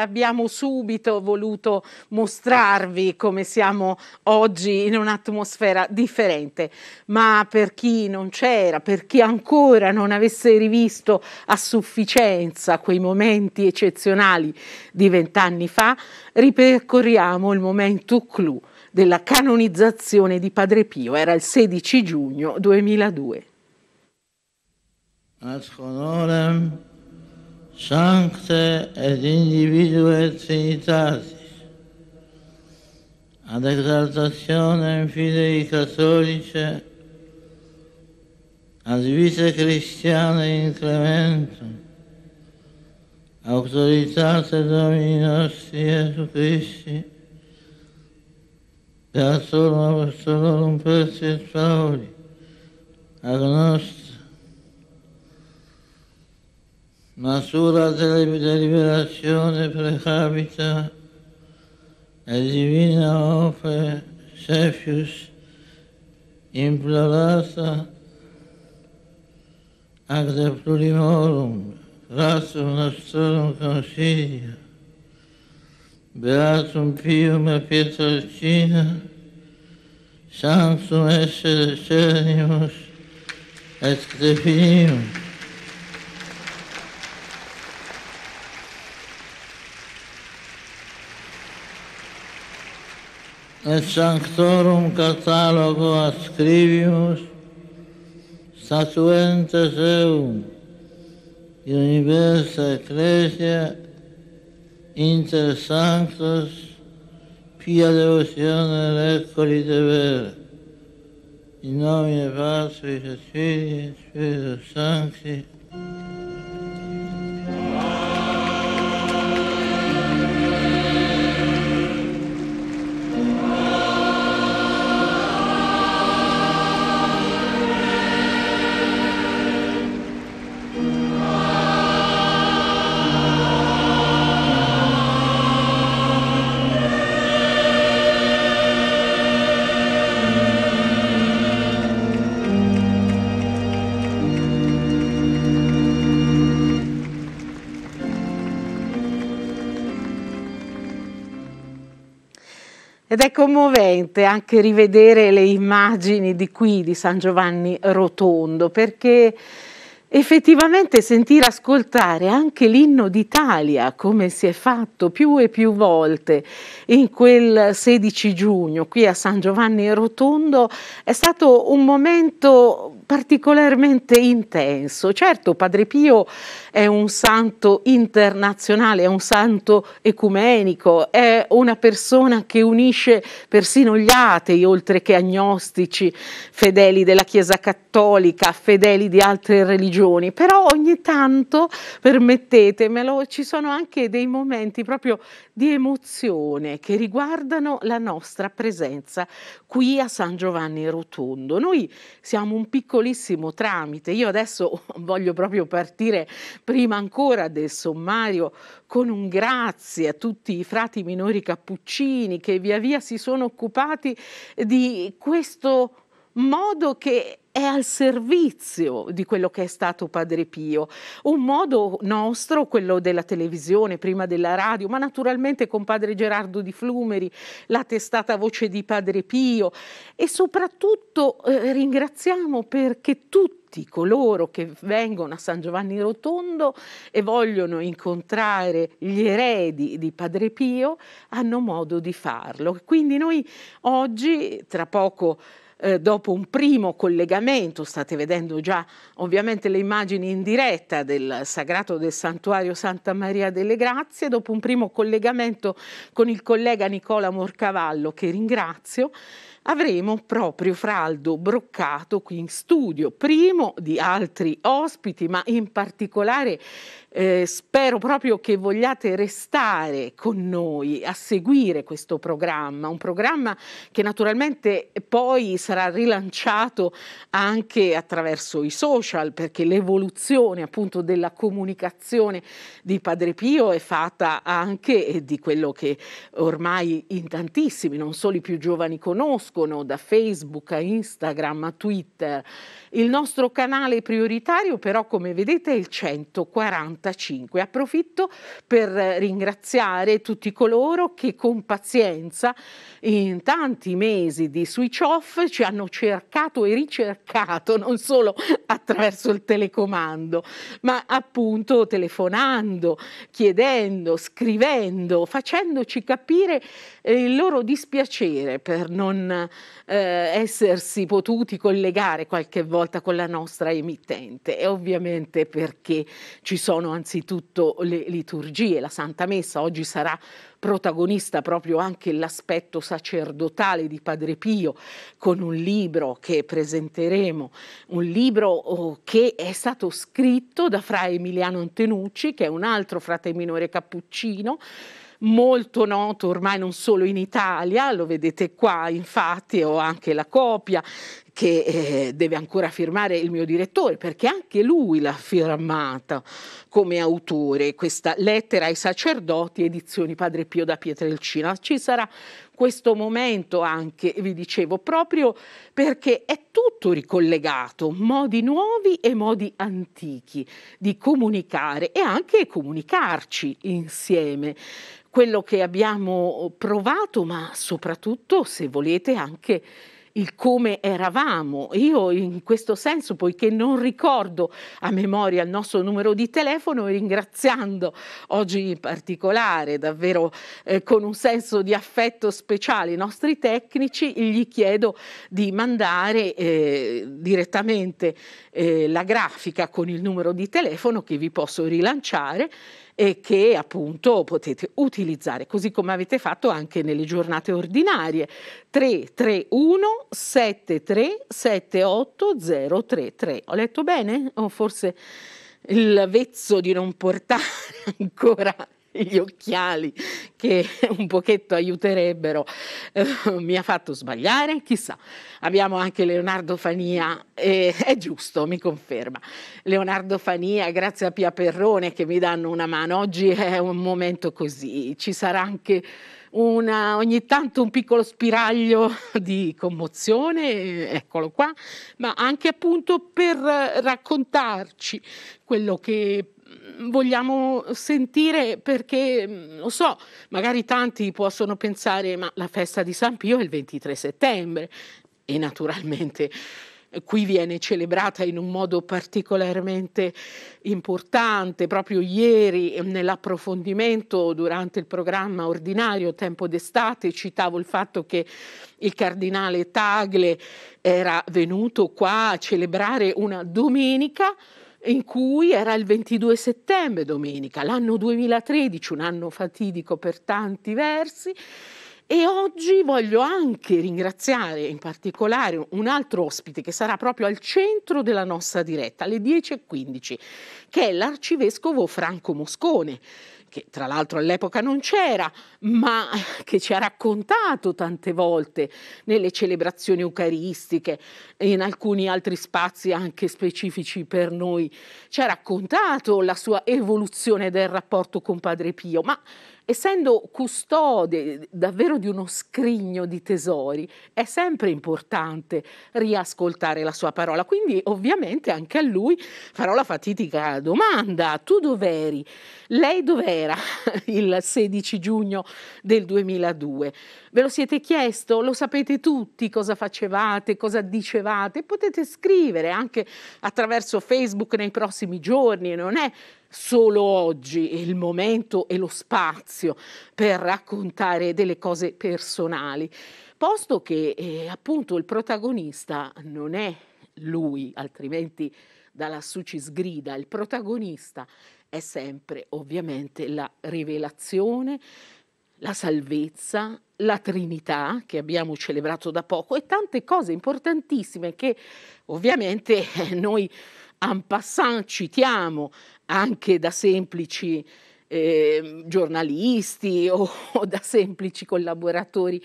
abbiamo subito voluto mostrarvi come siamo oggi in un'atmosfera differente. Ma per chi non c'era, per chi ancora non avesse rivisto a sufficienza quei momenti eccezionali di vent'anni fa, ripercorriamo il momento clou della canonizzazione di Padre Pio. Era il 16 giugno 2002. Ad honorem sancte ed individue trinitatis, ad esaltazione fidei cattolice, ad vice cristiane in clemento, autoritate domini nostri Gesù Cristi, per solo apostolorum e Paoli, agnostica, Măsura de liberare precapita e divina ofe, Sefius implorata ac de plurimorum fratum nostrum consilia Beatum Pium e Pietrocina Sanctum esse este et definimus et sanctorum catalogo ascribimus statuentes eum universa ecclesia inter sanctos pia devotione de devere in nomine Patris et Filii et Spiritus Sancti commovente anche rivedere le immagini di qui, di San Giovanni Rotondo, perché effettivamente sentire ascoltare anche l'inno d'Italia, come si è fatto più e più volte in quel 16 giugno qui a San Giovanni Rotondo, è stato un momento particolarmente intenso. Certo, Padre Pio è un santo internazionale, è un santo ecumenico, è una persona che unisce persino gli atei, oltre che agnostici, fedeli della Chiesa cattolica, fedeli di altre religioni. Però ogni tanto, permettetemelo, ci sono anche dei momenti proprio di emozione che riguardano la nostra presenza qui a San Giovanni Rotondo. Noi siamo un piccolissimo tramite, io adesso voglio proprio partire prima ancora del sommario con un grazie a tutti i frati minori cappuccini che via via si sono occupati di questo modo che è al servizio di quello che è stato Padre Pio. Un modo nostro, quello della televisione, prima della radio, ma naturalmente con Padre Gerardo di Flumeri, la testata voce di Padre Pio e soprattutto eh, ringraziamo perché tutti coloro che vengono a San Giovanni Rotondo e vogliono incontrare gli eredi di Padre Pio hanno modo di farlo. Quindi noi oggi, tra poco eh, dopo un primo collegamento, state vedendo già ovviamente le immagini in diretta del sagrato del santuario Santa Maria delle Grazie, dopo un primo collegamento con il collega Nicola Morcavallo che ringrazio, avremo proprio Fraldo Broccato qui in studio, primo di altri ospiti, ma in particolare eh, spero proprio che vogliate restare con noi a seguire questo programma, un programma che naturalmente poi sarà rilanciato anche attraverso i social, perché l'evoluzione appunto della comunicazione di Padre Pio è fatta anche di quello che ormai in tantissimi, non solo i più giovani conoscono, escono da Facebook a Instagram a Twitter. Il nostro canale prioritario però come vedete è il 145. Approfitto per ringraziare tutti coloro che con pazienza in tanti mesi di switch off ci hanno cercato e ricercato non solo attraverso il telecomando, ma appunto telefonando, chiedendo, scrivendo, facendoci capire eh, il loro dispiacere per non eh, essersi potuti collegare qualche volta con la nostra emittente e ovviamente perché ci sono anzitutto le liturgie, la Santa Messa oggi sarà protagonista proprio anche l'aspetto sacerdotale di Padre Pio con un libro che presenteremo, un libro oh, che è stato scritto da Fra Emiliano Antenucci, che è un altro frate minore cappuccino, molto noto ormai non solo in Italia, lo vedete qua infatti, ho anche la copia che eh, deve ancora firmare il mio direttore, perché anche lui l'ha firmata come autore, questa lettera ai sacerdoti, edizioni Padre Pio da Pietrelcina. Ci sarà questo momento anche, vi dicevo, proprio perché è tutto ricollegato, modi nuovi e modi antichi di comunicare e anche comunicarci insieme quello che abbiamo provato, ma soprattutto, se volete, anche il come eravamo. Io in questo senso, poiché non ricordo a memoria il nostro numero di telefono, ringraziando oggi in particolare, davvero eh, con un senso di affetto speciale, i nostri tecnici, gli chiedo di mandare eh, direttamente eh, la grafica con il numero di telefono che vi posso rilanciare e che appunto potete utilizzare, così come avete fatto anche nelle giornate ordinarie. 331 73 78 033. Ho letto bene? O forse il vezzo di non portare ancora gli occhiali che un pochetto aiuterebbero, eh, mi ha fatto sbagliare, chissà. Abbiamo anche Leonardo Fania, e eh, è giusto, mi conferma. Leonardo Fania, grazie a Pia Perrone che mi danno una mano. Oggi è un momento così, ci sarà anche... Una, ogni tanto un piccolo spiraglio di commozione, eh, eccolo qua, ma anche appunto per raccontarci quello che vogliamo sentire perché, mm, lo so, magari tanti possono pensare, ma la festa di San Pio è il 23 settembre e naturalmente eh, qui viene celebrata in un modo particolarmente importante. Proprio ieri eh, nell'approfondimento durante il programma ordinario Tempo d'estate citavo il fatto che il cardinale Tagle era venuto qua a celebrare una domenica in cui era il 22 settembre domenica, l'anno 2013, un anno fatidico per tanti versi. E oggi voglio anche ringraziare in particolare un altro ospite che sarà proprio al centro della nostra diretta alle 10.15, che è l'arcivescovo Franco Moscone che tra l'altro all'epoca non c'era, ma che ci ha raccontato tante volte nelle celebrazioni eucaristiche e in alcuni altri spazi anche specifici per noi, ci ha raccontato la sua evoluzione del rapporto con Padre Pio, ma essendo custode eh, davvero di uno scrigno di tesori, è sempre importante riascoltare la sua parola. Quindi ovviamente anche a lui farò la fatidica domanda, tu dov'eri? Lei dov'era il 16 giugno del 2002? Ve lo siete chiesto? Lo sapete tutti cosa facevate, cosa dicevate? Potete scrivere anche attraverso Facebook nei prossimi giorni, non è solo oggi è il momento e lo spazio per raccontare delle cose personali, posto che eh, appunto il protagonista non è lui, altrimenti dalla su ci sgrida, il protagonista è sempre ovviamente la rivelazione, la salvezza, la Trinità che abbiamo celebrato da poco e tante cose importantissime che ovviamente noi en passant citiamo anche da semplici eh, giornalisti o, o, da semplici collaboratori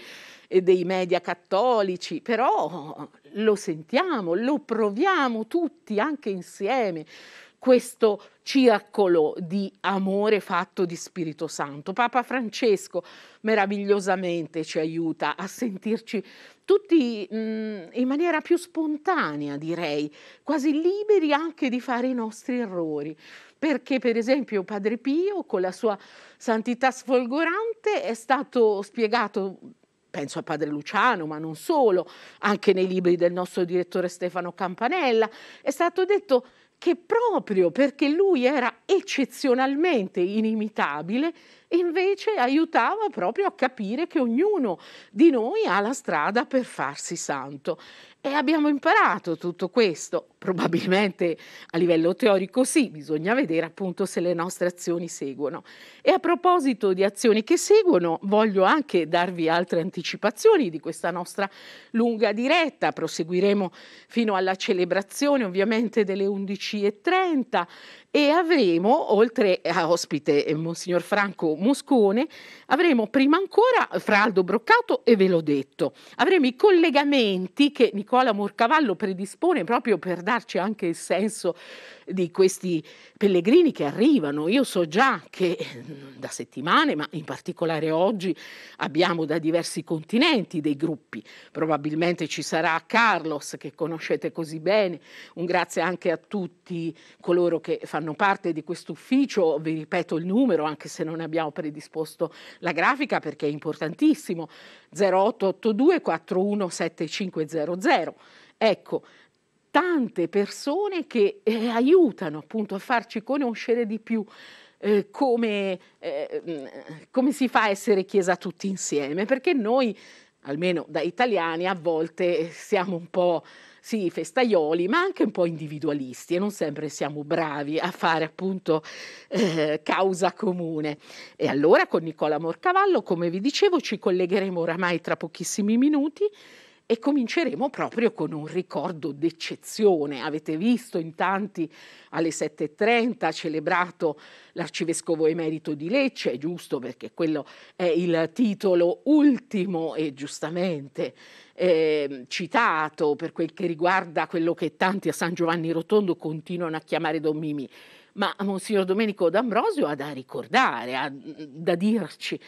eh, dei media cattolici, però lo sentiamo, lo proviamo tutti anche insieme questo circolo di amore fatto di Spirito Santo. Papa Francesco meravigliosamente ci aiuta a sentirci tutti mh, mm, in maniera più spontanea, direi, quasi liberi anche di fare i nostri errori. Perché, per esempio, Padre Pio, con la sua santità sfolgorante, è stato spiegato penso a padre Luciano, ma non solo, anche nei libri del nostro direttore Stefano Campanella, è stato detto che proprio perché lui era eccezionalmente inimitabile, invece aiutava proprio a capire che ognuno di noi ha la strada per farsi santo. E abbiamo imparato tutto questo, probabilmente a livello teorico sì, bisogna vedere appunto se le nostre azioni seguono. E a proposito di azioni che seguono, voglio anche darvi altre anticipazioni di questa nostra lunga diretta. Proseguiremo fino alla celebrazione ovviamente delle 11.30 e avremo, oltre eh, a ospite eh, Monsignor Franco Moscone, avremo prima ancora Fraldo Broccato e ve l'ho detto, avremo i collegamenti che Nicola Morcavallo predispone proprio per darci anche il senso di questi pellegrini che arrivano. Io so già che mm, da settimane, ma in particolare oggi, abbiamo da diversi continenti dei gruppi. Probabilmente ci sarà Carlos che conoscete così bene. Un grazie anche a tutti coloro che fanno fanno parte di questo ufficio, vi ripeto il numero anche se non abbiamo predisposto la grafica perché è importantissimo, 0882 417500. Ecco, tante persone che eh, aiutano appunto a farci conoscere di più eh, come, eh, mm, come si fa a essere Chiesa tutti insieme, perché noi, almeno da italiani, a volte siamo un po' sì, festaioli, ma anche un po' individualisti e non sempre siamo bravi a fare appunto eh, causa comune. E allora con Nicola Morcavallo, come vi dicevo, ci collegheremo oramai tra pochissimi minuti e cominceremo proprio con un ricordo d'eccezione. Avete visto in tanti alle 7.30 celebrato l'arcivescovo emerito di Lecce, è giusto perché quello è il titolo ultimo e giustamente eh, citato per quel che riguarda quello che tanti a San Giovanni Rotondo continuano a chiamare Don Mimi. Ma Monsignor Domenico D'Ambrosio ha da ricordare, ha mm, da dirci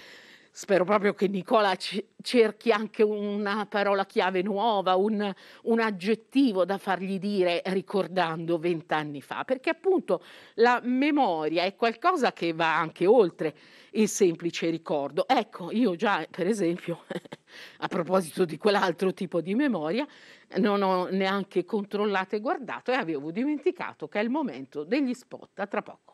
spero proprio che Nicola cerchi anche una parola chiave nuova, un, un aggettivo da fargli dire ricordando vent'anni fa, perché appunto la memoria è qualcosa che va anche oltre il semplice ricordo. Ecco, io già per esempio, a proposito di quell'altro tipo di memoria, non ho neanche controllato e guardato e avevo dimenticato che è il momento degli spot, a tra poco.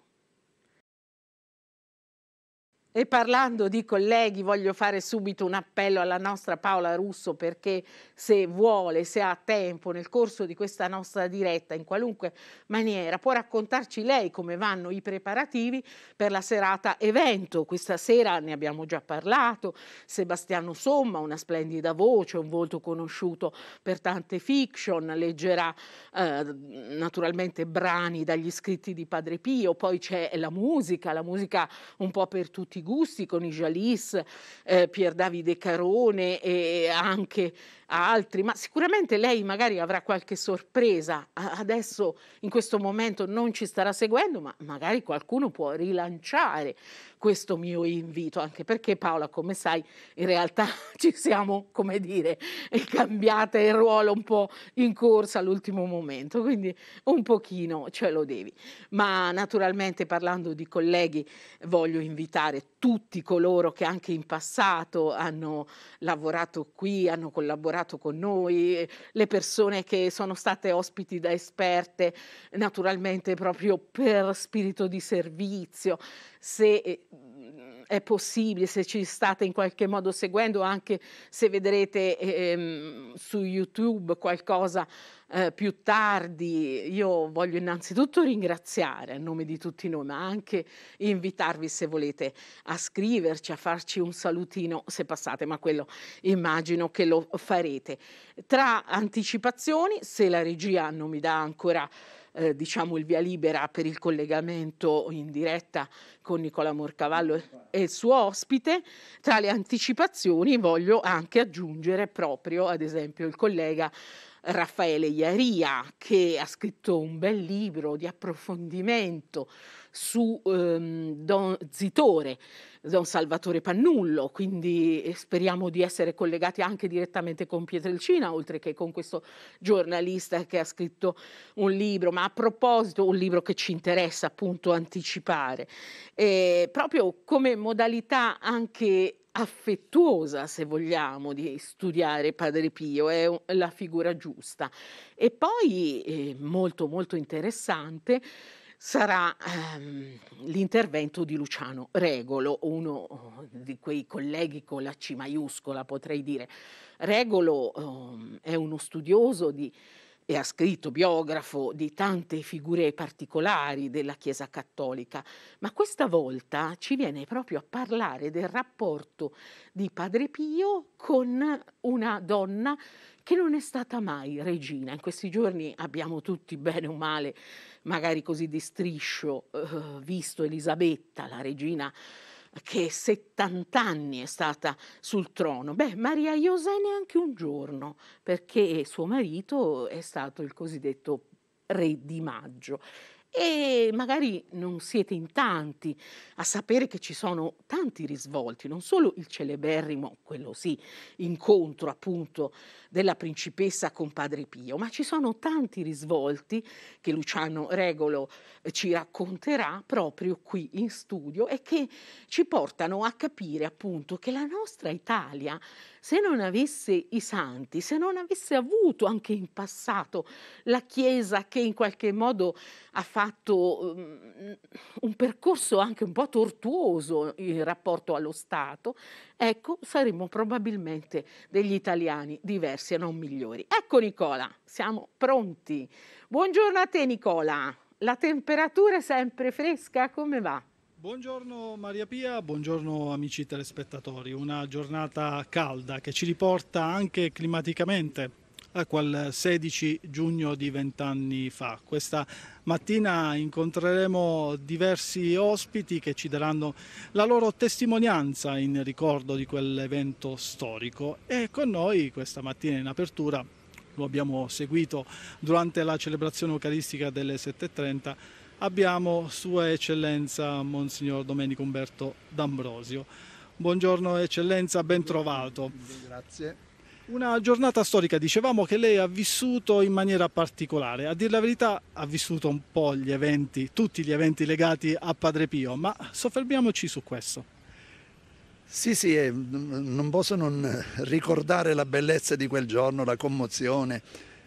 E parlando di colleghi, voglio fare subito un appello alla nostra Paola Russo perché se vuole, se ha tempo nel corso di questa nostra diretta, in qualunque maniera, può raccontarci lei come vanno i preparativi per la serata evento. Questa sera ne abbiamo già parlato, Sebastiano Somma, una splendida voce, un volto conosciuto per tante fiction, leggerà eh, naturalmente brani dagli scritti di Padre Pio, poi c'è la musica, la musica un po' per tutti gusti con i Jalis, eh, Pier Davide Carone e anche altri, ma sicuramente lei magari avrà qualche sorpresa. Adesso in questo momento non ci starà seguendo, ma magari qualcuno può rilanciare questo mio invito, anche perché Paola, come sai, in realtà ci siamo, come dire, cambiate il ruolo un po' in corsa all'ultimo momento, quindi un pochino ce lo devi. Ma naturalmente parlando di colleghi voglio invitare tutti coloro che anche in passato hanno lavorato qui, hanno collaborato con noi, le persone che sono state ospiti da esperte, naturalmente proprio per spirito di servizio, se eh, è possibile, se ci state in qualche modo seguendo, anche se vedrete ehm, su YouTube qualcosa eh, più tardi. Io voglio innanzitutto ringraziare a nome di tutti noi, ma anche invitarvi se volete a scriverci, a farci un salutino se passate, ma quello immagino che lo farete. Tra anticipazioni, se la regia non mi dà ancora... Eh, diciamo il via libera per il collegamento in diretta con Nicola Morcavallo e il suo ospite. Tra le anticipazioni voglio anche aggiungere proprio, ad esempio, il collega Raffaele Iaria che ha scritto un bel libro di approfondimento su ehm, Don Zitore, Don Salvatore Pannullo, quindi eh, speriamo di essere collegati anche direttamente con Pietrelcina, oltre che con questo giornalista che ha scritto un libro, ma a proposito un libro che ci interessa appunto anticipare, eh, proprio come modalità anche affettuosa, se vogliamo, di studiare Padre Pio, è la figura giusta. E poi, eh, molto molto interessante, sarà ehm, l'intervento di Luciano Regolo, uno oh, di quei colleghi con la C maiuscola, potrei dire. Regolo ehm, è uno studioso di e ha scritto biografo di tante figure particolari della Chiesa Cattolica, ma questa volta ci viene proprio a parlare del rapporto di Padre Pio con una donna che non è stata mai regina. In questi giorni abbiamo tutti, bene o male, magari così di striscio, eh, visto Elisabetta, la regina che 70 anni è stata sul trono. Beh, Maria Iosè neanche un giorno, perché suo marito è stato il cosiddetto re di maggio e magari non siete in tanti a sapere che ci sono tanti risvolti, non solo il celeberrimo, quello sì, incontro appunto della principessa con Padre Pio, ma ci sono tanti risvolti che Luciano Regolo eh, ci racconterà proprio qui in studio e che ci portano a capire appunto che la nostra Italia se non avesse i santi, se non avesse avuto anche in passato la Chiesa che in qualche modo ha fatto mm, un percorso anche un po' tortuoso in rapporto allo Stato, ecco, saremmo probabilmente degli italiani diversi e non migliori. Ecco Nicola, siamo pronti. Buongiorno a te Nicola. La temperatura è sempre fresca, come va? Buongiorno Maria Pia, buongiorno amici telespettatori. Una giornata calda che ci riporta anche climaticamente a quel 16 giugno di vent'anni fa. Questa mattina incontreremo diversi ospiti che ci daranno la loro testimonianza in ricordo di quell'evento storico e con noi questa mattina in apertura lo abbiamo seguito durante la celebrazione eucaristica delle 7.30 abbiamo Sua Eccellenza Monsignor Domenico Umberto D'Ambrosio. Buongiorno Eccellenza, ben trovato. Grazie. Una giornata storica, dicevamo che lei ha vissuto in maniera particolare, a dire la verità ha vissuto un po' gli eventi, tutti gli eventi legati a Padre Pio, ma soffermiamoci su questo. Sì, sì, eh, non posso non ricordare la bellezza di quel giorno, la commozione,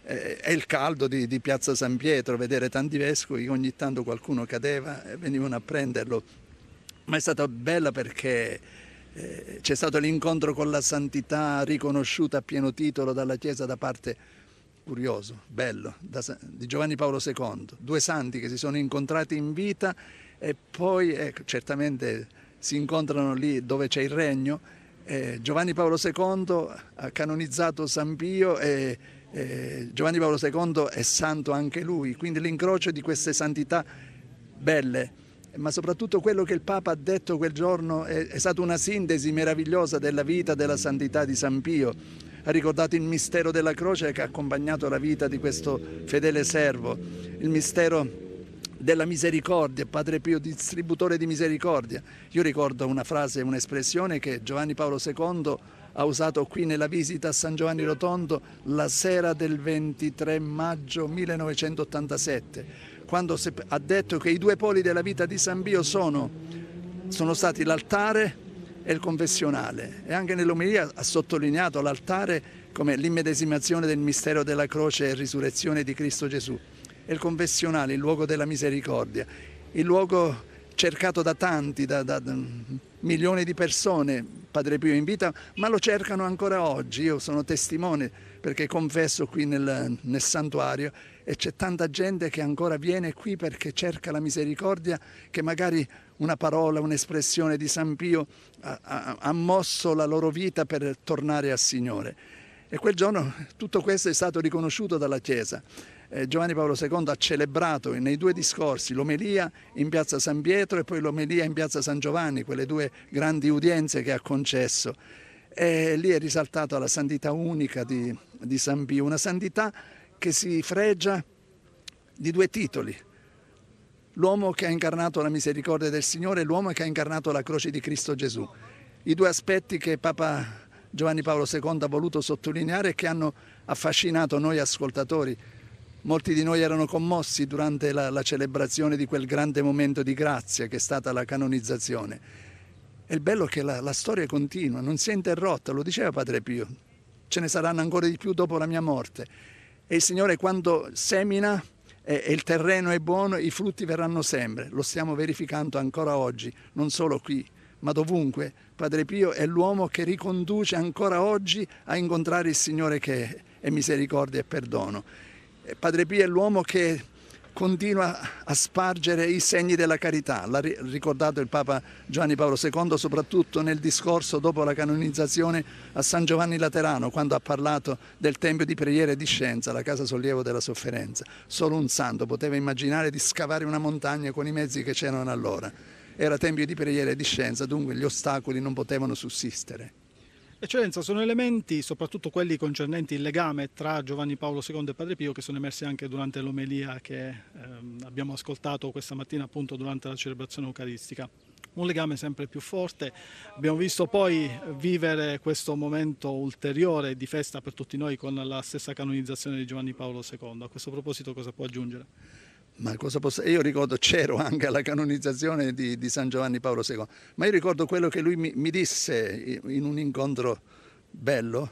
eh, è il caldo di, di, Piazza San Pietro, vedere tanti vescovi, ogni tanto qualcuno cadeva e eh, venivano a prenderlo. Ma è stata bella perché eh, c'è stato l'incontro con la santità riconosciuta a pieno titolo dalla Chiesa da parte curioso, bello, da, di Giovanni Paolo II, due santi che si sono incontrati in vita e poi ecco, certamente si incontrano lì dove c'è il regno. Eh, Giovanni Paolo II ha canonizzato San Pio e eh, Giovanni Paolo II è santo anche lui, quindi l'incrocio di queste santità belle ma soprattutto quello che il Papa ha detto quel giorno è, è, stata una sintesi meravigliosa della vita della santità di San Pio. Ha ricordato il mistero della croce che ha accompagnato la vita di questo fedele servo, il mistero della misericordia, Padre Pio distributore di misericordia. Io ricordo una frase, un'espressione che Giovanni Paolo II ha usato qui nella visita a San Giovanni Rotondo la sera del 23 maggio 1987, quando ha detto che i due poli della vita di San Bio sono, sono stati l'altare e il confessionale. E anche nell'omelia ha sottolineato l'altare come l'immedesimazione del mistero della croce e risurrezione di Cristo Gesù. E il confessionale, il luogo della misericordia, il luogo cercato da tanti, da, da, milioni di persone Padre Pio in vita, ma lo cercano ancora oggi. Io sono testimone perché confesso qui nel, nel santuario e c'è tanta gente che ancora viene qui perché cerca la misericordia che magari una parola, un'espressione di San Pio ha, ha, ha mosso la loro vita per tornare al Signore. E quel giorno tutto questo è stato riconosciuto dalla Chiesa. Eh, Giovanni Paolo II ha celebrato nei due discorsi l'omelia in piazza San Pietro e poi l'omelia in piazza San Giovanni, quelle due grandi udienze che ha concesso. E lì è risaltata la santità unica di, di San Pio, una santità che si fregia di due titoli, l'uomo che ha incarnato la misericordia del Signore e l'uomo che ha incarnato la croce di Cristo Gesù. I due aspetti che Papa Giovanni Paolo II ha voluto sottolineare e che hanno affascinato noi ascoltatori Molti di noi erano commossi durante la, la, celebrazione di quel grande momento di grazia che è stata la canonizzazione. E il bello è che la, la storia continua, non si è interrotta, lo diceva Padre Pio. Ce ne saranno ancora di più dopo la mia morte. E il Signore quando semina e il terreno è buono, i frutti verranno sempre. Lo stiamo verificando ancora oggi, non solo qui, ma dovunque. Padre Pio è l'uomo che riconduce ancora oggi a incontrare il Signore che è misericordia e perdono. Eh, Padre Pio è l'uomo che continua a spargere i segni della carità, l'ha ricordato il Papa Giovanni Paolo II soprattutto nel discorso dopo la canonizzazione a San Giovanni Laterano quando ha parlato del tempio di preghiera e di scienza, la casa sollievo della sofferenza. Solo un santo poteva immaginare di scavare una montagna con i mezzi che c'erano allora. Era tempio di preghiera e di scienza, dunque gli ostacoli non potevano sussistere. Eccellenza, sono elementi, soprattutto quelli concernenti il legame tra Giovanni Paolo II e Padre Pio, che sono emersi anche durante l'omelia che ehm, abbiamo ascoltato questa mattina appunto durante la celebrazione eucaristica un legame sempre più forte. Abbiamo visto poi vivere questo momento ulteriore di festa per tutti noi con la stessa canonizzazione di Giovanni Paolo II. A questo proposito cosa può aggiungere? Ma cosa posso... Io ricordo, c'ero anche alla canonizzazione di, di, San Giovanni Paolo II, ma io ricordo quello che lui mi, mi disse in un incontro bello,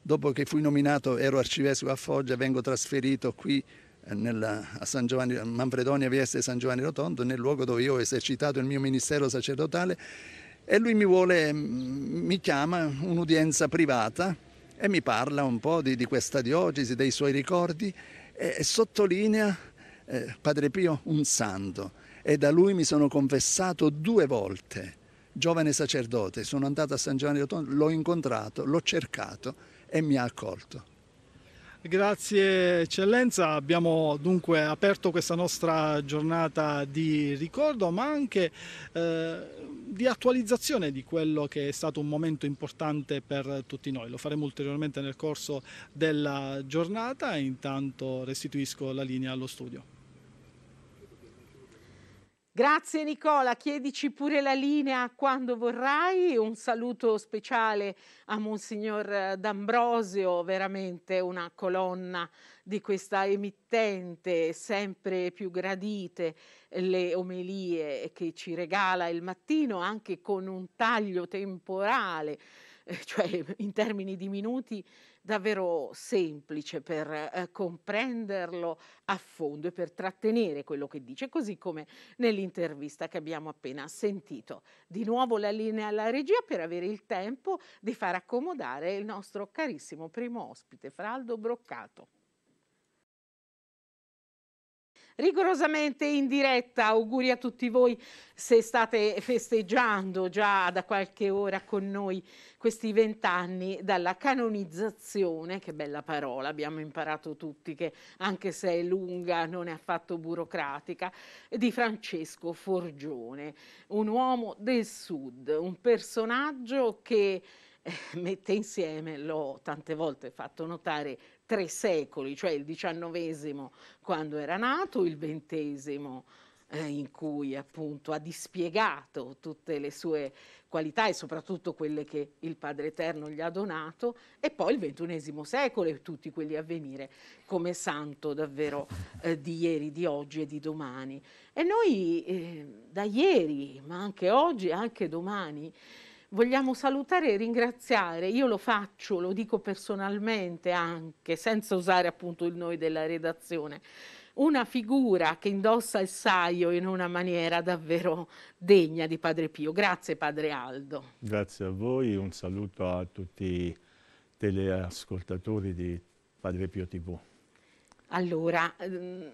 dopo che fui nominato, ero arcivescovo a Foggia, vengo trasferito qui eh, nella, a San Giovanni, a Manfredonia Vieste San Giovanni Rotondo, nel luogo dove io ho esercitato il mio ministero sacerdotale, e lui mi, vuole, mm, mi chiama un'udienza privata e mi parla un po' di, di questa diocesi, dei suoi ricordi e, e sottolinea eh, Padre Pio un santo e da lui mi sono confessato due volte, giovane sacerdote, sono andato a San Giovanni d'Otondo, l'ho incontrato, l'ho cercato e mi ha accolto. Grazie eccellenza, abbiamo dunque aperto questa nostra giornata di ricordo ma anche eh, di attualizzazione di quello che è stato un momento importante per tutti noi. Lo faremo ulteriormente nel corso della giornata, intanto restituisco la linea allo studio. Grazie Nicola, chiedici pure la linea quando vorrai. Un saluto speciale a Monsignor D'Ambrosio, veramente una colonna di questa emittente, sempre più gradite le omelie che ci regala il mattino, anche con un taglio temporale cioè in termini di minuti, davvero semplice per eh, comprenderlo a fondo e per trattenere quello che dice, così come nell'intervista che abbiamo appena sentito. Di nuovo la linea alla regia per avere il tempo di far accomodare il nostro carissimo primo ospite, Fraldo Broccato rigorosamente in diretta. Auguri a tutti voi se state festeggiando già da qualche ora con noi questi vent'anni dalla canonizzazione, che bella parola, abbiamo imparato tutti che anche se è lunga non è affatto burocratica, di Francesco Forgione, un uomo del sud, un personaggio che eh, mette insieme, l'ho tante volte fatto notare, tre secoli, cioè il XIX quando era nato, il XX eh, in cui appunto ha dispiegato tutte le sue qualità e soprattutto quelle che il Padre Eterno gli ha donato e poi il ventunesimo secolo e tutti quelli a venire come santo davvero eh, di ieri, di oggi e di domani. E noi eh, da ieri, ma anche oggi e anche domani, vogliamo salutare e ringraziare, io lo faccio, lo dico personalmente anche, senza usare appunto il noi della redazione, una figura che indossa il saio in una maniera davvero degna di Padre Pio. Grazie Padre Aldo. Grazie a voi, un saluto a tutti i teleascoltatori di Padre Pio TV. Allora, ehm,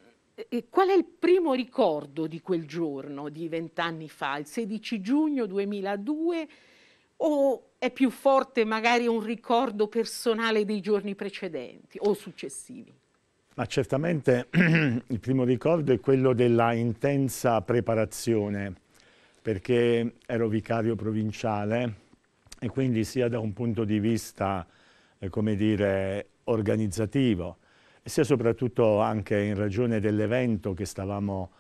qual è il primo ricordo di quel giorno di vent'anni fa, il 16 giugno 2002? o è più forte magari un ricordo personale dei giorni precedenti o successivi? Ma certamente il primo ricordo è quello della intensa preparazione, perché ero vicario provinciale e quindi sia da un punto di vista, eh, come dire, organizzativo, sia soprattutto anche in ragione dell'evento che stavamo,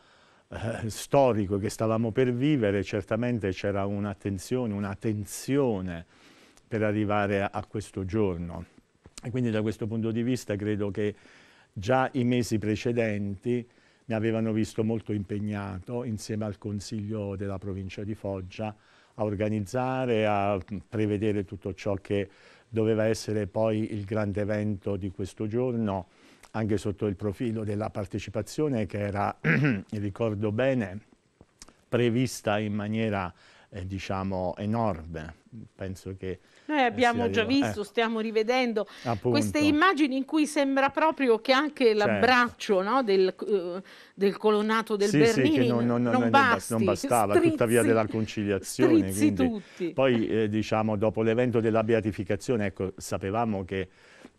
eh, storico che stavamo per vivere, certamente c'era un'attenzione, una tensione per arrivare a, a questo giorno. E quindi da questo punto di vista credo che Già i mesi precedenti mi avevano visto molto impegnato insieme al Consiglio della provincia di Foggia a organizzare, a prevedere tutto ciò che doveva essere poi il grande evento di questo giorno, anche sotto il profilo della partecipazione che era, ricordo bene, prevista in maniera eh, diciamo enorme. Penso che noi abbiamo già visto, eh. stiamo rivedendo ah, Appunto. queste immagini in cui sembra proprio che anche certo. l'abbraccio no, del, uh, del, colonato del sì, Bernini sì, non, non, non, basti, non, bastava, strizzi, tuttavia della conciliazione. Quindi, poi eh, diciamo dopo l'evento della beatificazione, ecco, sapevamo che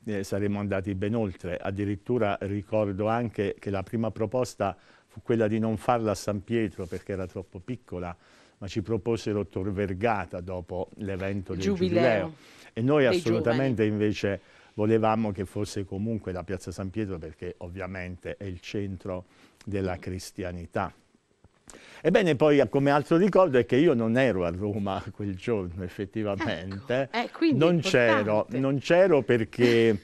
eh, saremmo andati ben oltre. Addirittura ricordo anche che la prima proposta fu quella di non farla a San Pietro perché era troppo piccola ma ci proposero Tor Vergata dopo l'evento del giubileo. giubileo. E noi assolutamente giovani. invece volevamo che fosse comunque la piazza San Pietro perché ovviamente è il centro della cristianità. Ebbene, poi come altro ricordo è che io non ero a Roma quel giorno effettivamente, ecco. eh, non c'ero, non c'ero perché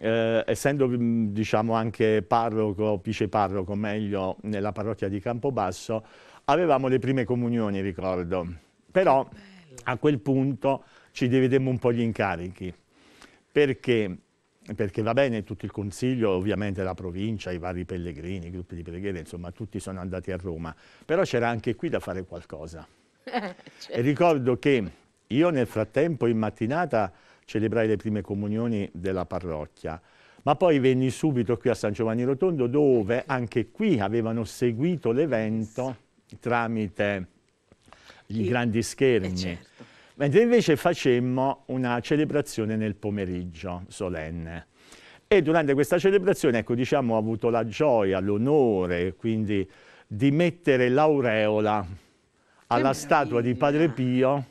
eh, essendo diciamo anche parroco, vice parroco meglio nella parrocchia di Campobasso, avevamo le prime comunioni, ricordo, però a quel punto ci dividemmo un po' gli incarichi, perché, perché va bene tutto il consiglio, ovviamente la provincia, i vari pellegrini, i gruppi di preghiere, insomma tutti sono andati a Roma, però c'era anche qui da fare qualcosa. Certo. E ricordo che io nel frattempo in mattinata celebrai le prime comunioni della parrocchia, ma poi venni subito qui a San Giovanni Rotondo dove anche qui avevano seguito l'evento tramite gli e, grandi schermi. Eh, certo. Mentre invece facemmo una celebrazione nel pomeriggio solenne. E durante questa celebrazione, ecco, diciamo, ho avuto la gioia, l'onore, quindi, di mettere l'aureola alla statua di Padre Pio,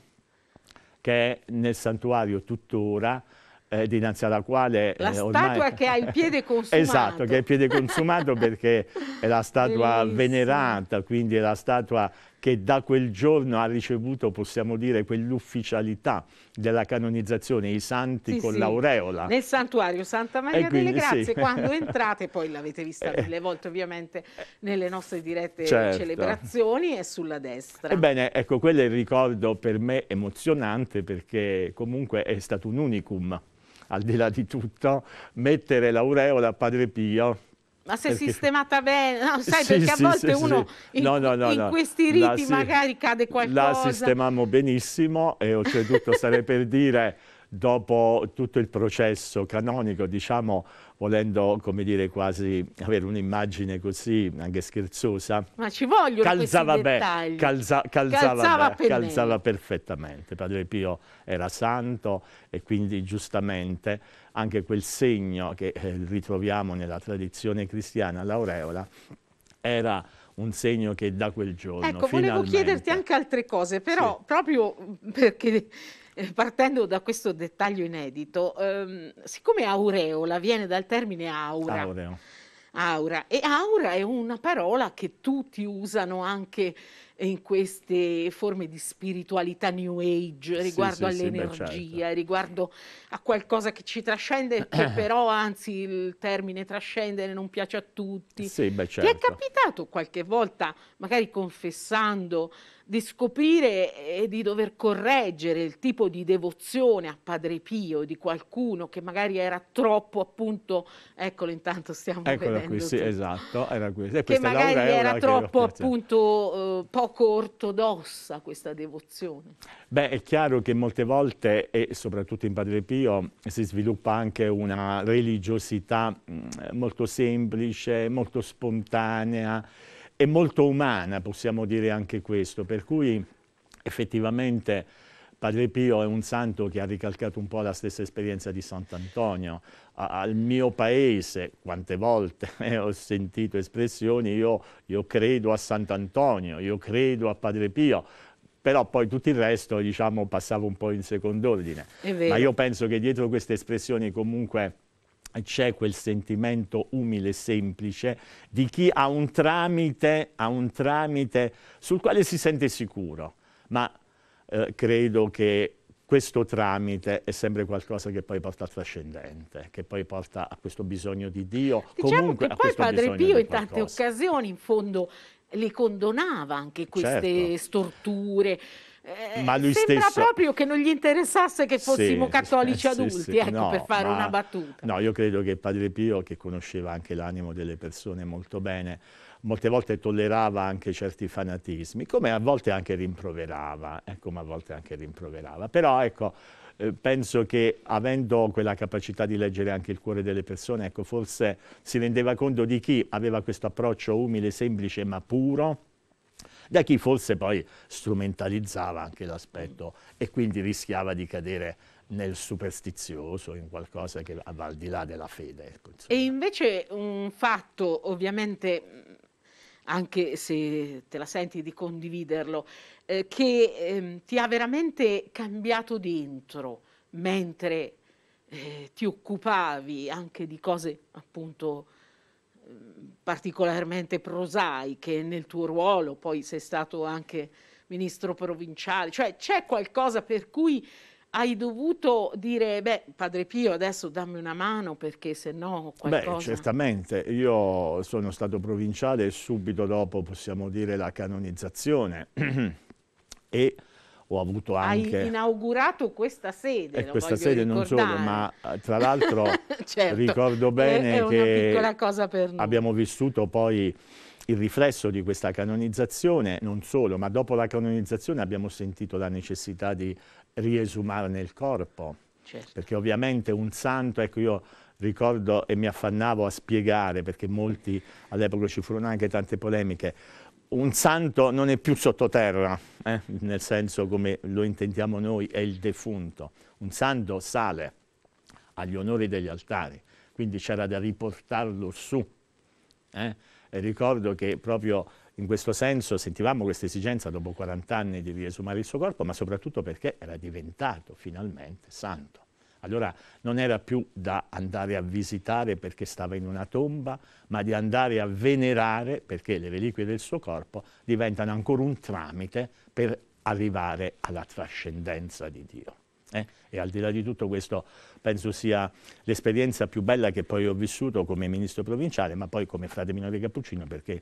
che è nel santuario tuttora, eh, dinanzi alla quale... La eh, ormai... statua che ha il piede consumato. esatto, che ha il piede consumato perché è la statua Bellissimo. venerata, quindi è la statua che da quel giorno ha ricevuto, possiamo dire, quell'ufficialità della canonizzazione, i santi sì, con sì. l'aureola. Nel santuario Santa Maria quindi, delle Grazie, sì. quando entrate, poi l'avete vista eh. mille volte ovviamente nelle nostre dirette certo. celebrazioni, è sulla destra. Ebbene, ecco, quello è il ricordo per me emozionante perché comunque è stato un unicum al di là di tutto, mettere l'aureola a Padre Pio ma sei perché... sistemata bene, no, sai sì, perché a volte sì, uno in, no, no, in questi riti la, magari cade qualcosa. La sistemammo benissimo e oltretutto sarei per dire dopo tutto il processo canonico, diciamo volendo, come dire, quasi avere un'immagine così, anche scherzosa. Ma ci vogliono calzava bene, calza, calzava, calzava, beh, calzava perfettamente. Padre Pio era santo e quindi giustamente anche quel segno che eh, ritroviamo nella tradizione cristiana, l'aureola, era un segno che da quel giorno. Ecco, finalmente... volevo chiederti anche altre cose, però sì. proprio perché eh, partendo da questo dettaglio inedito, ehm, siccome aureola viene dal termine aura. Aureo. Aura. E aura è una parola che tutti usano anche in queste forme di spiritualità new age riguardo sì, all'energia, sì, beh, certo. riguardo a qualcosa che ci trascende, che però anzi il termine trascendere non piace a tutti. Sì, beh, certo. Ti è certo. capitato qualche volta, magari confessando di scoprire e di dover correggere il tipo di devozione a Padre Pio di qualcuno che magari era troppo appunto, eccolo intanto stiamo Eccola vedendo. qui, sì, esatto, era questa. Che magari era, era troppo appunto eh, poco ortodossa questa devozione. Beh, è chiaro che molte volte, e soprattutto in Padre Pio, si sviluppa anche una religiosità mm, molto semplice, molto spontanea, è molto umana, possiamo dire anche questo, per cui effettivamente Padre Pio è un santo che ha ricalcato un po' la stessa esperienza di Sant'Antonio. Al mio paese, quante volte eh, ho sentito espressioni, io, io credo a Sant'Antonio, io credo a Padre Pio, però poi tutto il resto diciamo, passava un po' in secondo ordine. Ma io penso che dietro queste espressioni comunque c'è quel sentimento umile e semplice di chi ha un, tramite, ha un tramite sul quale si sente sicuro, ma eh, credo che questo tramite è sempre qualcosa che poi porta al trascendente, che poi porta a questo bisogno di Dio. Diciamo comunque, che poi Padre Pio in tante occasioni in fondo le condonava anche queste certo. storture. Eh, ma lui sembra stesso... proprio che non gli interessasse che fossimo sì, cattolici sì, adulti, sì, ecco, no, per fare ma... una battuta. No, io credo che Padre Pio, che conosceva anche l'animo delle persone molto bene, molte volte tollerava anche certi fanatismi, come a volte anche rimproverava, eh, come a volte anche rimproverava. Però ecco, eh, penso che avendo quella capacità di leggere anche il cuore delle persone, ecco, forse si rendeva conto di chi aveva questo approccio umile, semplice ma puro, da chi forse poi strumentalizzava anche l'aspetto e quindi rischiava di cadere nel superstizioso, in qualcosa che va al di là della fede. Ecco, e invece un fatto ovviamente mm, anche se te la senti di condividerlo, eh, che eh, ti ha veramente cambiato dentro mentre eh, ti occupavi anche di cose appunto particolarmente prosaiche nel tuo ruolo, poi sei stato anche ministro provinciale, cioè c'è qualcosa per cui hai dovuto dire, beh, Padre Pio, adesso dammi una mano perché se no qualcosa... Beh, certamente, io sono stato provinciale subito dopo, possiamo dire, la canonizzazione e ho avuto anche... Hai inaugurato questa sede, E questa sede ricordare. non solo, ma tra l'altro certo, ricordo bene è, è che abbiamo vissuto poi il riflesso di questa canonizzazione, non solo, ma dopo la canonizzazione abbiamo sentito la necessità di riesumare nel corpo. Certo. Perché ovviamente un santo, ecco io ricordo e mi affannavo a spiegare, perché molti all'epoca ci furono anche tante polemiche, un santo non è più sottoterra, eh? nel senso come lo intendiamo noi, è il defunto. Un santo sale agli onori degli altari, quindi c'era da riportarlo su. Eh? ricordo che proprio in questo senso sentivamo questa esigenza dopo 40 anni di riesumare il suo corpo, ma soprattutto perché era diventato finalmente santo. Allora non era più da andare a visitare perché stava in una tomba, ma di andare a venerare perché le reliquie del suo corpo diventano ancora un tramite per arrivare alla trascendenza di Dio. Eh? E al di là di tutto questo penso sia l'esperienza più bella che poi ho vissuto come ministro provinciale, ma poi come frate minore cappuccino, perché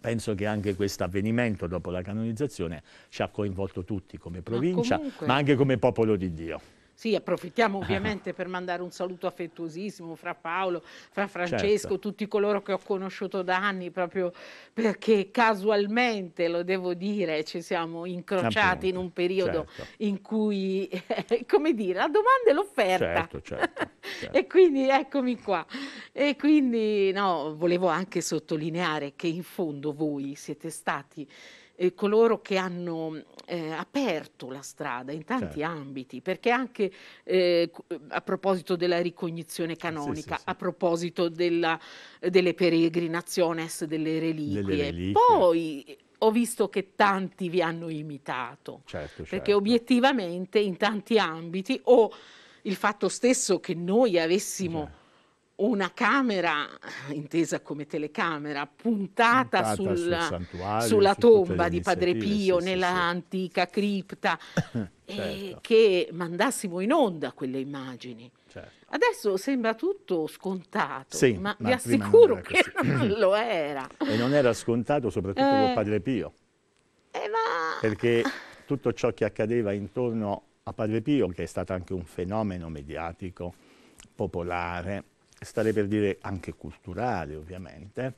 penso che anche questo avvenimento dopo la canonizzazione ci ha coinvolto tutti come provincia, ma, comunque... ma anche come popolo di Dio. Sì, approfittiamo ovviamente per mandare un saluto affettuosissimo fra Paolo, fra Francesco, certo. tutti coloro che ho conosciuto da anni, proprio perché casualmente, lo devo dire, ci siamo incrociati Appunto, in un periodo certo. in cui, eh, come dire, la domanda è l'offerta. Certo, certo, certo, e quindi eccomi qua. E quindi no, volevo anche sottolineare che in fondo voi siete stati eh, coloro che hanno eh, aperto la strada in tanti certo. ambiti, perché anche eh, eh a proposito della ricognizione canonica, sì, sì, sì. a proposito della, delle peregrinaciones delle reliquie, delle reliquie. poi eh, ho visto che tanti vi hanno imitato, certo, perché certo. obiettivamente in tanti ambiti o il fatto stesso che noi avessimo una camera, intesa come telecamera, puntata, puntata sul, sul sulla tomba di Padre Pio sì, nell'antica sì. cripta, certo. che mandassimo in onda quelle immagini. Certo. Adesso sembra tutto scontato, sì, ma, ma vi assicuro non che non lo era. E non era scontato soprattutto eh, con Padre Pio. Eh, ma... Perché tutto ciò che accadeva intorno a Padre Pio, che è stato anche un fenomeno mediatico, popolare, starei per dire anche culturale ovviamente,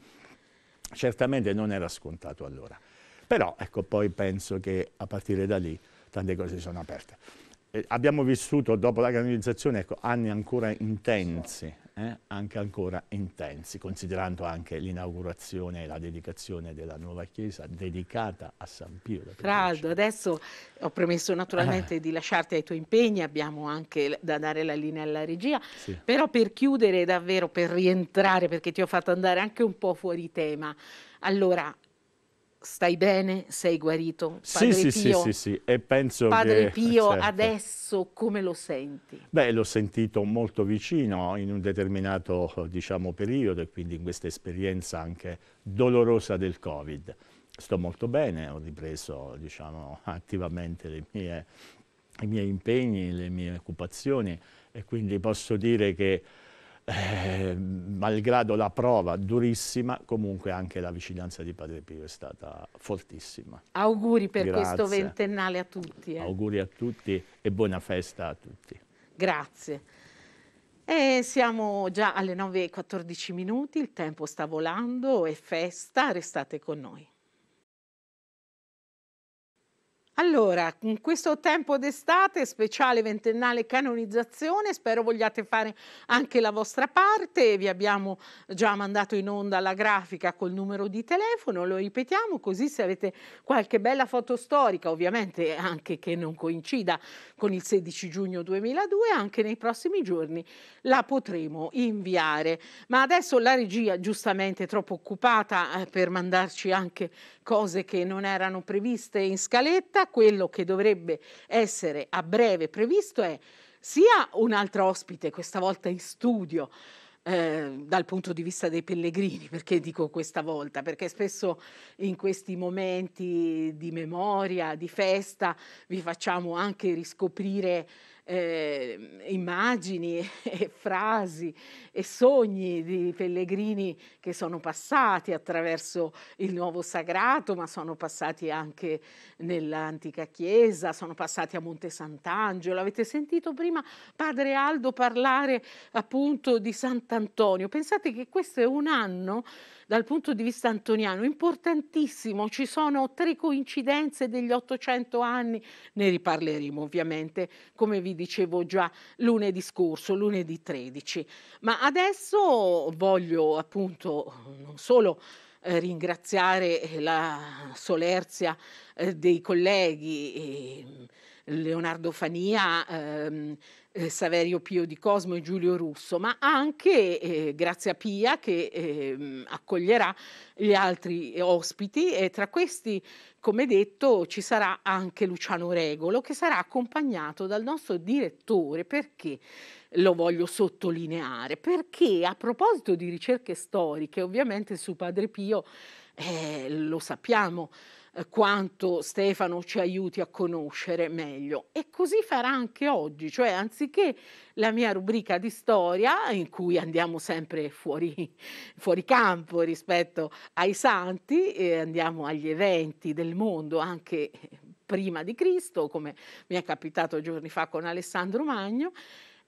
certamente non era scontato allora. Però ecco, poi penso che a partire da lì tante cose si sono aperte. Eh, abbiamo vissuto dopo la canonizzazione ecco, anni ancora intensi eh, anche ancora intensi, considerando anche l'inaugurazione e la dedicazione della nuova chiesa dedicata a San Pio. Traldo, adesso ho promesso naturalmente ah. di lasciarti ai tuoi impegni, abbiamo anche da dare la linea alla regia, sì. però per chiudere davvero, per rientrare, perché ti ho fatto andare anche un po' fuori tema, allora stai bene, sei guarito. Padre sì, Pio, sì, sì, sì, e penso Padre che, Pio, certo. adesso come lo senti? Beh, l'ho sentito molto vicino in un determinato, diciamo, periodo e quindi in questa esperienza anche dolorosa del Covid. Sto molto bene, ho ripreso, diciamo, attivamente mie, i miei impegni, le mie occupazioni e quindi posso dire che eh, malgrado la prova durissima, comunque anche la vicinanza di Padre Pio è stata fortissima. Auguri per Grazie. questo ventennale a tutti. Eh. Auguri a tutti e buona festa a tutti. Grazie. E siamo già alle 9.14 minuti, il tempo sta volando, è festa, restate con noi. Allora, in questo tempo d'estate, speciale ventennale canonizzazione, spero vogliate fare anche la vostra parte. Vi abbiamo già mandato in onda la grafica col numero di telefono, lo ripetiamo così se avete qualche bella foto storica, ovviamente anche che non coincida con il 16 giugno 2002, anche nei prossimi giorni la potremo inviare. Ma adesso la regia giustamente è troppo occupata eh, per mandarci anche cose che non erano previste in scaletta quello che dovrebbe essere a breve previsto è sia un'altra ospite, questa volta in studio, eh, dal punto di vista dei pellegrini, perché dico questa volta? Perché spesso in questi momenti di memoria, di festa, vi facciamo anche riscoprire eh, immagini e frasi e sogni di pellegrini che sono passati attraverso il nuovo sagrato, ma sono passati anche nell'antica chiesa, sono passati a Monte Sant'Angelo. Avete sentito prima padre Aldo parlare appunto di Sant'Antonio. Pensate che questo è un anno dal punto di vista antoniano, importantissimo, ci sono tre coincidenze degli 800 anni, ne riparleremo ovviamente, come vi dicevo già lunedì scorso, lunedì 13. Ma adesso voglio appunto non solo eh, ringraziare la solerzia eh, dei colleghi, ehm, Leonardo Fania, ehm, eh, Saverio Pio di Cosmo e Giulio Russo, ma anche eh, Grazia Pia che eh, accoglierà gli altri eh, ospiti e tra questi, come detto, ci sarà anche Luciano Regolo che sarà accompagnato dal nostro direttore perché lo voglio sottolineare, perché a proposito di ricerche storiche, ovviamente su Padre Pio eh, lo sappiamo, eh, quanto Stefano ci aiuti a conoscere meglio. E così farà anche oggi, cioè anziché la mia rubrica di storia, in cui andiamo sempre fuori, fuori campo rispetto ai santi, e eh, andiamo agli eventi del mondo anche prima di Cristo, come mi è capitato giorni fa con Alessandro Magno,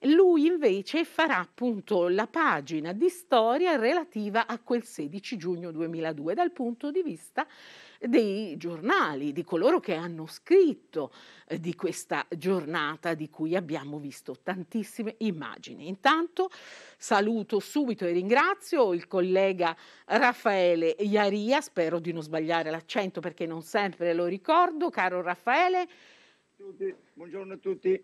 lui invece farà appunto la pagina di storia relativa a quel 16 giugno 2002 dal punto di vista dei giornali, di coloro che hanno scritto eh, di questa giornata di cui abbiamo visto tantissime immagini. Intanto saluto subito e ringrazio il collega Raffaele Iaria, spero di non sbagliare l'accento perché non sempre lo ricordo, caro Raffaele. Tutti, buongiorno a tutti.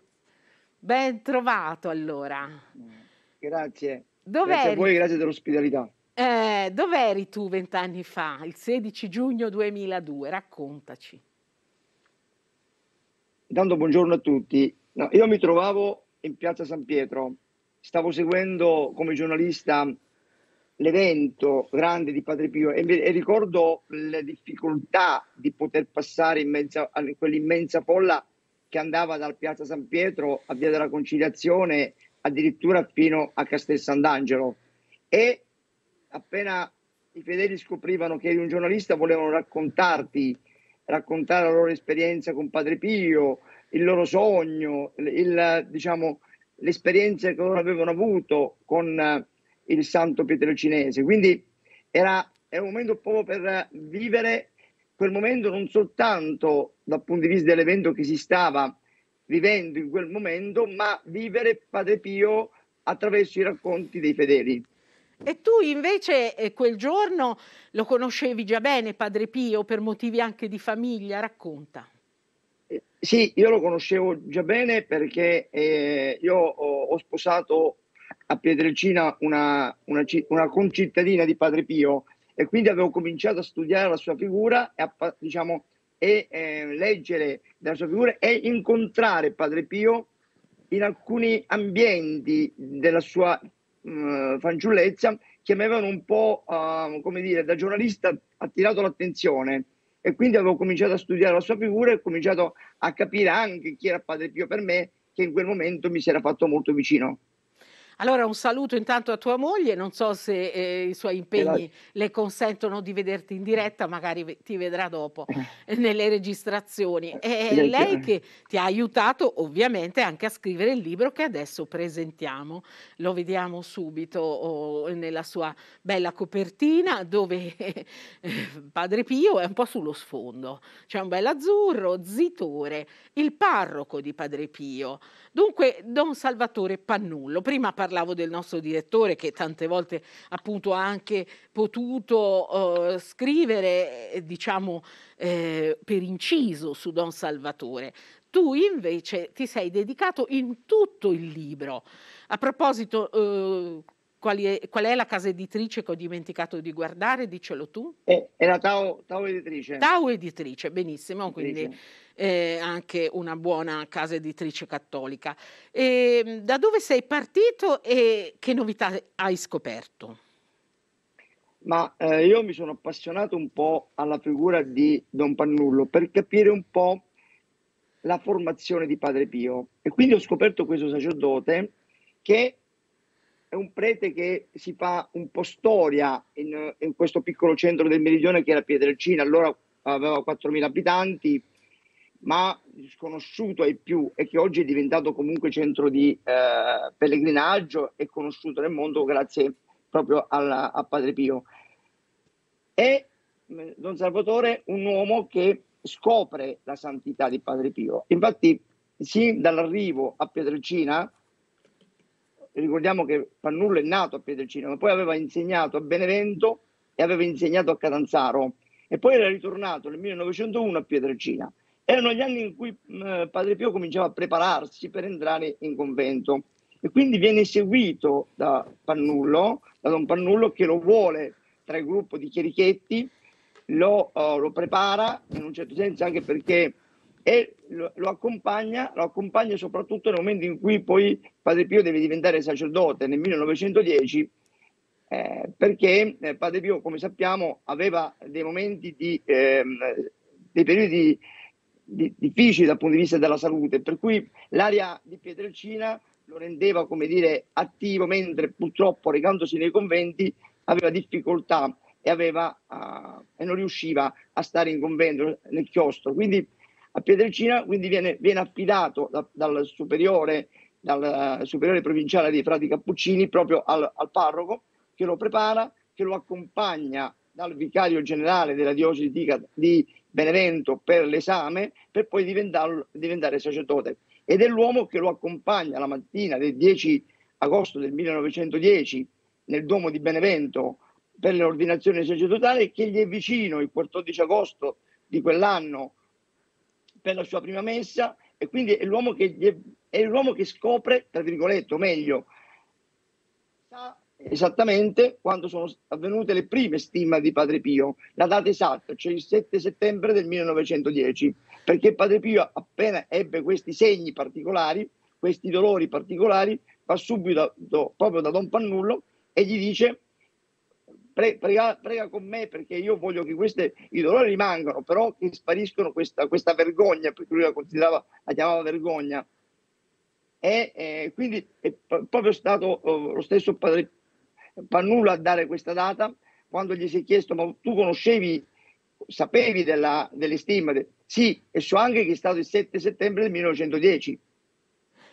Ben trovato allora. Mm, grazie. Dov'è? Grazie a voi, grazie dell'ospitalità. Eh, eri tu vent'anni fa, il 16 giugno 2002? Raccontaci. Intanto buongiorno a tutti. No, io mi trovavo in piazza San Pietro, stavo seguendo come giornalista l'evento grande di Padre Pio e, e ricordo le difficoltà di poter passare in mezzo a quell'immensa folla che andava dal piazza San Pietro a Via della Conciliazione addirittura fino a Castel Sant'Angelo e appena i fedeli scoprivano che eri un giornalista, volevano raccontarti, raccontare la loro esperienza con Padre Pio, il loro sogno, il, diciamo, l'esperienza che loro avevano avuto con eh, il santo pietrocinese. Quindi era, era un momento proprio per vivere quel momento non soltanto dal punto di vista dell'evento che si stava vivendo in quel momento, ma vivere Padre Pio attraverso i racconti dei fedeli. E tu invece eh, quel giorno lo conoscevi già bene, Padre Pio, per motivi anche di famiglia, racconta. Eh, sì, io lo conoscevo già bene perché eh, io ho, ho, sposato a Pietrelcina una, una, una, concittadina di Padre Pio e quindi avevo cominciato a studiare la sua figura e, a, diciamo, e eh, leggere della sua figura e incontrare Padre Pio in alcuni ambienti della sua mh, eh, fanciullezza che mi avevano un po', uh, come dire, da giornalista attirato l'attenzione e quindi avevo cominciato a studiare la sua figura e ho cominciato a capire anche chi era Padre Pio per me, che in quel momento mi si era fatto molto vicino. Allora un saluto intanto a tua moglie, non so se eh, i suoi impegni la... le consentono di vederti in diretta, magari ti vedrà dopo eh, nelle registrazioni. È eh, lei che ti ha aiutato ovviamente anche a scrivere il libro che adesso presentiamo. Lo vediamo subito oh, nella sua bella copertina dove eh, Padre Pio è un po' sullo sfondo. C'è un bel azzurro, zitore, il parroco di Padre Pio. Dunque Don Salvatore Pannullo, prima parlava parlavo del nostro direttore che tante volte appunto ha anche potuto eh, scrivere, eh, diciamo, eh, per inciso su Don Salvatore. Tu invece ti sei dedicato in tutto il libro. A proposito, eh, quali, qual è la casa editrice che ho dimenticato di guardare? Dicelo tu. Eh, è, la Tao, Tao, Editrice. Tau Editrice, benissimo, editrice. quindi eh, anche una buona casa editrice cattolica. E, ehm, da dove sei partito e che novità hai scoperto? Ma eh, io mi sono appassionato un po' alla figura di Don Pannullo per capire un po' la formazione di Padre Pio e quindi ho scoperto questo sacerdote che è un prete che si fa un po' storia in, in questo piccolo centro del meridione che era Pietrelcina, allora aveva 4.000 abitanti, ma sconosciuto ai più e che oggi è diventato comunque centro di eh, pellegrinaggio e conosciuto nel mondo grazie proprio alla, a Padre Pio. È mm, Don Salvatore un uomo che scopre la santità di Padre Pio. Infatti, sin dall'arrivo a Pietrelcina, ricordiamo che Pannullo è nato a Pietrelcina, ma poi aveva insegnato a Benevento e aveva insegnato a Catanzaro e poi era ritornato nel 1901 a Pietrelcina. Erano gli anni in cui eh, Padre Pio cominciava a prepararsi per entrare in convento e quindi viene seguito da Pannullo, da Don Pannullo che lo vuole tra il gruppo di chierichetti, lo, uh, lo prepara in un certo senso anche perché è lo, lo, accompagna, lo accompagna soprattutto nel momento in cui poi Padre Pio deve diventare sacerdote nel 1910 eh, perché eh, Padre Pio, come sappiamo, aveva dei momenti di eh, dei periodi di, difficili dal punto di vista della salute, per cui l'aria di Pietrelcina lo rendeva, come dire, attivo, mentre purtroppo recandosi nei conventi aveva difficoltà e, aveva, uh, e non riusciva a stare in convento nel chiostro. Quindi a Pietrelcina quindi viene, viene affidato da, dal, superiore, dal eh, superiore provinciale dei frati Cappuccini proprio al, al parroco che lo prepara, che lo accompagna dal vicario generale della diocesi di, Benevento per l'esame, per poi diventare sacerdote. Ed è l'uomo che lo accompagna la mattina del 10 agosto del 1910 nel Duomo di Benevento per l'ordinazione sacerdotale, che gli è vicino il 14 agosto di quell'anno per la sua prima messa e quindi è l'uomo che, è l'uomo che scopre, tra virgolette, o meglio, sa esattamente quando sono avvenute le prime stime di Padre Pio, la data esatta, cioè il 7 settembre del 1910, perché Padre Pio appena ebbe questi segni particolari, questi dolori particolari, va subito do, proprio da Don Pannullo e gli dice Pre, prega, prega, con me perché io voglio che queste, i dolori rimangano, però che spariscono questa, questa vergogna, perché lui la considerava, la chiamava vergogna. E eh, quindi è proprio stato eh, lo stesso padre Pannulla a dare questa data quando gli si è chiesto ma tu conoscevi, sapevi della, delle stime? Sì, e so anche che è stato il 7 settembre del 1910.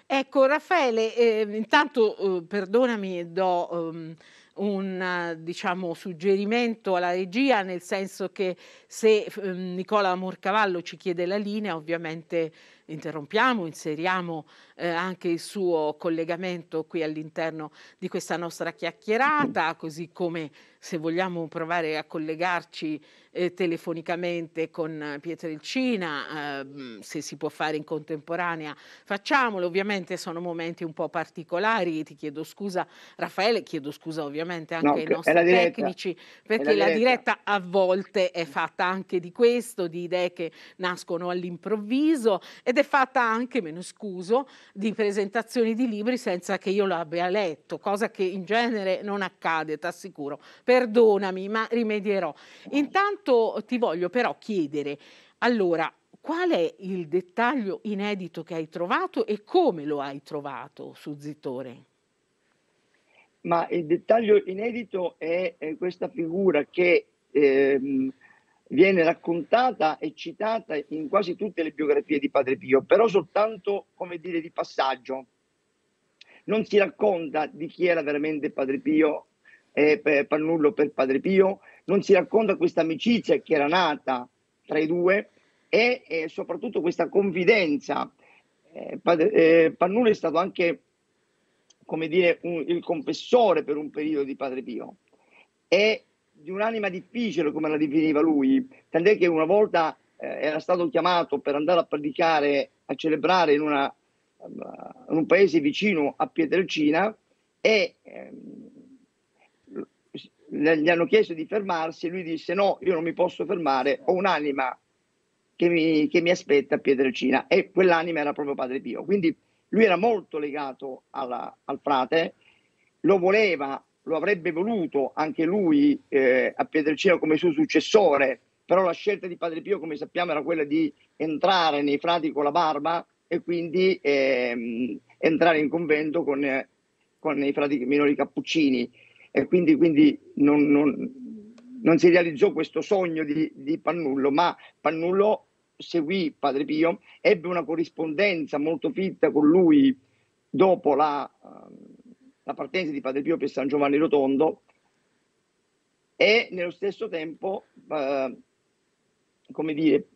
Ecco Raffaele, eh, intanto oh, perdonami, do... Um un diciamo, suggerimento alla regia, nel senso che se ehm, Nicola Morcavallo ci chiede la linea, ovviamente interrompiamo, inseriamo eh, anche il suo collegamento qui all'interno di questa nostra chiacchierata, così come se vogliamo provare a collegarci eh, telefonicamente con Pietrelcina, eh, se si può fare in contemporanea, facciamolo. Ovviamente sono momenti un po' particolari, ti chiedo scusa Raffaele, chiedo scusa ovviamente anche no, ai nostri tecnici, perché la diretta. la diretta a volte è fatta anche di questo, di idee che nascono all'improvviso ed è fatta anche, me ne scuso, di presentazioni di libri senza che io l'abbia letto, cosa che in genere non accade, t'assicuro. Perdonami, ma rimedierò. Intanto ti voglio però chiedere, allora, qual è il dettaglio inedito che hai trovato e come lo hai trovato su Zittore? Ma il dettaglio inedito è, è questa figura che ehm, viene raccontata e citata in quasi tutte le biografie di Padre Pio, però soltanto, come dire, di passaggio. Non si racconta di chi era veramente Padre Pio, eh, Pannullo per Padre Pio, non si racconta questa amicizia che era nata tra i due e eh, soprattutto questa confidenza. Eh, padre, eh, Pannullo è stato anche, come dire, un, il confessore per un periodo di Padre Pio e di un'anima difficile, come la definiva lui, tant'è che una volta eh, era stato chiamato per andare a predicare, a celebrare in, una, eh, in un paese vicino a Pietrelcina e ehm, gli hanno chiesto di fermarsi e lui disse no, io non mi posso fermare, ho un'anima che mi, che mi aspetta a Pietrelcina e quell'anima era proprio Padre Pio. Quindi lui era molto legato alla, al frate, lo voleva lo avrebbe voluto anche lui eh, a Pietrelcina come suo successore, però la scelta di Padre Pio, come sappiamo, era quella di entrare nei frati con la barba e quindi ehm, entrare in convento con, con, i frati minori cappuccini. E quindi, quindi non, non, non, si realizzò questo sogno di, di Pannullo, ma Pannullo seguì Padre Pio, ebbe una corrispondenza molto fitta con lui dopo la... Uh, la partenza di Padre Pio per San Giovanni Rotondo e nello stesso tempo, eh, come dire,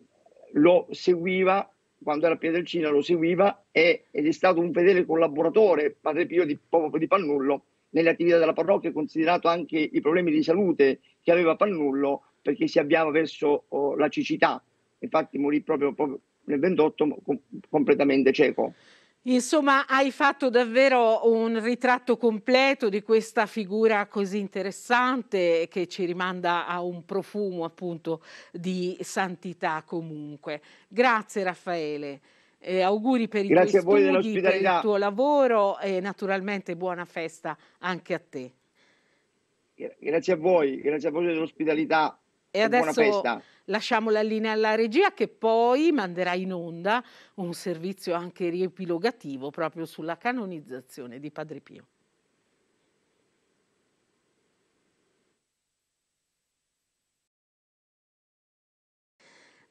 lo seguiva quando era a Pietrelcina, lo seguiva e, ed è stato un fedele collaboratore, Padre Pio di, di Pannullo, nelle attività della parrocchia, considerato anche i problemi di salute che aveva Pannullo perché si avviava verso oh, la cecità. Infatti morì proprio, proprio nel 28 com- completamente cieco. Insomma, hai fatto davvero un ritratto completo di questa figura così interessante che ci rimanda a un profumo appunto di santità comunque. Grazie Raffaele. Eh, auguri per i Grazie tuoi studi, per il tuo lavoro e naturalmente buona festa anche a te. Grazie a voi, grazie a voi dell'ospitalità e, e adesso... buona festa lasciamo la linea alla regia che poi manderà in onda un servizio anche riepilogativo proprio sulla canonizzazione di Padre Pio.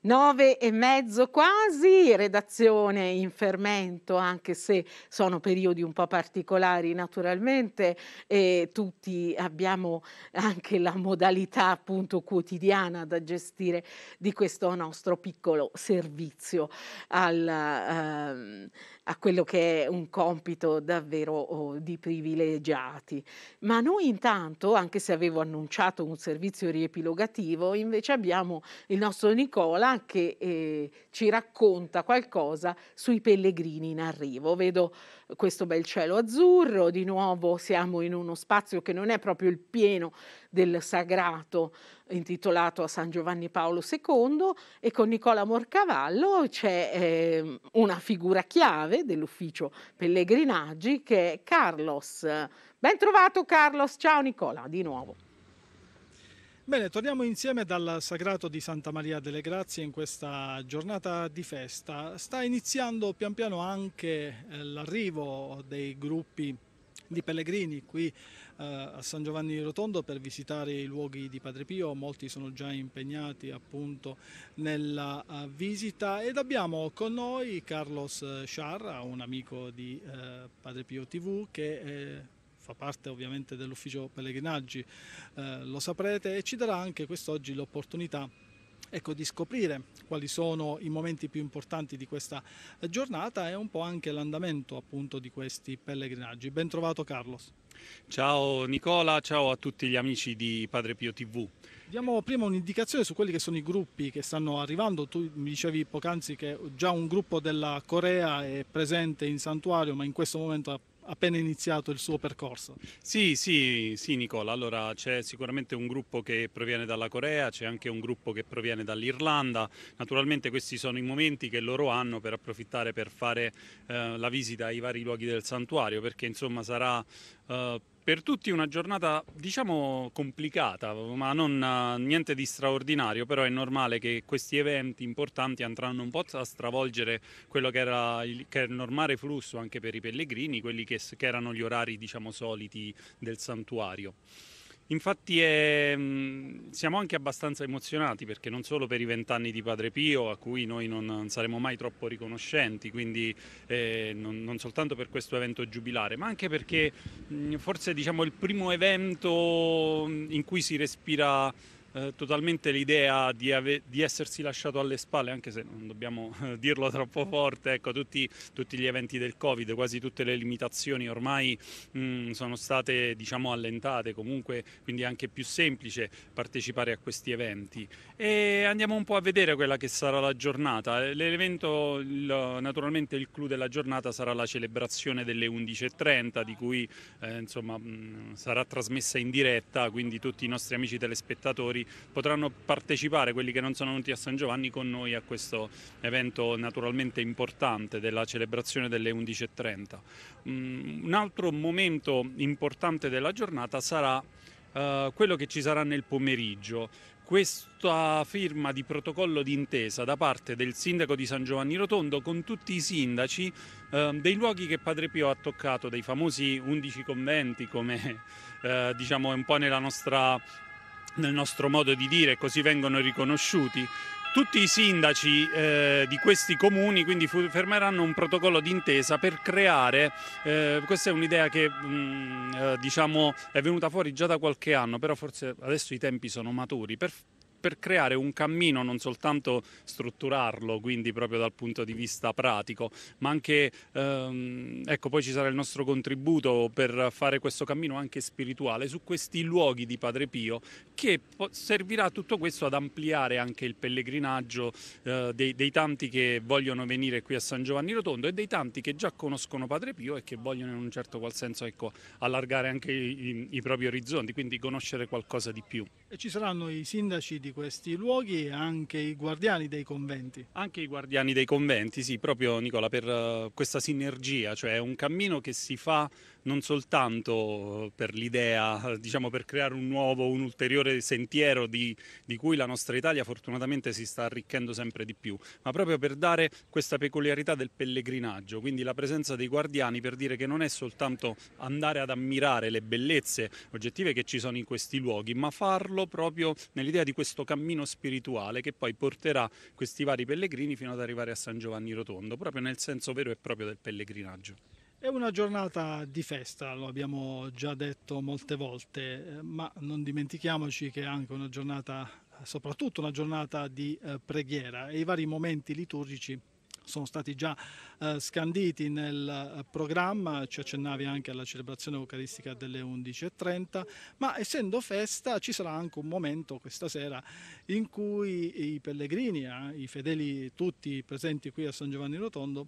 Nove e mezzo quasi, redazione in fermento, anche se sono periodi un po' particolari naturalmente e tutti abbiamo anche la modalità appunto quotidiana da gestire di questo nostro piccolo servizio al, ehm, a quello che è un compito davvero oh, di privilegiati. Ma noi intanto, anche se avevo annunciato un servizio riepilogativo, invece abbiamo il nostro Nicola che eh, ci racconta qualcosa sui pellegrini in arrivo. Vedo questo bel cielo azzurro, di nuovo siamo in uno spazio che non è proprio il pieno del sagrato intitolato a San Giovanni Paolo II e con Nicola Morcavallo c'è eh, una figura chiave dell'ufficio pellegrinaggi che è Carlos. Ben trovato Carlos, ciao Nicola di nuovo. Bene, torniamo insieme dal sagrato di Santa Maria delle Grazie in questa giornata di festa. Sta iniziando pian piano anche eh, l'arrivo dei gruppi di pellegrini qui eh, a San Giovanni Rotondo per visitare i luoghi di Padre Pio, molti sono già impegnati appunto nella eh, visita ed abbiamo con noi Carlos Sciarra, un amico di Padre Pio TV che fa parte ovviamente dell'ufficio pellegrinaggi, eh, lo saprete, e ci darà anche quest'oggi l'opportunità ecco, di scoprire quali sono i momenti più importanti di questa giornata e un po' anche l'andamento appunto di questi pellegrinaggi. Ben trovato Carlos. Ciao Nicola, ciao a tutti gli amici di Padre Pio TV. Diamo prima un'indicazione su quelli che sono i gruppi che stanno arrivando. Tu mi dicevi poc'anzi che già un gruppo della Corea è presente in santuario, ma in questo momento appena iniziato il suo percorso. Sì, sì, sì Nicola, allora c'è sicuramente un gruppo che proviene dalla Corea, c'è anche un gruppo che proviene dall'Irlanda, naturalmente questi sono i momenti che loro hanno per approfittare per fare eh, la visita ai vari luoghi del santuario, perché insomma sarà... Eh, per tutti una giornata diciamo complicata, ma non, eh, niente di straordinario, però è normale che questi eventi importanti andranno un po' a stravolgere quello che era il, che era il normale flusso anche per i pellegrini, quelli che, che erano gli orari diciamo soliti del santuario. Infatti è, ehm, siamo anche abbastanza emozionati perché non solo per i vent'anni di Padre Pio a cui noi non saremo mai troppo riconoscenti, quindi eh, non, non, soltanto per questo evento giubilare, ma anche perché forse diciamo, il primo evento in cui si respira eh, totalmente l'idea di, ave- di, essersi lasciato alle spalle, anche se non dobbiamo eh, dirlo troppo forte, ecco, tutti, tutti, gli eventi del Covid, quasi tutte le limitazioni ormai mh, mm, sono state diciamo, allentate comunque, quindi è anche più semplice partecipare a questi eventi. E andiamo un po' a vedere quella che sarà la giornata. Eh, l'evento, il, naturalmente il clou della giornata sarà la celebrazione delle 11.30, di cui eh, insomma, mh, mm, sarà trasmessa in diretta, quindi tutti i nostri amici telespettatori potranno partecipare quelli che non sono venuti a San Giovanni con noi a questo evento naturalmente importante della celebrazione delle 11.30. Mm, un altro momento importante della giornata sarà eh, quello che ci sarà nel pomeriggio. Questa firma di protocollo d'intesa da parte del sindaco di San Giovanni Rotondo con tutti i sindaci uh, dei luoghi che Padre Pio ha toccato, dei famosi 11 conventi, come uh, diciamo è un po' nella nostra nel nostro modo di dire, così vengono riconosciuti. Tutti i sindaci eh, di questi comuni quindi fermeranno un protocollo d'intesa per creare, eh, questa è un'idea che mh, mm, eh, diciamo, è venuta fuori già da qualche anno, però forse adesso i tempi sono maturi, per per creare un cammino, non soltanto strutturarlo, quindi proprio dal punto di vista pratico, ma anche, ehm, ecco, poi ci sarà il nostro contributo per fare questo cammino anche spirituale su questi luoghi di Padre Pio, che servirà tutto questo ad ampliare anche il pellegrinaggio eh, dei, dei tanti che vogliono venire qui a San Giovanni Rotondo e dei tanti che già conoscono Padre Pio e che vogliono in un certo qual senso ecco, allargare anche i, i, i propri orizzonti, quindi conoscere qualcosa di più. E ci saranno i sindaci di di questi luoghi e anche i guardiani dei conventi. Anche i guardiani dei conventi, sì, proprio Nicola, per eh, questa sinergia, cioè un cammino che si fa non soltanto per l'idea, diciamo per creare un nuovo, un ulteriore sentiero di, di cui la nostra Italia fortunatamente si sta arricchendo sempre di più, ma proprio per dare questa peculiarità del pellegrinaggio, quindi la presenza dei guardiani per dire che non è soltanto andare ad ammirare le bellezze oggettive che ci sono in questi luoghi, ma farlo proprio nell'idea di questo cammino spirituale che poi porterà questi vari pellegrini fino ad arrivare a San Giovanni Rotondo, proprio nel senso vero e proprio del pellegrinaggio. È una giornata di festa, lo abbiamo già detto molte volte, eh, ma non dimentichiamoci che è anche una giornata, soprattutto una giornata di eh, preghiera e i vari momenti liturgici sono stati già eh, scanditi nel programma, ci accennavi anche alla celebrazione eucaristica delle 11.30, ma essendo festa ci sarà anche un momento questa sera in cui i pellegrini, i fedeli tutti presenti qui a San Giovanni Rotondo,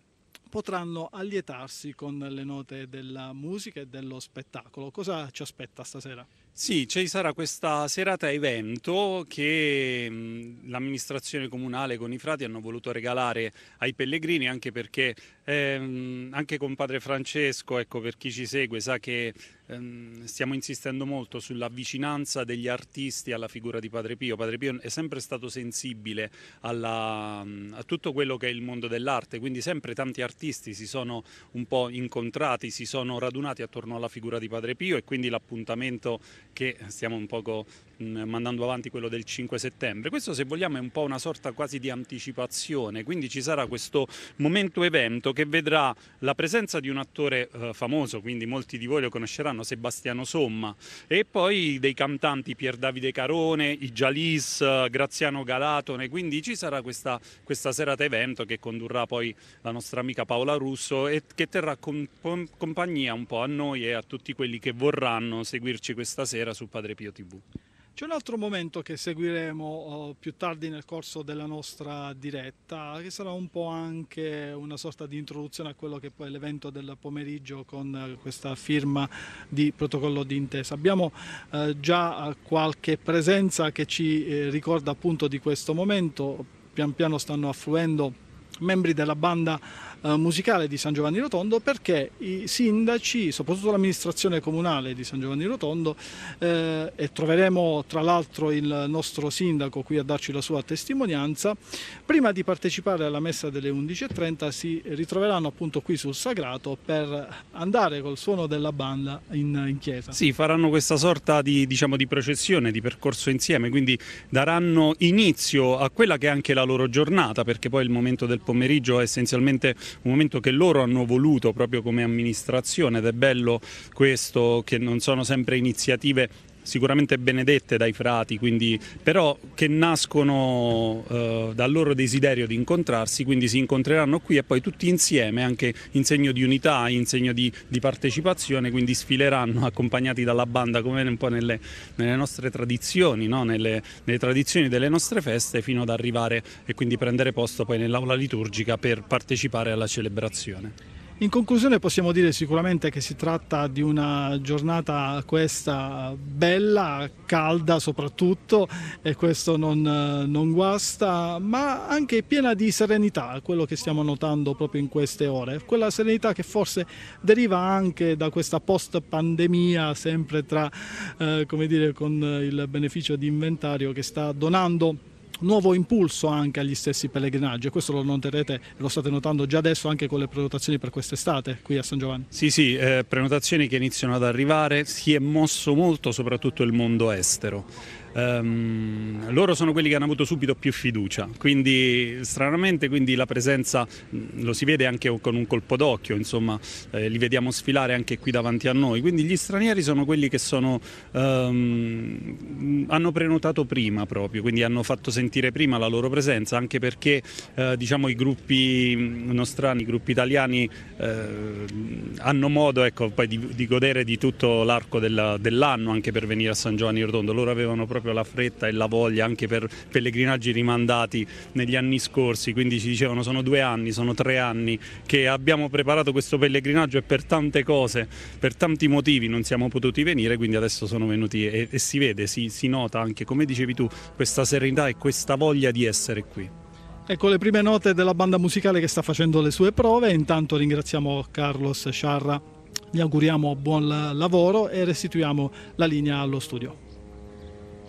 potranno allietarsi con le note della musica e dello spettacolo. Cosa ci aspetta stasera? Sì, ci sarà questa serata evento che mm, l'amministrazione comunale con i frati hanno voluto regalare ai pellegrini anche perché ehm, anche con padre Francesco, ecco per chi ci segue sa che Ehm, stiamo insistendo molto sulla vicinanza degli artisti alla figura di Padre Pio. Padre Pio è sempre stato sensibile alla, mm, a tutto quello che è il mondo dell'arte, quindi sempre tanti artisti si sono un po' incontrati, si sono radunati attorno alla figura di Padre Pio e quindi l'appuntamento che stiamo un poco mm, mandando avanti, quello del 5 settembre. Questo se vogliamo è un po' una sorta quasi di anticipazione, quindi ci sarà questo momento evento che vedrà la presenza di un attore eh, famoso, quindi molti di voi lo conosceranno, italiano, Sebastiano Somma e poi dei cantanti Pier Davide Carone, i Jalis, Graziano Galatone, quindi ci sarà questa, questa, serata evento che condurrà poi la nostra amica Paola Russo e che terrà com compagnia un po' a noi e a tutti quelli che vorranno seguirci questa sera su Padre Pio TV. C'è un altro momento che seguiremo oh, più tardi nel corso della nostra diretta, che sarà un po' anche una sorta di introduzione a quello che poi è l'evento del pomeriggio con eh, questa firma di protocollo d'intesa. Abbiamo eh, già eh, qualche presenza che ci ricorda appunto di questo momento, pian piano stanno affluendo membri della banda eh, musicale di San Giovanni Rotondo perché i sindaci, soprattutto l'amministrazione comunale di San Giovanni Rotondo, eh, e troveremo tra l'altro il nostro sindaco qui a darci la sua testimonianza, prima di partecipare alla messa delle 11.30 si ritroveranno appunto qui sul Sagrato per andare col suono della banda in, in chiesa. Sì, faranno questa sorta di, diciamo, di processione, di percorso insieme, quindi daranno inizio a quella che è anche la loro giornata, perché poi il momento del pomeriggio è essenzialmente un momento che loro hanno voluto proprio come amministrazione ed è bello questo che non sono sempre iniziative sicuramente benedette dai frati, quindi, però che nascono eh, dal loro desiderio di incontrarsi, quindi si incontreranno qui e poi tutti insieme, anche in segno di unità, in segno di, di partecipazione, quindi sfileranno accompagnati dalla banda come un po' nelle, nelle nostre tradizioni, no? nelle, nelle, tradizioni delle nostre feste, fino ad arrivare e quindi prendere posto poi nell'aula liturgica per partecipare alla celebrazione. In conclusione possiamo dire sicuramente che si tratta di una giornata questa bella, calda soprattutto e questo non, non guasta, ma anche piena di serenità, quello che stiamo notando proprio in queste ore, quella serenità che forse deriva anche da questa post pandemia sempre tra, eh, come dire, con il beneficio di inventario che sta donando nuovo impulso anche agli stessi pellegrinaggi e questo lo noterete, lo state notando già adesso anche con le prenotazioni per quest'estate qui a San Giovanni. Sì, sì, eh, prenotazioni che iniziano ad arrivare, si è mosso molto soprattutto il mondo estero ehm, loro sono quelli che hanno avuto subito più fiducia, quindi stranamente quindi la presenza lo si vede anche con un colpo d'occhio, insomma eh, li vediamo sfilare anche qui davanti a noi, quindi gli stranieri sono quelli che sono, ehm, hanno prenotato prima proprio, quindi hanno fatto sentire prima la loro presenza, anche perché eh, diciamo, i gruppi nostrani, i gruppi italiani eh, hanno modo ecco, di, di, godere di tutto l'arco della, dell'anno anche per venire a San Giovanni Rotondo, loro avevano proprio proprio la fretta e la voglia anche per pellegrinaggi rimandati negli anni scorsi, quindi ci dicevano sono due anni, sono tre anni che abbiamo preparato questo pellegrinaggio e per tante cose, per tanti motivi non siamo potuti venire, quindi adesso sono venuti e, e si vede, si, si nota anche, come dicevi tu, questa serenità e questa voglia di essere qui. Ecco le prime note della banda musicale che sta facendo le sue prove, intanto ringraziamo Carlos Sciarra, gli auguriamo buon lavoro e restituiamo la linea allo studio.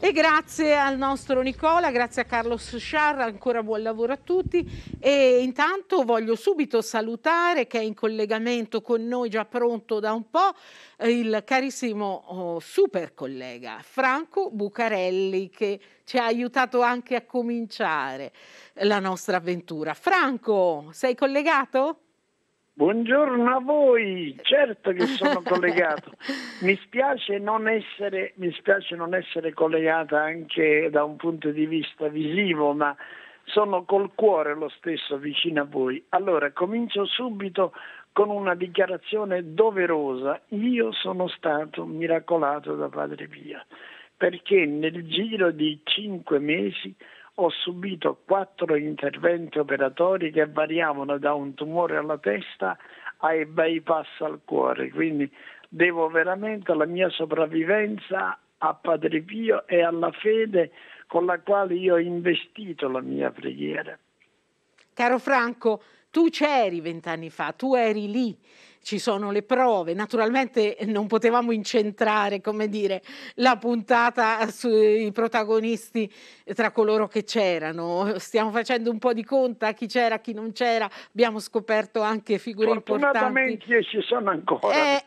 E grazie al nostro Nicola, grazie a Carlos Sciarra, ancora buon lavoro a tutti e intanto voglio subito salutare che è in collegamento con noi già pronto da un po' il carissimo oh, super collega Franco Bucarelli che ci ha aiutato anche a cominciare la nostra avventura. Franco, sei collegato? Buongiorno a voi, certo che sono collegato. Mi spiace, essere, mi spiace, non essere, collegata anche da un punto di vista visivo, ma sono col cuore lo stesso vicino a voi. Allora, comincio subito con una dichiarazione doverosa. Io sono stato miracolato da Padre Pia, perché nel giro di cinque mesi ho subito quattro interventi operatori che variavano da un tumore alla testa ai bypass al cuore, quindi devo veramente la mia sopravvivenza a Padre Pio e alla fede con la quale io ho investito la mia preghiera. Caro Franco, tu c'eri vent'anni fa, tu eri lì ci sono le prove. Naturalmente eh, non potevamo incentrare, come dire, la puntata sui protagonisti eh, tra coloro che c'erano. Stiamo facendo un po' di conta chi c'era, chi non c'era. Abbiamo scoperto anche figure importanti. Fortunatamente ci sono ancora. Eh,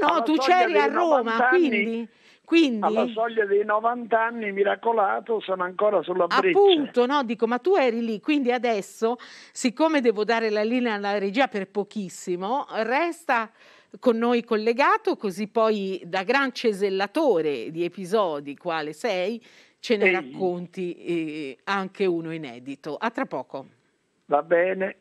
no, no, tu c'eri a Roma, anni, quindi quindi, alla soglia dei 90 anni, miracolato, sono ancora sulla breccia. Appunto, no? Dico, ma tu eri lì, quindi adesso, siccome devo dare la linea alla regia per pochissimo, resta con noi collegato, così poi da gran cesellatore di episodi quale sei, ce ne Ehi. racconti eh, anche uno inedito. A tra poco. Va bene.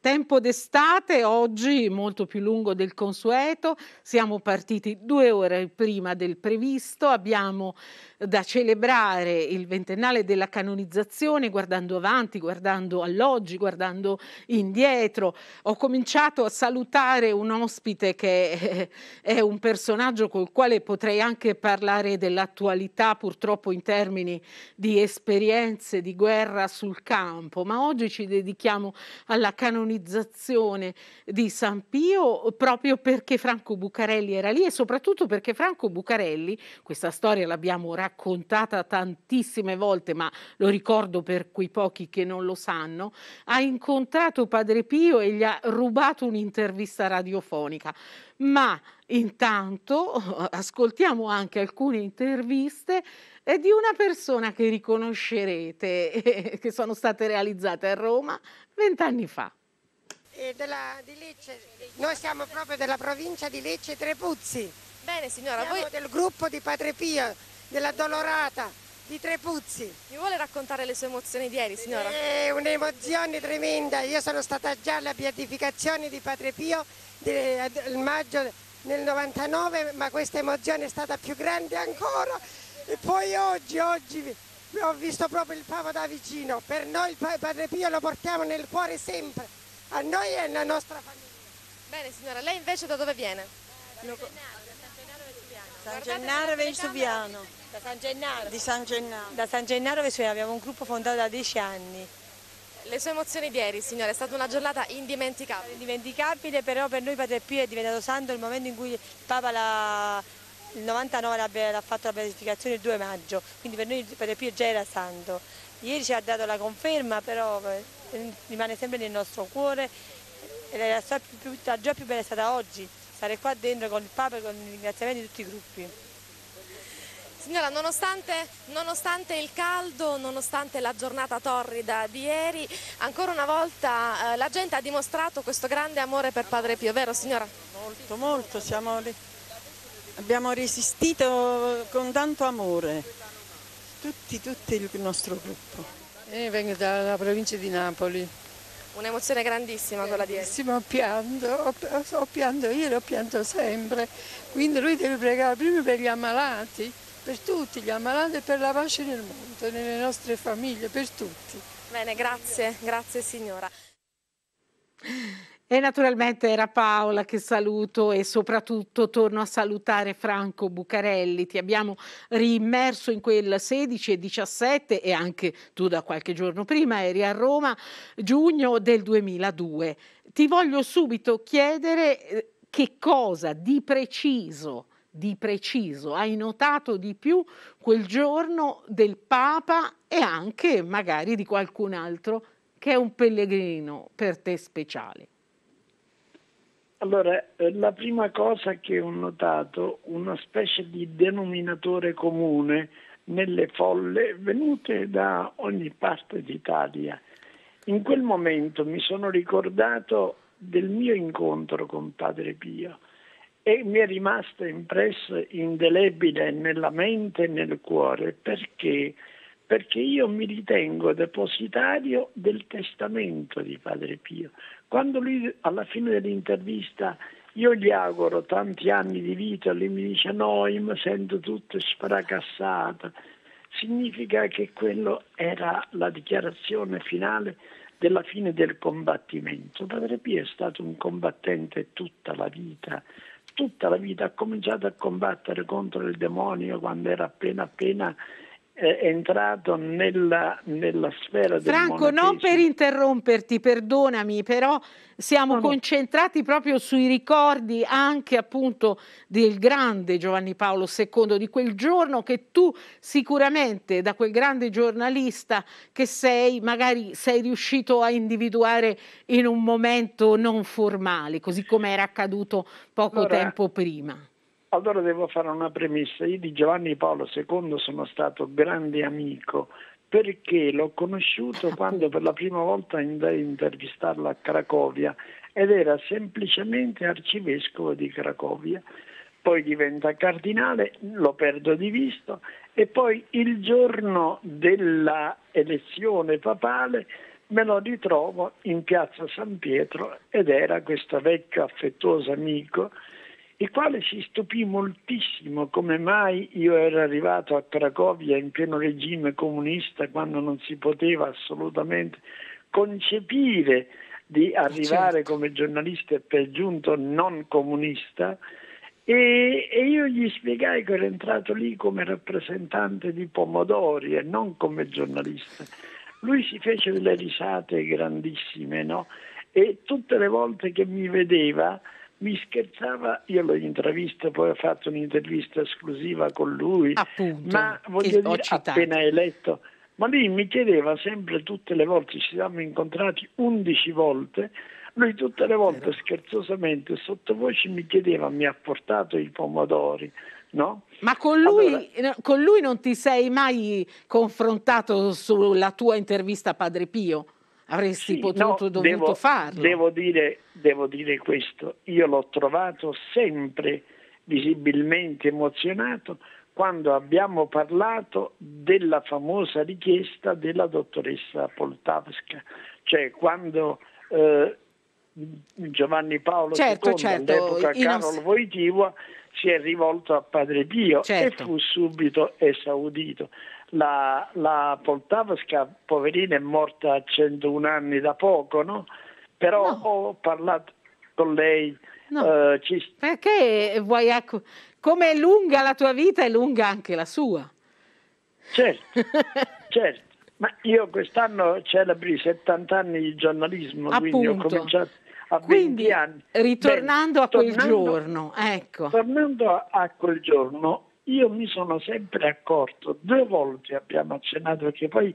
Tempo d'estate, oggi molto più lungo del consueto, siamo partiti due ore prima del previsto, abbiamo eh, da celebrare il ventennale della canonizzazione guardando avanti, guardando all'oggi, guardando indietro. Ho cominciato a salutare un ospite che eh, è un personaggio col quale potrei anche parlare dell'attualità, purtroppo in termini di esperienze, di guerra sul campo, ma oggi ci dedichiamo alla canonizzazione canonizzazione di San Pio proprio perché Franco Bucarelli era lì e soprattutto perché Franco Bucarelli, questa storia l'abbiamo raccontata tantissime volte, ma lo ricordo per quei pochi che non lo sanno, ha incontrato Padre Pio e gli ha rubato un'intervista radiofonica. Ma intanto ascoltiamo anche alcune interviste eh, di una persona che riconoscerete, che sono state realizzate a Roma vent'anni fa. Eh, della, di Lecce, noi siamo proprio della provincia di Lecce Trepuzzi. Bene signora, siamo voi... del gruppo di Padre Pio, della Dolorata, di Trepuzzi. Mi vuole raccontare le sue emozioni di ieri signora? È eh, un'emozione tremenda, io sono stata già alla beatificazione di Padre Pio nel maggio del 99, ma questa emozione è stata più grande ancora. E poi oggi, oggi ho visto proprio il Papa da vicino, per noi il Padre Pio lo portiamo nel cuore sempre a noi e alla nostra famiglia. Bene signora, lei invece da dove viene? Da San Gennaro Vesuviano. Da San Gennaro? Di San Gennaro. Da San Gennaro Vesuviano, abbiamo un gruppo fondato da dieci anni. Le sue emozioni di ieri, signore, è stata una giornata indimenticabile. Indimenticabile, però per noi Padre Pio è diventato santo il momento in cui il Papa la, il 99 l'ha fatto la beatificazione il 2 maggio, quindi per noi Padre Pio già era santo. Ieri ci ha dato la conferma, però eh, rimane sempre nel nostro cuore e la storia più, la gioia più bella è stata oggi, stare qua dentro con il Papa e con i ringraziamenti di tutti i gruppi. Signora, nonostante, nonostante, il caldo, nonostante la giornata torrida di ieri, ancora una volta eh, la gente ha dimostrato questo grande amore per Padre Pio, vero signora? Molto, molto, siamo, abbiamo resistito con tanto amore, tutti, tutto il nostro gruppo. Eh, vengo dalla provincia di Napoli. Un'emozione grandissima quella di ieri. pianto, ho, ho pianto ieri, ho pianto sempre. Quindi lui deve pregare prima per gli ammalati, per tutti gli ammalati e per la pace nel mondo, nelle nostre famiglie, per tutti. Bene, grazie, grazie signora. E naturalmente era Paola che saluto e soprattutto torno a salutare Franco Bucarelli. Ti abbiamo rimerso in quel 16 e 17 e anche tu da qualche giorno prima eri a Roma, giugno del 2002. Ti voglio subito chiedere eh, che cosa di preciso, di preciso hai notato di più quel giorno del Papa e anche magari di qualcun altro che è un pellegrino per te speciale. Allora, eh, la prima cosa che ho notato, una specie di denominatore comune nelle folle venute da ogni parte d'Italia. In quel momento mi sono ricordato del mio incontro con Padre Pio e mi è rimasto impresso indelebile nella mente e nel cuore perché perché io mi ritengo depositario del testamento di Padre Pio, quando lui alla fine dell'intervista io gli auguro tanti anni di vita, lui mi dice no, io mi sento tutto sfracassato. Significa che quella era la dichiarazione finale della fine del combattimento. Padre Pio è stato un combattente tutta la vita, tutta la vita ha cominciato a combattere contro il demonio quando era appena appena eh, entrato nella, nella sfera del Franco, non per interromperti, perdonami, però siamo no, concentrati no. proprio sui ricordi anche appunto del grande Giovanni Paolo II, di quel giorno che tu sicuramente da quel grande giornalista che sei, magari sei riuscito a individuare in un momento non formale, così come era accaduto poco allora, tempo prima. Allora devo fare una premessa. Io di Giovanni Paolo II sono stato grande amico perché l'ho conosciuto quando per la prima volta andai a intervistarlo a Cracovia ed era semplicemente arcivescovo di Cracovia. Poi diventa cardinale, lo perdo di vista e poi il giorno della elezione papale me lo ritrovo in piazza San Pietro ed era questo vecchio affettuoso amico il quale si stupì moltissimo come mai io ero arrivato a Cracovia in pieno regime comunista quando non si poteva assolutamente concepire di arrivare certo. come giornalista e per giunto non comunista e, e, io gli spiegai che ero entrato lì come rappresentante di Pomodori e non come giornalista. Lui si fece delle risate grandissime no? e tutte le volte che mi vedeva mi scherzava, io l'ho intervista, poi ho fatto un'intervista esclusiva con lui, Appunto, ma voglio dire, citato. appena eletto, ma lui mi chiedeva sempre tutte le volte, ci siamo incontrati 11 volte, lui tutte le volte scherzosamente sottovoce mi chiedeva, mi ha portato i pomodori, no? Ma con lui, allora, con lui non ti sei mai confrontato sulla tua intervista a Padre Pio? avresti sì, potuto no, dovuto devo, farlo. Devo dire, devo dire questo, io l'ho trovato sempre visibilmente emozionato quando abbiamo parlato della famosa richiesta della dottoressa Poltavska, cioè quando eh, Giovanni Paolo certo, II, certo. all'epoca In... Carol Voitiva, si è rivolto a Padre Pio certo. e fu subito esaudito la, la Poltavska, poverina, è morta a 101 anni da poco, no? Però no. ho parlato con lei. No. Eh, ci... Perché vuoi, ecco, come è lunga la tua vita, è lunga anche la sua. Certo, certo. Ma io quest'anno celebri 70 anni di giornalismo, Appunto. quindi ho cominciato a quindi, anni. Ritornando Beh, a quel tornando, giorno, ecco. Tornando a, a quel giorno, io mi sono sempre accorto, due volte abbiamo accennato, perché poi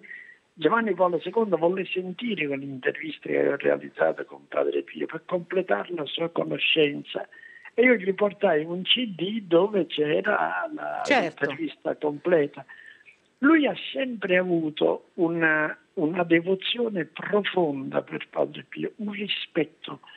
Giovanni Paolo II volle sentire quell'intervista che ho realizzato con Padre Pio per completare la sua conoscenza e io gli portai un CD dove c'era la, certo. l'intervista completa. Lui ha sempre avuto una, una devozione profonda per Padre Pio, un rispetto. profondo.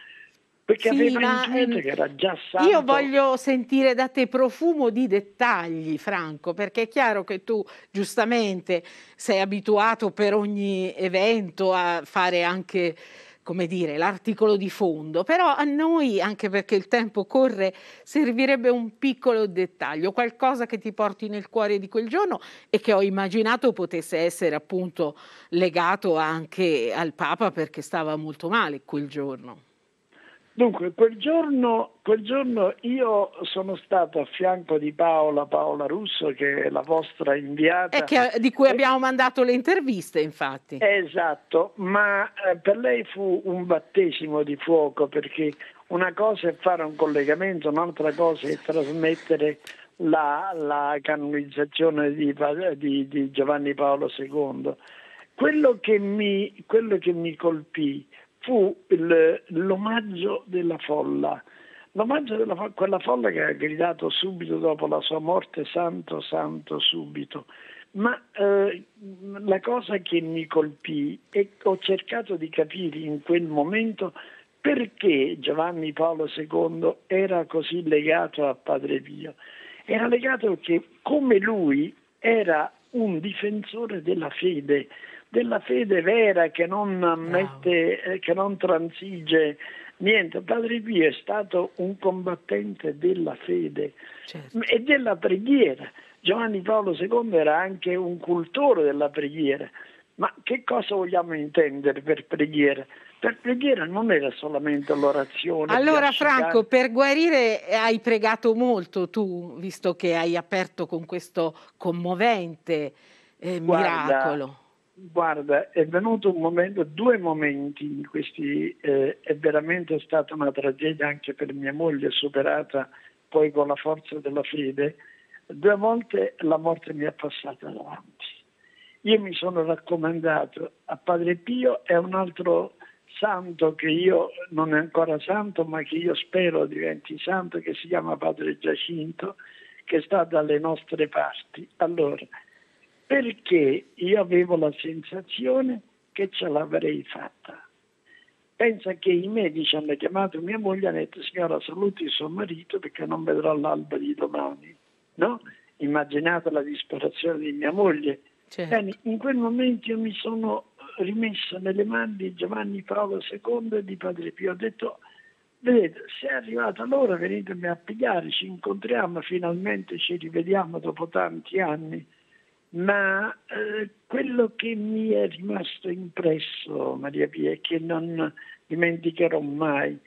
Perché sì, aveva intuito ehm, che era già santo. Io voglio sentire da te profumo di dettagli, Franco, perché è chiaro che tu giustamente sei abituato per ogni evento a fare anche come dire, l'articolo di fondo, però a noi, anche perché il tempo corre, servirebbe un piccolo dettaglio, qualcosa che ti porti nel cuore di quel giorno e che ho immaginato potesse essere appunto legato anche al Papa perché stava molto male quel giorno. Dunque, quel giorno, quel giorno, io sono stato a fianco di Paola, Paola Russo, che è la vostra inviata. Che, di cui abbiamo mandato le interviste, infatti. Esatto, ma eh, per lei fu un battesimo di fuoco, perché una cosa è fare un collegamento, un'altra cosa è trasmettere la, la canonizzazione di, di, di, Giovanni Paolo II. quello che mi, quello che mi colpì fu il, l'omaggio della folla. L'omaggio della folla, quella folla che ha gridato subito dopo la sua morte, santo, santo, subito. Ma eh, la cosa che mi colpì e ho cercato di capire in quel momento perché Giovanni Paolo II era così legato a Padre Pio. Era legato che come lui era un difensore della fede, della fede vera che non ammette, no. Eh, che non transige niente. Padre Pio è stato un combattente della fede certo. e della preghiera. Giovanni Paolo II era anche un cultore della preghiera. Ma che cosa vogliamo intendere per preghiera? Per preghiera non era solamente l'orazione. Allora Franco, per guarire eh, hai pregato molto tu, visto che hai aperto con questo commovente eh, Guarda, miracolo. Guarda, è venuto un momento, due momenti in questi, eh, è veramente stata una tragedia anche per mia moglie, superata poi con la forza della fede. Due volte la morte mi è passata davanti. Io mi sono raccomandato a Padre Pio e a un altro santo che io non è ancora santo, ma che io spero diventi santo, che si chiama Padre Giacinto, che sta dalle nostre parti. Allora, perché io avevo la sensazione che ce l'avrei fatta. Pensa che i medici hanno chiamato mia moglie e hanno detto signora saluti suo marito perché non vedrò l'alba di domani. No? Immaginate la disperazione di mia moglie. Certo. Bene, in quel momento io mi sono rimessa nelle mani di Giovanni Paolo II e di Padre Pio. Ho detto vedete se è arrivata l'ora venitemi a pigliare, ci incontriamo finalmente, ci rivediamo dopo tanti anni ma eh, quello che mi è rimasto impresso, Maria Pia, e che non dimenticherò mai,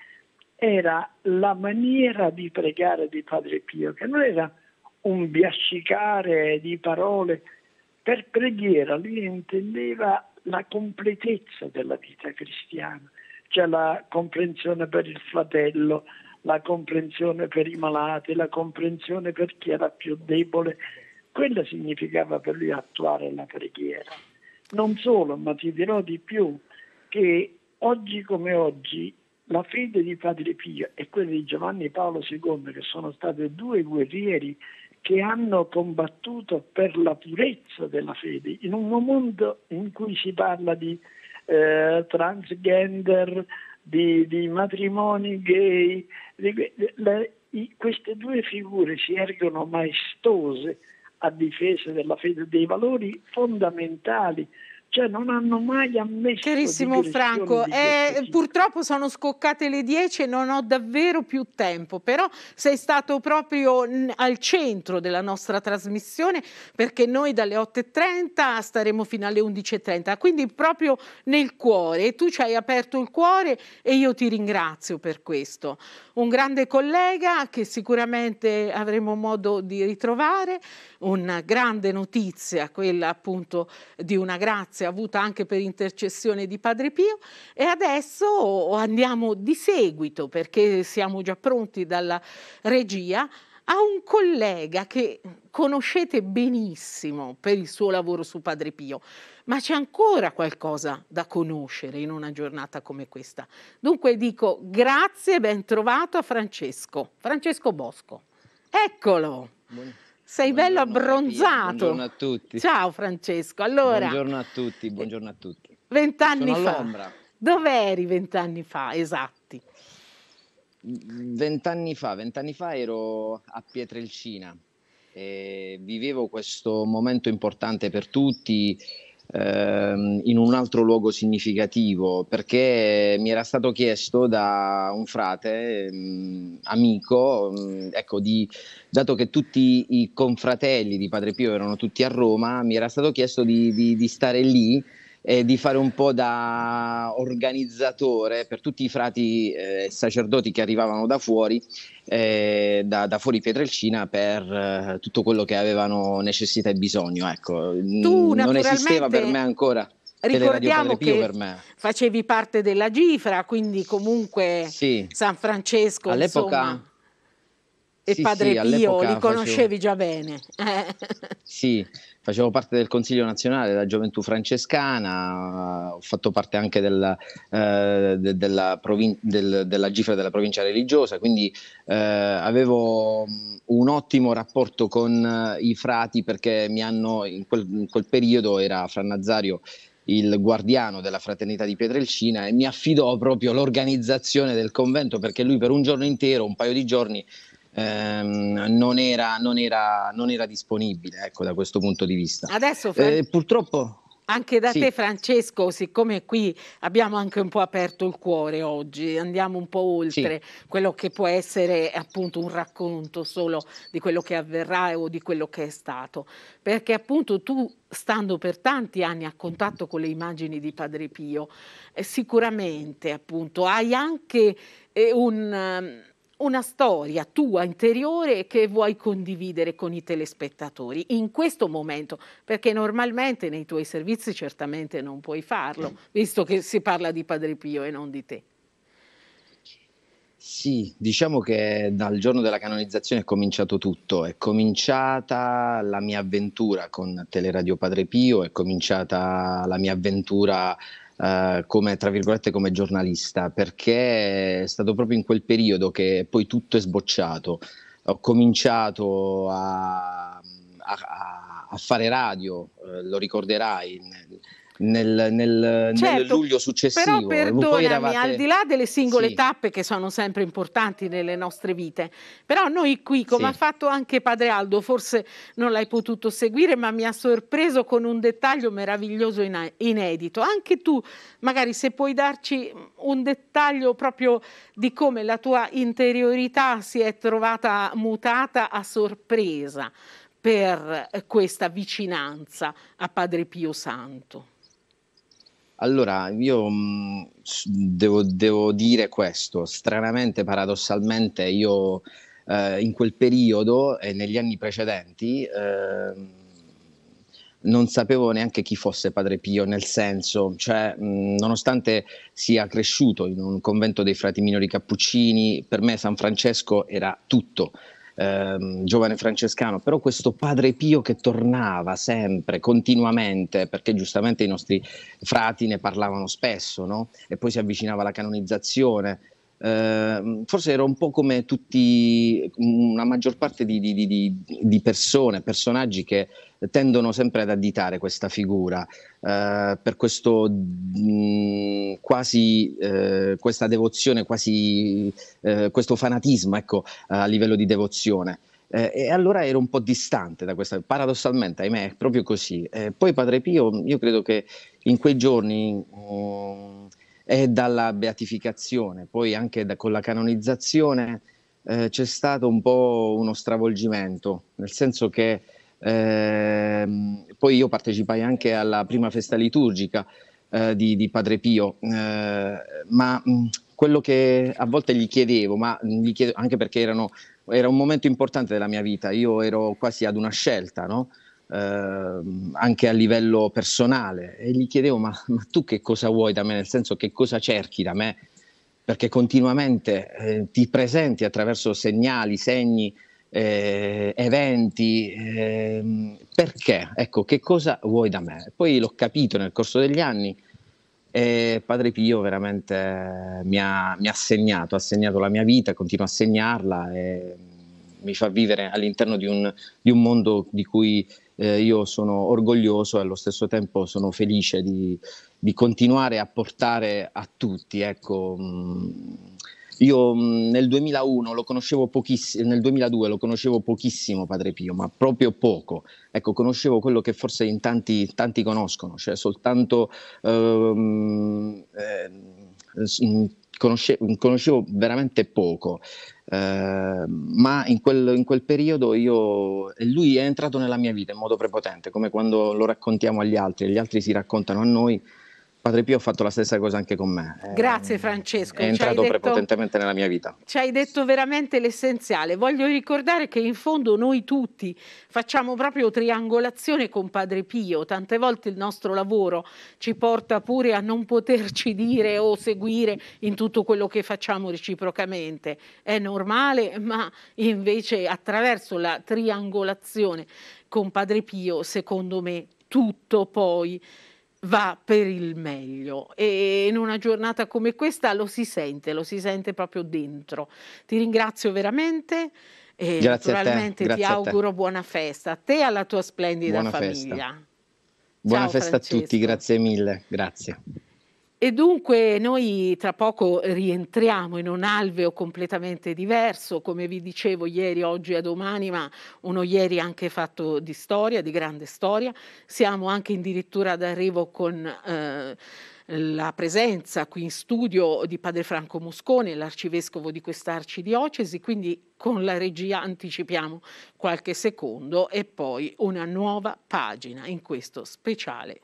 era la maniera di pregare di Padre Pio, che non era un biascicare di parole, per preghiera lui intendeva la completezza della vita cristiana, cioè la comprensione per il fratello, la comprensione per i malati, la comprensione per chi era più debole, quella significava per lui attuare la preghiera. Non solo, ma ti dirò di più, che oggi come oggi la fede di Padre Pio e quella di Giovanni Paolo II, che sono state due guerrieri che hanno combattuto per la purezza della fede, in un mondo in cui si parla di eh, transgender, di, di, matrimoni gay, di, la, i, queste due figure si ergono maestose a difesa della fede e dei valori fondamentali cioè non hanno mai ammesso. Carissimo Franco, eh, purtroppo sono scoccate le 10 e non ho davvero più tempo, però sei stato proprio mm, al centro della nostra trasmissione perché noi dalle 8.30 staremo fino alle 11.30, quindi proprio nel cuore tu ci hai aperto il cuore e io ti ringrazio per questo. Un grande collega che sicuramente avremo modo di ritrovare, una grande notizia, quella appunto di una grazia grazie avuta anche per intercessione di Padre Pio e adesso andiamo di seguito perché siamo già pronti dalla regia a un collega che conoscete benissimo per il suo lavoro su Padre Pio, ma c'è ancora qualcosa da conoscere in una giornata come questa. Dunque dico grazie e ben trovato a Francesco, Francesco Bosco. Eccolo! Buon. Sei bello abbronzato. Buongiorno a tutti. Ciao Francesco. Allora, buongiorno a tutti, buongiorno a tutti. Vent'anni fa. Dove eri vent'anni fa, esatti? Vent'anni fa, vent'anni fa ero a Pietrelcina e vivevo questo momento importante per tutti Ehm, in un altro luogo significativo perché mi era stato chiesto da un frate mh, ehm, amico mh, ehm, ecco di, dato che tutti i confratelli di Padre Pio erano tutti a Roma mi era stato chiesto di, di, di stare lì eh, di fare un po' da organizzatore per tutti i frati eh, sacerdoti che arrivavano da fuori, eh, da, da, fuori Pietrelcina per eh, tutto quello che avevano necessità e bisogno. Ecco. Tu, non esisteva per me ancora. Ricordiamo che facevi parte della Gifra, quindi comunque sì. San Francesco all'epoca insomma, e sì, Padre sì, Pio li conoscevi facevo... già bene. sì, facevo parte del Consiglio nazionale della gioventù francescana, ho fatto parte anche della, eh, de, della, provin- del, della GIFRA della provincia religiosa, quindi eh, avevo un ottimo rapporto con eh, i frati perché mi hanno, in quel, in quel periodo era Fra Nazario il guardiano della fraternità di Pietrelcina e mi affidò proprio l'organizzazione del convento perché lui per un giorno intero, un paio di giorni, ehm, non, era, non, era, non, era, disponibile ecco, da questo punto di vista. Adesso eh, Fran- eh, purtroppo... Anche da sì. te Francesco, siccome qui abbiamo anche un po' aperto il cuore oggi, andiamo un po' oltre sì. quello che può essere appunto un racconto solo di quello che avverrà o di quello che è stato, perché appunto tu stando per tanti anni a contatto con le immagini di Padre Pio, eh, sicuramente appunto hai anche eh, un ehm, una storia tua interiore che vuoi condividere con i telespettatori in questo momento, perché normalmente nei tuoi servizi certamente non puoi farlo, visto che si parla di Padre Pio e non di te. Sì, diciamo che dal giorno della canonizzazione è cominciato tutto, è cominciata la mia avventura con Teleradio Padre Pio, è cominciata la mia avventura eh, come, tra virgolette, come giornalista, perché è stato proprio in quel periodo che poi tutto è sbocciato. Ho cominciato a, a, a fare radio, eh, lo ricorderai, nel, nel, certo, nel luglio successivo. Però perdonami, eravate... al di là delle singole sì. tappe che sono sempre importanti nelle nostre vite, però noi qui, come sì. ha fatto anche Padre Aldo, forse non l'hai potuto seguire, ma mi ha sorpreso con un dettaglio meraviglioso in, inedito. Anche tu, magari se puoi darci un dettaglio proprio di come la tua interiorità si è trovata mutata a sorpresa per questa vicinanza a Padre Pio Santo. Allora, io mh, mm, devo, devo, dire questo, stranamente, paradossalmente, io eh, in quel periodo e negli anni precedenti eh, non sapevo neanche chi fosse Padre Pio, nel senso, cioè, mh, mm, nonostante sia cresciuto in un convento dei frati minori cappuccini, per me San Francesco era tutto ehm, giovane francescano, però questo padre Pio che tornava sempre, continuamente, perché giustamente i nostri frati ne parlavano spesso, no? e poi si avvicinava alla canonizzazione. Ehm, forse ero un po' come tutti, una maggior parte di, di, di, di persone, personaggi che tendono sempre ad additare questa figura eh, per questo, mh, mm, quasi, eh, questa devozione, quasi, eh, questo fanatismo ecco, a livello di devozione. Eh, e allora ero un po' distante da questa, paradossalmente, ahimè, è proprio così. Eh, poi Padre Pio, io credo che in quei giorni, um, e dalla beatificazione, poi anche da, con la canonizzazione eh, c'è stato un po' uno stravolgimento, nel senso che eh, poi io partecipai anche alla prima festa liturgica eh, di, di, Padre Pio, eh, ma mh, mm, quello che a volte gli chiedevo, ma gli chiedo, anche perché erano, era un momento importante della mia vita, io ero quasi ad una scelta, no? eh, anche a livello personale e gli chiedevo ma, ma, tu che cosa vuoi da me, nel senso che cosa cerchi da me, perché continuamente eh, ti presenti attraverso segnali, segni, eh, eventi, eh, perché? Ecco, che cosa vuoi da me? Poi l'ho capito nel corso degli anni e Padre Pio veramente mi ha, mi ha segnato, ha segnato la mia vita, continua a segnarla e mi fa vivere all'interno di un, di un mondo di cui eh, io sono orgoglioso e allo stesso tempo sono felice di, di continuare a portare a tutti. Ecco, mm. io mm, nel 2001 lo conoscevo pochissimo, nel 2002 lo conoscevo pochissimo Padre Pio, ma proprio poco. Ecco, conoscevo quello che forse in tanti, tanti conoscono, cioè soltanto ehm, eh, conosce- conoscevo veramente poco, eh, ma in quel, in quel periodo io, lui è entrato nella mia vita in modo prepotente, come quando lo raccontiamo agli altri, e gli altri si raccontano a noi, Padre Pio ha fatto la stessa cosa anche con me. Eh, Grazie Francesco. È entrato detto, prepotentemente nella mia vita. Ci hai detto veramente l'essenziale. Voglio ricordare che in fondo noi tutti facciamo proprio triangolazione con Padre Pio. Tante volte il nostro lavoro ci porta pure a non poterci dire o seguire in tutto quello che facciamo reciprocamente. È normale, ma invece attraverso la triangolazione con Padre Pio, secondo me, tutto poi va per il meglio e in una giornata come questa lo si sente, lo si sente proprio dentro. Ti ringrazio veramente e Grazie naturalmente ti auguro buona festa a te e alla tua splendida buona famiglia. Festa. Buona Ciao, festa Francesco. a tutti, grazie mille, grazie. E dunque noi tra poco rientriamo in un alveo completamente diverso, come vi dicevo ieri, oggi e domani, ma uno ieri anche fatto di storia, di grande storia. Siamo anche addirittura d'arrivo con... Eh, la presenza qui in studio di padre Franco Moscone, l'arcivescovo di quest'arcidiocesi, quindi con la regia anticipiamo qualche secondo e poi una nuova pagina in questo speciale.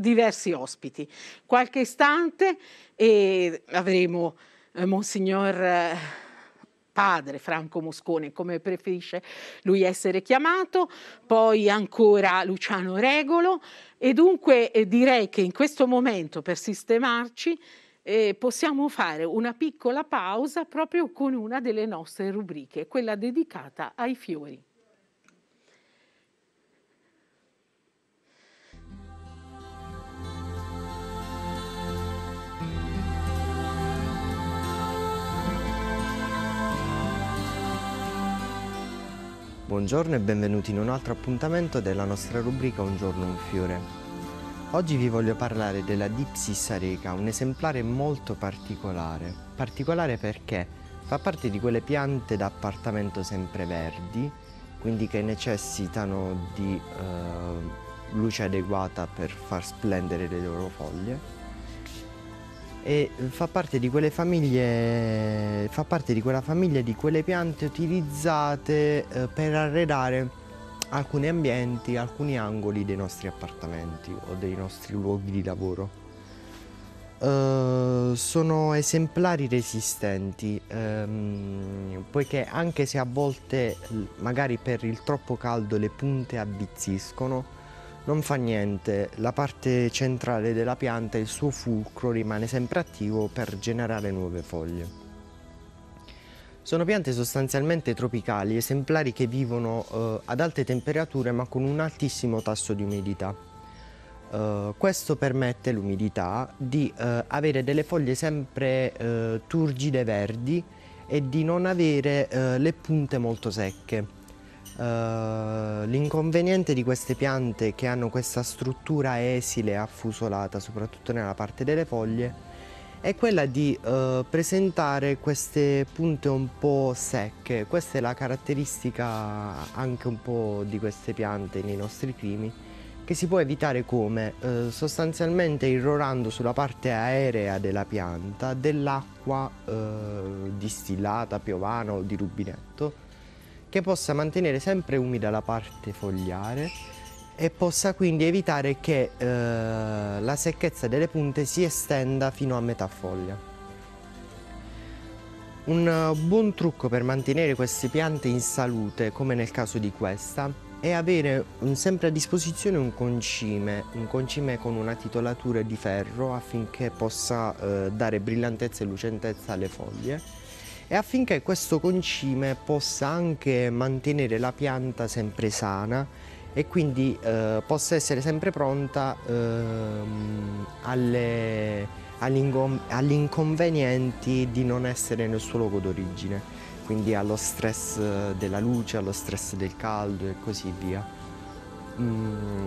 diversi ospiti. Qualche istante e avremo eh, Monsignor eh, Padre Franco Moscone, come preferisce lui essere chiamato, poi ancora Luciano Regolo e dunque eh, direi che in questo momento per sistemarci eh, possiamo fare una piccola pausa proprio con una delle nostre rubriche, quella dedicata ai fiori. Buongiorno e benvenuti in un altro appuntamento della nostra rubrica Un giorno un fiore. Oggi vi voglio parlare della Dipsis areca, un esemplare molto particolare. Particolare perché fa parte di quelle piante da appartamento sempreverdi, quindi che necessitano di eh, luce adeguata per far splendere le loro foglie e fa parte di quelle famiglie fa parte di quella famiglia di quelle piante utilizzate eh, per arredare alcuni ambienti, alcuni angoli dei nostri appartamenti o dei nostri luoghi di lavoro. Uh, sono esemplari resistenti, um, poiché anche se a volte magari per il troppo caldo le punte abbizziscono, non fa niente, la parte centrale della pianta, il suo fulcro rimane sempre attivo per generare nuove foglie. Sono piante sostanzialmente tropicali, esemplari che vivono eh, ad alte temperature ma con un altissimo tasso di umidità. Eh, questo permette l'umidità di eh, avere delle foglie sempre eh, turgide verdi e di non avere eh, le punte molto secche. Eh, l'inconveniente di queste piante che hanno questa struttura esile affusolata, soprattutto nella parte delle foglie, è quella di uh, presentare queste punte un po' secche. Questa è la caratteristica anche un po' di queste piante nei nostri climi, che si può evitare come? Uh, sostanzialmente irrorando sulla parte aerea della pianta dell'acqua distillata, piovana o di rubinetto, che possa mantenere sempre umida la parte fogliare e possa quindi evitare che eh, la secchezza delle punte si estenda fino a metà foglia. Un eh, buon trucco per mantenere queste piante in salute, come nel caso di questa, è avere sempre a disposizione un concime, un concime con una titolatura di ferro affinché possa eh, dare brillantezza e lucentezza alle foglie e affinché questo concime possa anche mantenere la pianta sempre sana e quindi eh, possa essere sempre pronta eh, all'inconveniente all di non essere nel suo luogo d'origine, quindi allo stress della luce, allo stress del caldo e così via. Mm,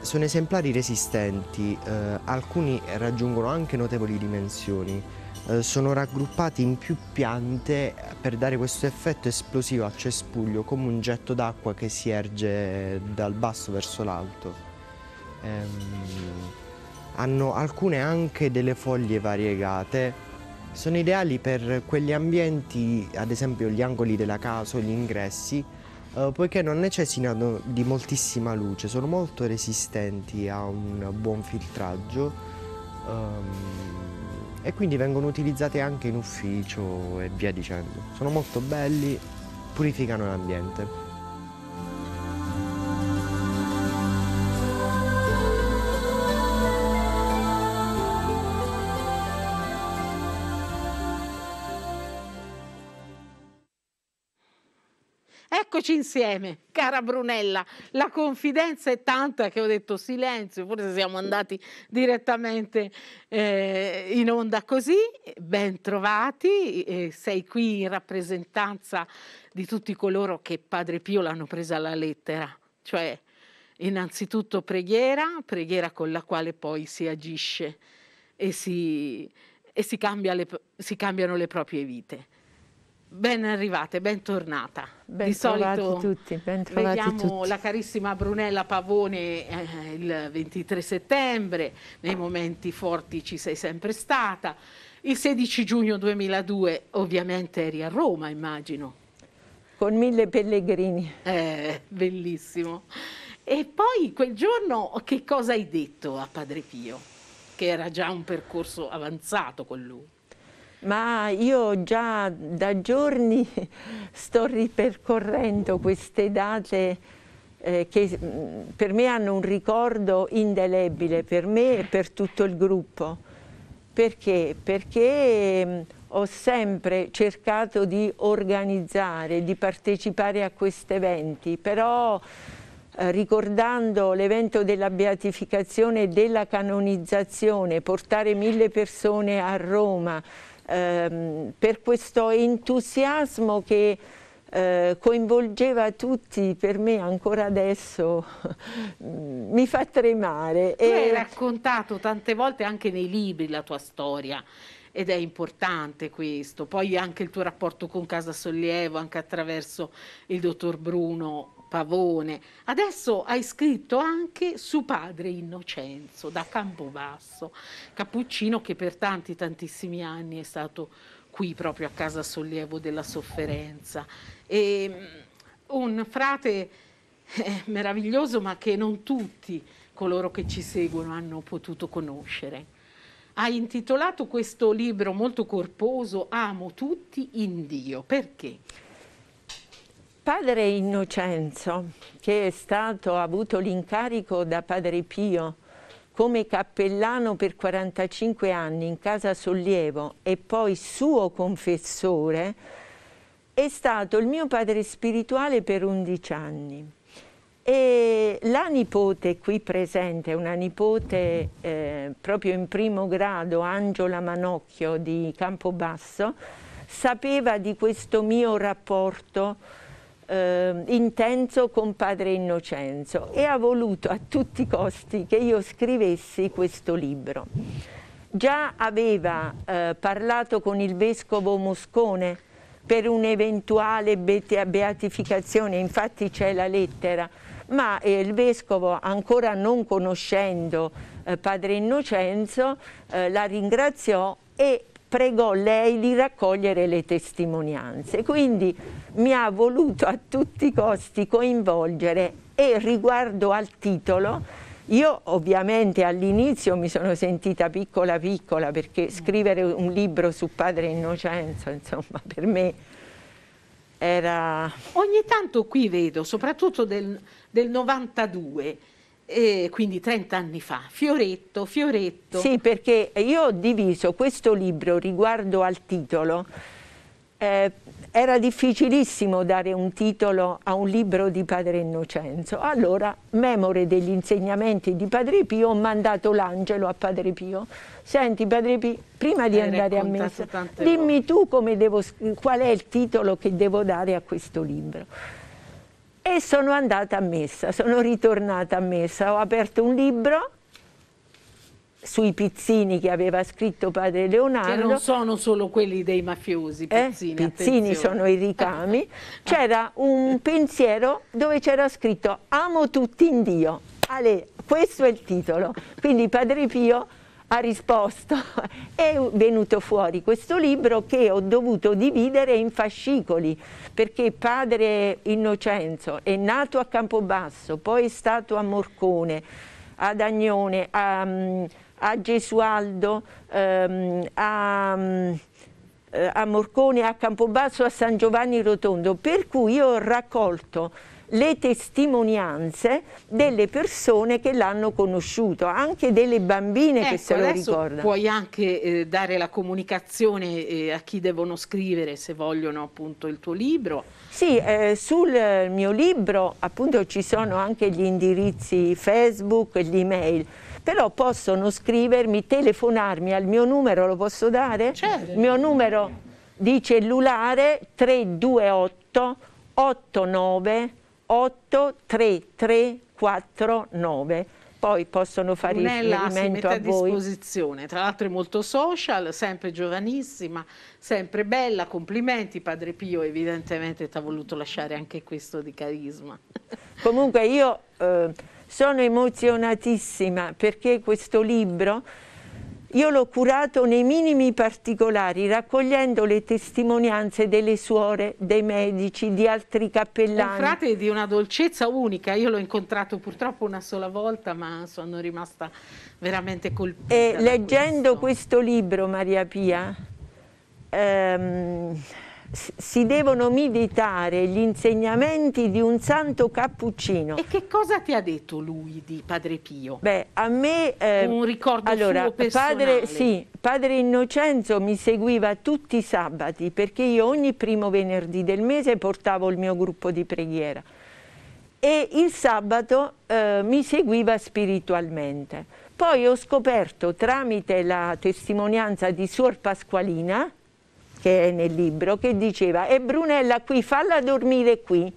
sono esemplari resistenti, eh, alcuni raggiungono anche notevoli dimensioni, eh, sono raggruppati in più piante per dare questo effetto esplosivo a cespuglio come un getto d'acqua che si erge dal basso verso l'alto. Ehm, hanno alcune anche delle foglie variegate sono ideali per quegli ambienti, ad esempio gli angoli della casa o gli ingressi, eh, poiché non necessitano di moltissima luce, sono molto resistenti a un buon filtraggio. Um, e quindi vengono utilizzate anche in ufficio e via dicendo. Sono molto belli, purificano l'ambiente. Andiamoci insieme, cara Brunella. La confidenza è tanta che ho detto silenzio, forse siamo andati direttamente eh, in onda così. Ben trovati, sei qui in rappresentanza di tutti coloro che Padre Pio l'hanno presa alla lettera, cioè innanzitutto preghiera, preghiera con la quale poi si agisce e si, e si, cambia le, si cambiano le proprie vite. Ben arrivate, bentornata. Ben Di solito tutti, ben vediamo tutti. la carissima Brunella Pavone eh, il 23 settembre, nei momenti forti ci sei sempre stata. Il 16 giugno 2002 ovviamente eri a Roma, immagino. Con mille pellegrini. Eh, bellissimo. E poi quel giorno che cosa hai detto a Padre Pio? Che era già un percorso avanzato con lui ma io già da giorni sto ripercorrendo queste date eh, che mm, per me hanno un ricordo indelebile, per me e per tutto il gruppo. Perché? Perché mm, ho sempre cercato di organizzare, di partecipare a questi eventi, però eh, ricordando l'evento della beatificazione e della canonizzazione, portare mille persone a Roma, ehm, per questo entusiasmo che eh, coinvolgeva tutti, per me ancora adesso mi fa tremare. Tu e... hai raccontato tante volte anche nei libri la tua storia ed è importante questo, poi anche il tuo rapporto con Casa Sollievo, anche attraverso il dottor Bruno, Pavone. Adesso hai scritto anche su padre Innocenzo da Campobasso, Cappuccino che per tanti tantissimi anni è stato qui proprio a casa sollievo della sofferenza. E ehm, un frate eh, meraviglioso ma che non tutti coloro che ci seguono hanno potuto conoscere. Ha intitolato questo libro molto corposo Amo tutti in Dio. Perché? Padre Innocenzo, che è stato, ha avuto l'incarico da Padre Pio come cappellano per 45 anni in casa Sollievo e poi suo confessore, è stato il mio padre spirituale per 11 anni. E la nipote qui presente, una nipote eh, proprio in primo grado, Angela Manocchio di Campobasso, sapeva di questo mio rapporto eh, intenso con padre Innocenzo e ha voluto a tutti i costi che io scrivessi questo libro. Già aveva eh, parlato con il vescovo Moscone per un'eventuale beatificazione, infatti c'è la lettera, ma eh, il vescovo ancora non conoscendo eh, padre Innocenzo eh, la ringraziò e pregò lei di raccogliere le testimonianze. Quindi mi ha voluto a tutti i costi coinvolgere e riguardo al titolo io ovviamente all'inizio mi sono sentita piccola piccola perché scrivere un libro su Padre Innocenzo, insomma, per me era... Ogni tanto qui vedo, soprattutto del, del 92, eh, quindi 30 anni fa, fioretto, fioretto. Sì, perché io ho diviso questo libro riguardo al titolo. Eh, era difficilissimo dare un titolo a un libro di Padre Innocenzo. Allora, memore degli insegnamenti di Padre Pio, ho mandato l'angelo a Padre Pio. Senti Padre Pio, prima di eh, andare a messa, dimmi tu devo, qual è il titolo che devo dare a questo libro e sono andata a messa, sono ritornata a messa, ho aperto un libro sui pizzini che aveva scritto padre Leonardo. Che non sono solo quelli dei mafiosi, pizzini. Eh, pizzini sono i ricami. C'era un pensiero dove c'era scritto amo tutti in Dio. Ale, questo è il titolo. Quindi padre Pio ha risposto è venuto fuori questo libro che ho dovuto dividere in fascicoli perché padre Innocenzo è nato a Campobasso, poi è stato a Morcone, ad Agnone, a, mm, a Gesualdo, ehm, a, mm, eh, a Morcone, a Campobasso, a San Giovanni Rotondo, per cui io ho raccolto le testimonianze delle persone che l'hanno conosciuto, anche delle bambine ecco, che se ecco, lo ricordano. Puoi anche eh, dare la comunicazione eh, a chi devono scrivere se vogliono appunto il tuo libro. Sì, eh, sul eh, mio libro appunto ci sono anche gli indirizzi Facebook e l'email però possono scrivermi, telefonarmi al mio numero, lo posso dare? Certo. Il mio numero di cellulare 328 89 83349. Poi possono fare Brunella riferimento a voi. a disposizione, tra l'altro è molto social, sempre giovanissima, sempre bella, complimenti Padre Pio, evidentemente ti ha voluto lasciare anche questo di carisma. Comunque io eh, sono emozionatissima perché questo libro io l'ho curato nei minimi particolari, raccogliendo le testimonianze delle suore, dei medici, di altri cappellani. Un frate di una dolcezza unica, io l'ho incontrato purtroppo una sola volta, ma sono rimasta veramente colpita. E leggendo questo. questo libro, Maria Pia, ehm, si devono meditare gli insegnamenti di un santo cappuccino. E che cosa ti ha detto lui di Padre Pio? Beh, a me... Eh, un ricordo allora, suo personale. Padre, sì, padre Innocenzo mi seguiva tutti i sabati perché io ogni primo venerdì del mese portavo il mio gruppo di preghiera e il sabato eh, mi seguiva spiritualmente. Poi ho scoperto tramite la testimonianza di Suor Pasqualina che è nel libro, che diceva è Brunella qui, falla dormire qui.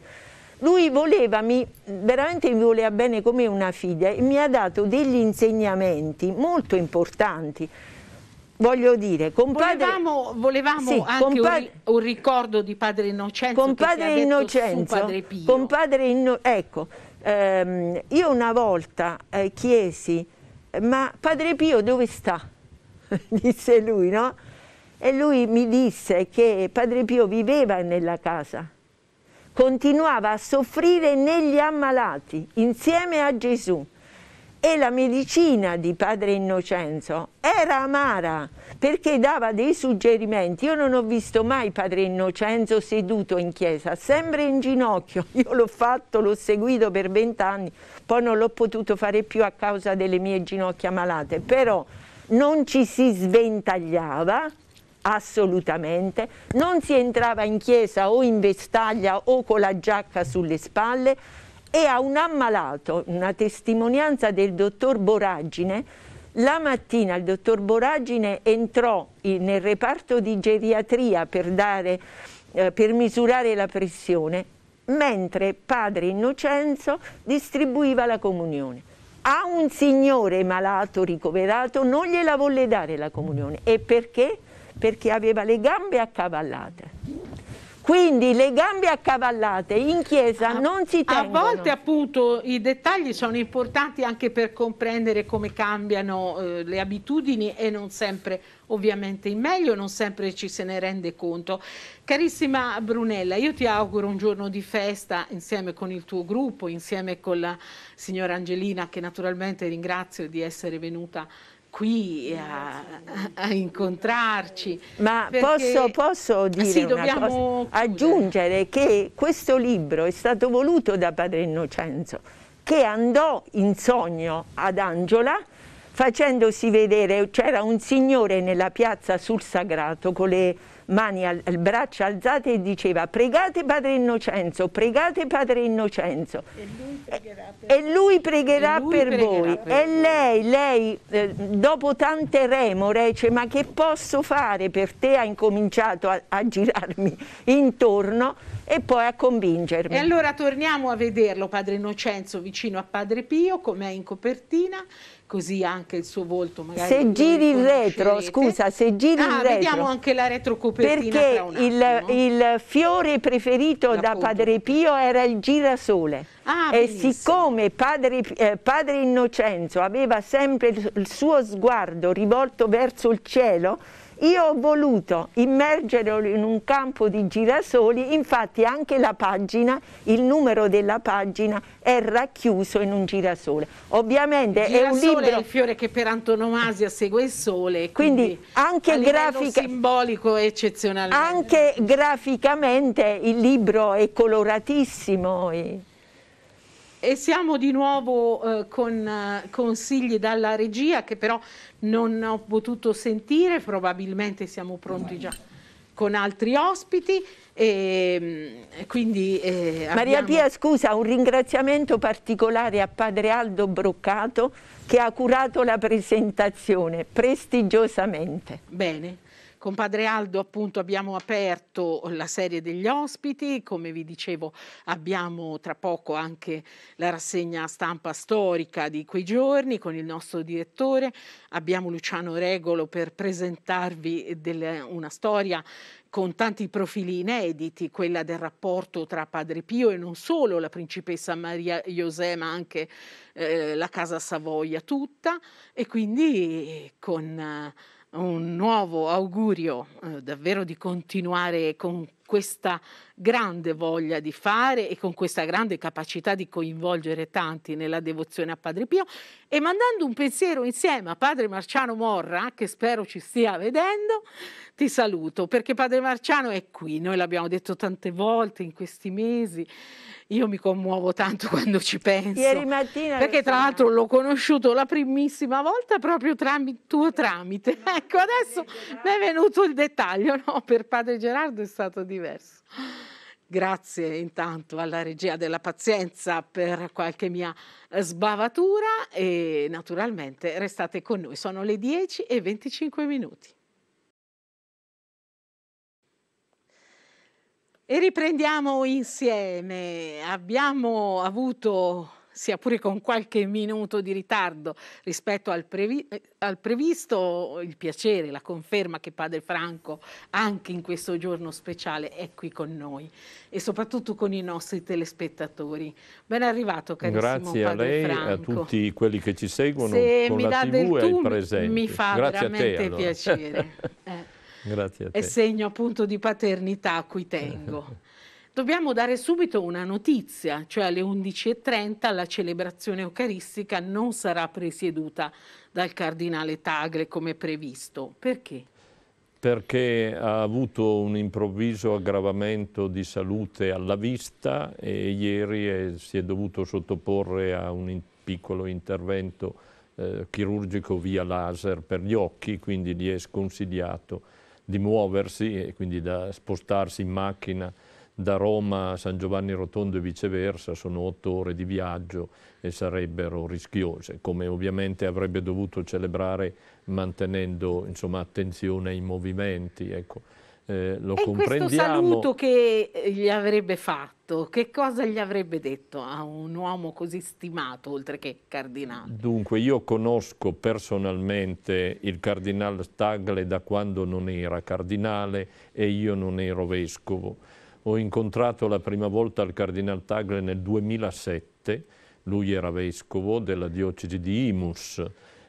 Lui voleva, mi, veramente mi voleva bene come una figlia e mi ha dato degli insegnamenti molto importanti voglio dire, con padre... Volevamo, volevamo sì, anche padre, un, ricordo di padre Innocenzo con padre Innocenzo, padre Con padre Inno... ecco, ehm, io una volta eh, chiesi, ma padre Pio dove sta? Disse lui, no? e lui mi disse che Padre Pio viveva nella casa, continuava a soffrire negli ammalati insieme a Gesù e la medicina di Padre Innocenzo era amara perché dava dei suggerimenti. Io non ho visto mai Padre Innocenzo seduto in chiesa, sempre in ginocchio. Io l'ho fatto, l'ho seguito per vent'anni, poi non l'ho potuto fare più a causa delle mie ginocchia malate, però non ci si sventagliava, assolutamente, non si entrava in chiesa o in vestaglia o con la giacca sulle spalle e a un ammalato, una testimonianza del dottor Boragine, la mattina il dottor Boragine entrò nel reparto di geriatria per, dare, eh, per, misurare la pressione, mentre padre Innocenzo distribuiva la comunione. A un signore malato ricoverato non gliela volle dare la comunione. E perché? perché aveva le gambe accavallate. Quindi le gambe accavallate in chiesa non si tengono. A volte appunto i dettagli sono importanti anche per comprendere come cambiano eh, le abitudini e non sempre ovviamente in meglio, non sempre ci se ne rende conto. Carissima Brunella, io ti auguro un giorno di festa insieme con il tuo gruppo, insieme con la signora Angelina che naturalmente ringrazio di essere venuta a qui a, a incontrarci. Ma perché... posso, posso, ah, dire sì, cosa? aggiungere che questo libro è stato voluto da padre Innocenzo, che andò in sogno ad Angiola facendosi vedere, c'era un signore nella piazza sul Sagrato con le mani al, al braccia alzate e diceva pregate Padre Innocenzo, pregate Padre Innocenzo e lui pregherà per, e lui pregherà e lui per pregherà voi per e lei, lei eh, dopo tante remore dice ma che posso fare per te ha incominciato a, a girarmi intorno e poi a convincermi. E allora torniamo a vederlo Padre Innocenzo vicino a Padre Pio come è in copertina così anche il suo volto magari se giri in retro scusa se giri ah, in retro vediamo anche la retrocopertina perché il, il, fiore preferito da Padre Pio era il girasole ah, e siccome padre, eh, padre Innocenzo aveva sempre il suo sguardo rivolto verso il cielo io ho voluto immergerlo in un campo di girasoli, infatti anche la pagina, il numero della pagina è racchiuso in un girasole. Ovviamente girasole è un libro... è il fiore che per antonomasia segue il sole, quindi, quindi anche grafica... simbolico è eccezionale. Anche graficamente il libro è coloratissimo. E... E siamo di nuovo eh, con eh, consigli dalla regia che però non ho potuto sentire, probabilmente siamo pronti già con altri ospiti. E, mm, quindi, eh, abbiamo... Maria Pia, scusa, un ringraziamento particolare a padre Aldo Broccato che ha curato la presentazione prestigiosamente. Bene. Con Padre Aldo appunto abbiamo aperto la serie degli ospiti, come vi dicevo abbiamo tra poco anche la rassegna stampa storica di quei giorni con il nostro direttore, abbiamo Luciano Regolo per presentarvi delle, una storia con tanti profili inediti, quella del rapporto tra Padre Pio e non solo la principessa Maria José, ma anche eh, la casa Savoia tutta e quindi eh, con... Eh, un nuovo augurio eh, davvero di continuare con questa grande voglia di fare e con questa grande capacità di coinvolgere tanti nella devozione a Padre Pio e mandando un pensiero insieme a Padre Marciano Morra, che spero ci stia vedendo, ti saluto perché Padre Marciano è qui, noi l'abbiamo detto tante volte in questi mesi io mi commuovo tanto quando ci penso. Ieri mattina. Perché tra l'altro l'ho conosciuto la primissima volta proprio tramite, tuo tramite. ecco, adesso mi è venuto il dettaglio, no? Per padre Gerardo è stato diverso. Grazie intanto alla regia della pazienza per qualche mia eh, sbavatura e naturalmente restate con noi. Sono le 10 e 25 minuti. E riprendiamo insieme. Abbiamo avuto sia pure con qualche minuto di ritardo rispetto al, previ- al, previsto, il piacere, la conferma che Padre Franco anche in questo giorno speciale è qui con noi e soprattutto con i nostri telespettatori. Ben arrivato carissimo Grazie Padre a lei e a tutti quelli che ci seguono Se con mi la dà TV del tu, presente. Mi fa Grazie veramente te, allora. piacere. eh. Grazie è segno appunto di paternità a cui tengo. Dobbiamo dare subito una notizia, cioè alle 11.30 la celebrazione eucaristica non sarà presieduta dal cardinale Tagle come previsto. Perché? Perché ha avuto un improvviso aggravamento di salute alla vista e ieri si è dovuto sottoporre a un piccolo intervento eh, chirurgico via laser per gli occhi, quindi gli è sconsigliato di muoversi e quindi da spostarsi in macchina da Roma a San Giovanni Rotondo e viceversa sono otto ore di viaggio e sarebbero rischiose, come ovviamente avrebbe dovuto celebrare mantenendo insomma, attenzione ai movimenti. Ecco eh, lo e comprendiamo. questo saluto che eh, gli avrebbe fatto, che cosa gli avrebbe detto a un uomo così stimato, oltre che cardinale? Dunque, io conosco personalmente il cardinale Stagle da quando non era cardinale e io non ero vescovo. Ho incontrato la prima volta il cardinale Tagle nel 2007, lui era vescovo della diocesi di Imus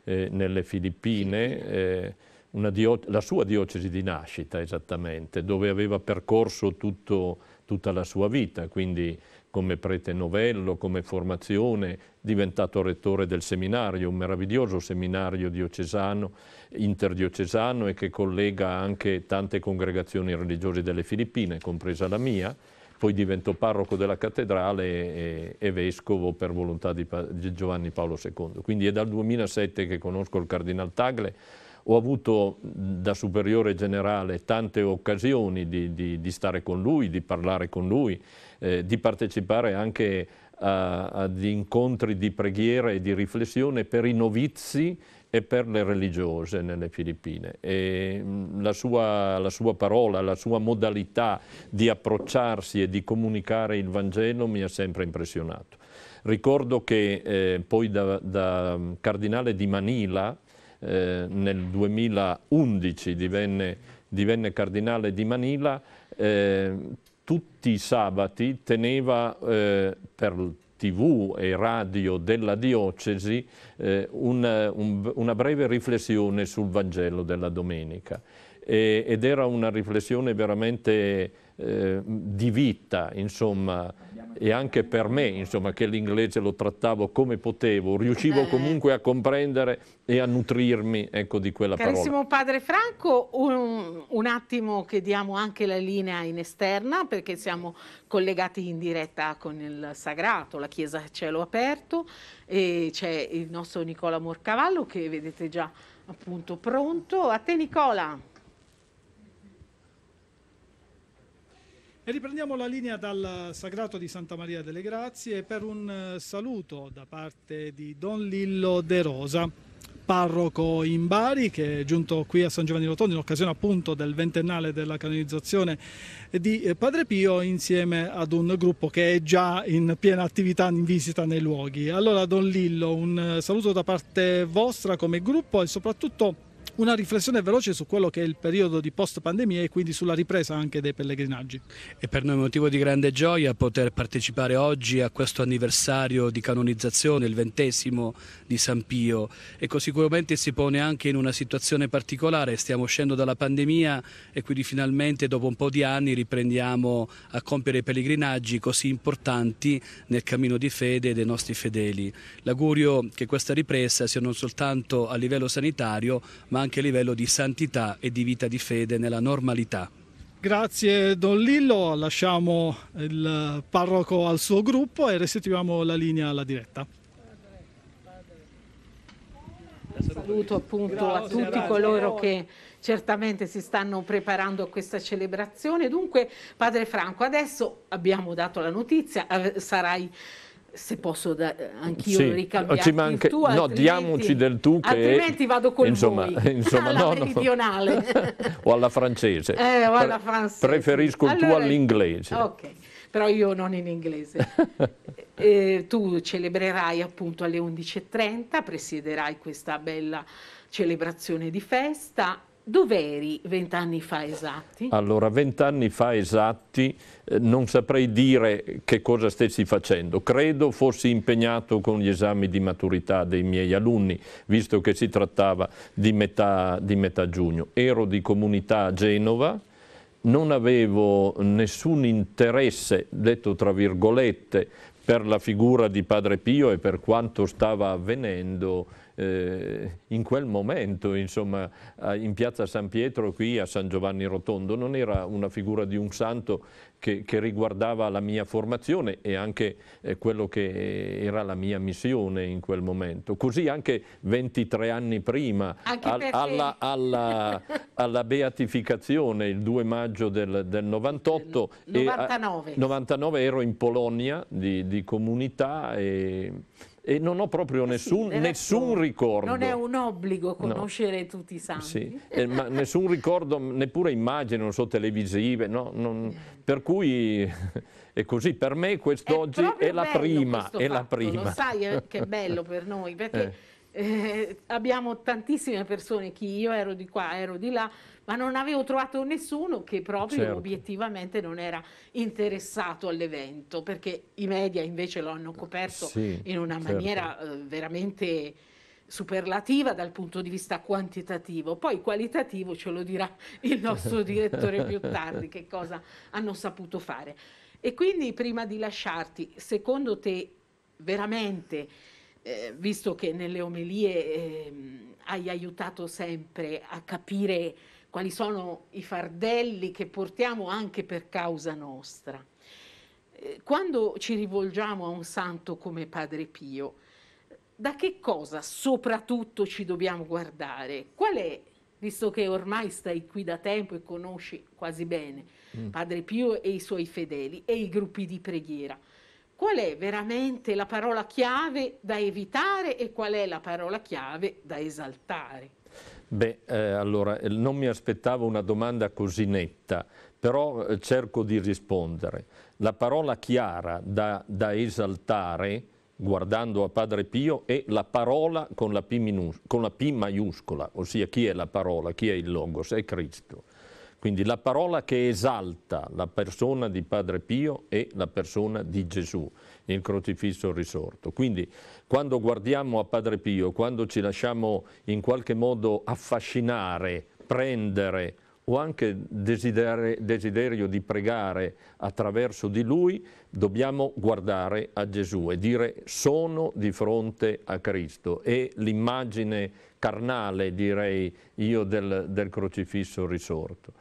eh, nelle Filippine, eh, la sua diocesi di nascita esattamente, dove aveva percorso tutto, tutta la sua vita, quindi come prete novello, come formazione, diventato rettore del seminario, un meraviglioso seminario diocesano, interdiocesano e che collega anche tante congregazioni religiose delle Filippine, compresa la mia, poi diventò parroco della cattedrale e, e vescovo per volontà di, di Giovanni Paolo II. Quindi è dal 2007 che conosco il Cardinal Tagle, ho avuto da superiore generale tante occasioni di, di, di stare con lui, di parlare con lui, eh, di partecipare anche a, ad incontri di preghiera e di riflessione per i novizi e per le religiose nelle Filippine. La sua, la, sua, parola, la sua modalità di approcciarsi e di comunicare il Vangelo mi ha sempre impressionato. Ricordo che eh, poi da, da, cardinale di Manila eh, nel 2011 divenne, divenne, cardinale di Manila, eh, tutti i sabati teneva eh, per tv e radio della diocesi una, eh, un, una breve riflessione sul Vangelo della domenica ed era una riflessione veramente eh, di vita, insomma, e anche per me, insomma, che l'inglese lo trattavo come potevo, riuscivo eh. comunque a comprendere e a nutrirmi ecco, di quella Carissimo parola. Carissimo padre Franco, un, un, attimo che diamo anche la linea in esterna perché siamo collegati in diretta con il Sagrato, la Chiesa a cielo aperto e c'è il nostro Nicola Morcavallo che vedete già appunto pronto. A te Nicola! E riprendiamo la linea dal Sagrato di Santa Maria delle Grazie per un eh, saluto da parte di Don Lillo De Rosa, parroco in Bari, che è giunto qui a San Giovanni Rotondo in occasione appunto del ventennale della canonizzazione di eh, Padre Pio insieme ad un gruppo che è già in piena attività in visita nei luoghi. Allora Don Lillo, un eh, saluto da parte vostra come gruppo e soprattutto una riflessione veloce su quello che è il periodo di post pandemia e quindi sulla ripresa anche dei pellegrinaggi. È per noi motivo di grande gioia poter partecipare oggi a questo anniversario di canonizzazione, il ventesimo di San Pio. Ecco, sicuramente si pone anche in una situazione particolare, stiamo uscendo dalla pandemia e quindi finalmente dopo un po' di anni riprendiamo a compiere pellegrinaggi così importanti nel cammino di fede dei nostri fedeli. L'augurio che questa ripresa sia non soltanto a livello sanitario ma anche a livello di santità e di vita di fede nella normalità. Grazie Don Lillo, lasciamo il parroco al suo gruppo e restituiamo la linea alla diretta. Saluto appunto a tutti coloro che certamente si stanno preparando a questa celebrazione. Dunque, Padre Franco, adesso abbiamo dato la notizia, eh, sarai se posso da, eh, anch'io sì, ricambiare manca, tu, no, diamoci del tu che altrimenti vado col insomma, voi, insomma, alla no, meridionale no. o alla francese eh, o alla preferisco il allora, tu all'inglese ok però io non in inglese eh, tu celebrerai appunto alle 11.30 presiederai questa bella celebrazione di festa dove eri vent'anni fa esatti? Allora, vent'anni fa esatti eh, non saprei dire che cosa stessi facendo. Credo fossi impegnato con gli esami di maturità dei miei alunni, visto che si trattava di metà, di metà giugno. Ero di comunità a Genova, non avevo nessun interesse, detto tra virgolette, per la figura di Padre Pio e per quanto stava avvenendo eh, in quel momento, insomma, in piazza San Pietro, qui a San Giovanni Rotondo, non era una figura di un santo che, che riguardava la mia formazione e anche eh, quello che era la mia missione in quel momento. Così anche 23 anni prima, al, alla, alla, alla, beatificazione, il 2 maggio del, del 98, 99. E, a, 99 ero in Polonia di, di comunità e e non ho proprio nessun, eh sì, nessun ricordo. Non è un obbligo conoscere no. tutti i santi. Sì. Eh, ma nessun ricordo, neppure immagini, non so, televisive, no? non... per cui è così, per me quest'oggi è, è, la prima, è fatto, la prima. Lo sai eh, che è bello per noi, perché... Eh eh, abbiamo tantissime persone, chi io ero di qua, ero di là, ma non avevo trovato nessuno che proprio certo. obiettivamente non era interessato all'evento, perché i media invece lo hanno coperto sì, in una certo. maniera eh, veramente superlativa dal punto di vista quantitativo, poi qualitativo ce lo dirà il nostro direttore più tardi che cosa hanno saputo fare. E quindi prima di lasciarti, secondo te veramente eh, visto che nelle omelie eh, hai aiutato sempre a capire quali sono i fardelli che portiamo anche per causa nostra. Eh, quando ci rivolgiamo a un santo come Padre Pio, da che cosa soprattutto ci dobbiamo guardare? Qual è, visto che ormai stai qui da tempo e conosci quasi bene mm. Padre Pio e i suoi fedeli e i gruppi di preghiera, qual è veramente la parola chiave da evitare e qual è la parola chiave da esaltare? Beh, eh, allora, eh, non mi aspettavo una domanda così netta, però eh, cerco di rispondere. La parola chiara da, da, esaltare, guardando a Padre Pio, è la parola con la, P minus, con la P maiuscola, ossia chi è la parola, chi è il Logos, è Cristo. Quindi la parola che esalta la persona di Padre Pio è la persona di Gesù, il crocifisso risorto. Quindi quando guardiamo a Padre Pio, quando ci lasciamo in qualche modo affascinare, prendere o anche desiderio di pregare attraverso di lui, dobbiamo guardare a Gesù e dire sono di fronte a Cristo. È l'immagine carnale, direi io, del, del crocifisso risorto.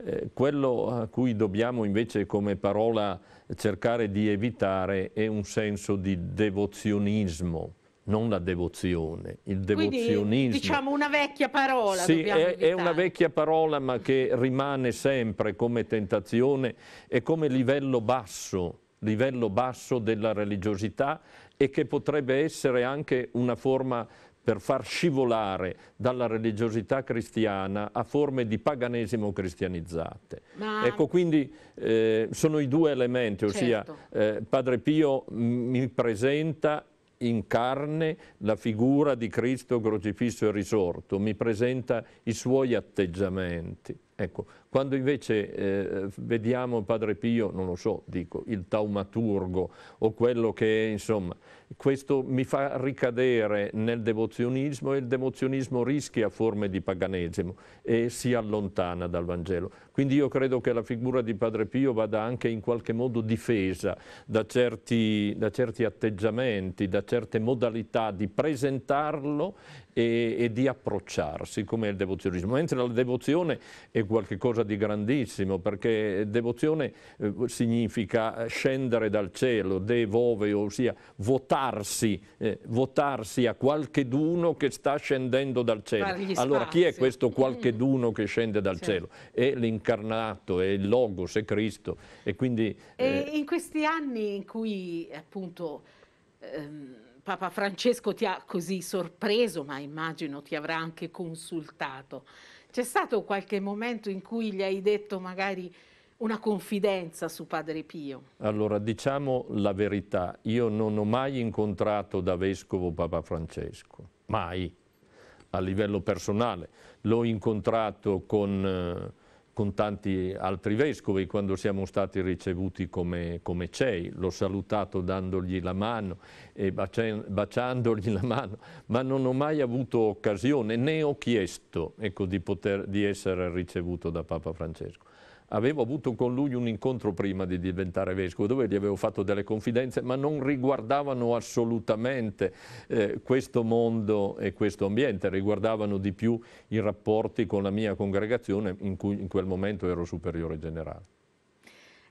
Eh, quello a cui dobbiamo invece come parola cercare di evitare è un senso di devozionismo, non la devozione, il devozionismo. Quindi, diciamo una vecchia parola. Sì, è, è, una vecchia parola ma che rimane sempre come tentazione e come livello basso, livello basso della religiosità e che potrebbe essere anche una forma per far scivolare dalla religiosità cristiana a forme di paganesimo cristianizzate. Ma... Ecco, quindi eh, sono i due elementi, ossia certo. eh, Padre Pio mi presenta in carne la figura di Cristo crocifisso e risorto, mi presenta i suoi atteggiamenti. Ecco, quando invece eh, vediamo Padre Pio, non lo so, dico, il taumaturgo o quello che è, insomma, questo mi fa ricadere nel devozionismo e il devozionismo rischia forme di paganesimo e si allontana dal Vangelo. Quindi io credo che la figura di Padre Pio vada anche in qualche modo difesa da certi, da certi atteggiamenti, da certe modalità di presentarlo e, e di approcciarsi come il devozionismo, mentre la devozione è qualcosa di grandissimo perché devozione eh, significa eh, scendere dal cielo, devove, ossia votarsi, eh, votarsi a qualcheduno che sta scendendo dal cielo. Allora chi è questo mm. qualcheduno che scende dal sì. Certo. cielo? È l'incarnato, è il Logos, è Cristo e quindi... Eh... E in questi anni in cui appunto... Ehm Papa Francesco ti ha così sorpreso, ma immagino ti avrà anche consultato. C'è stato qualche momento in cui gli hai detto magari una confidenza su Padre Pio? Allora, diciamo la verità, io non ho mai incontrato da vescovo Papa Francesco, mai, a livello personale. L'ho incontrato con... Eh, con tanti altri vescovi quando siamo stati ricevuti come, come CEI, l'ho salutato dandogli la mano e baciandogli la mano, ma non ho mai avuto occasione né ho chiesto ecco, di, poter, di essere ricevuto da Papa Francesco avevo avuto con lui un incontro prima di diventare vescovo dove gli avevo fatto delle confidenze ma non riguardavano assolutamente eh, questo mondo e questo ambiente, riguardavano di più i rapporti con la mia congregazione in cui in quel momento ero superiore generale.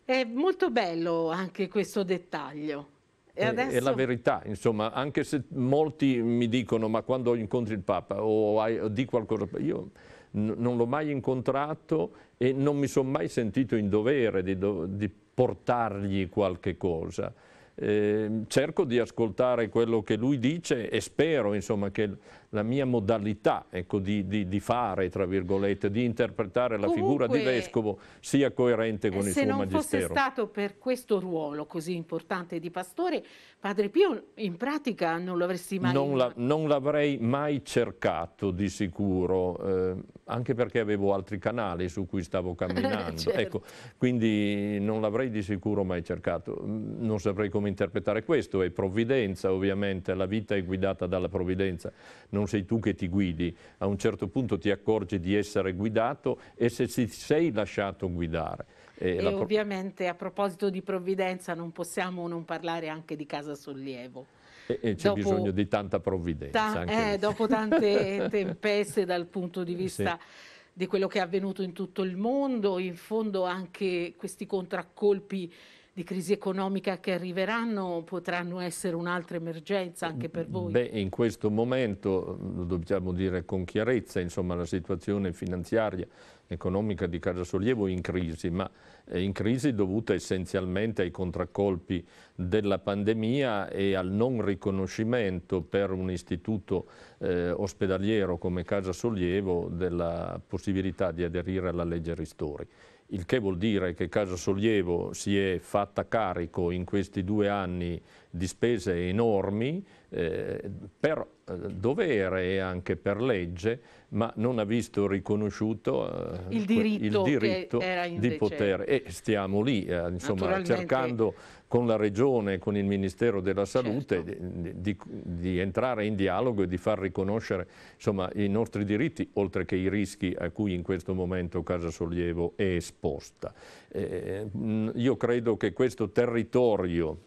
È molto bello anche questo dettaglio. E adesso... È la verità, insomma, anche se molti mi dicono ma quando incontri il Papa o, hai, o di qualcosa, io non l'ho mai incontrato e non mi sono mai sentito in dovere di, do di portargli qualche cosa. Eh, cerco di ascoltare quello che lui dice e spero insomma, che la mia modalità ecco, di, di, di, fare, tra virgolette, di interpretare la Comunque, figura di vescovo sia coerente con eh, il suo magistero. Se non fosse stato per questo ruolo così importante di pastore, Padre Pio in pratica non lo avresti mai... Non, la, non l'avrei mai cercato di sicuro, eh, anche perché avevo altri canali su cui stavo camminando. certo. ecco, quindi non l'avrei di sicuro mai cercato. Mm, non saprei come interpretare questo, è provvidenza ovviamente, la vita è guidata dalla provvidenza. Non non sei tu che ti guidi, a un certo punto ti accorgi di essere guidato e se ti sei lasciato guidare. Eh, e ovviamente a proposito di provvidenza non possiamo non parlare anche di Casa Sollievo. E, e c'è bisogno di tanta provvidenza. Ta eh, dopo tante tempeste dal punto di vista... Sì di quello che è avvenuto in tutto il mondo, in fondo anche questi contraccolpi di crisi economica che arriveranno potranno essere un'altra emergenza anche per voi? Beh, in questo momento, lo dobbiamo dire con chiarezza, insomma, la situazione finanziaria economica di Casa Sollievo in crisi, ma in crisi dovuta essenzialmente ai contraccolpi della pandemia e al non riconoscimento per un istituto eh, ospedaliero come Casa Sollievo della possibilità di aderire alla legge Ristori il che vuol dire che Casa Sollievo si è fatta carico in questi due anni di spese enormi eh, per eh, dovere e anche per legge, ma non ha visto riconosciuto eh, il diritto, il diritto di poter, e stiamo lì, eh, insomma, cercando con la Regione e con il Ministero della Salute certo. di, di, di, entrare in dialogo e di far riconoscere insomma, i nostri diritti, oltre che i rischi a cui in questo momento Casa Sollievo è esposta. Eh, mm, io credo che questo territorio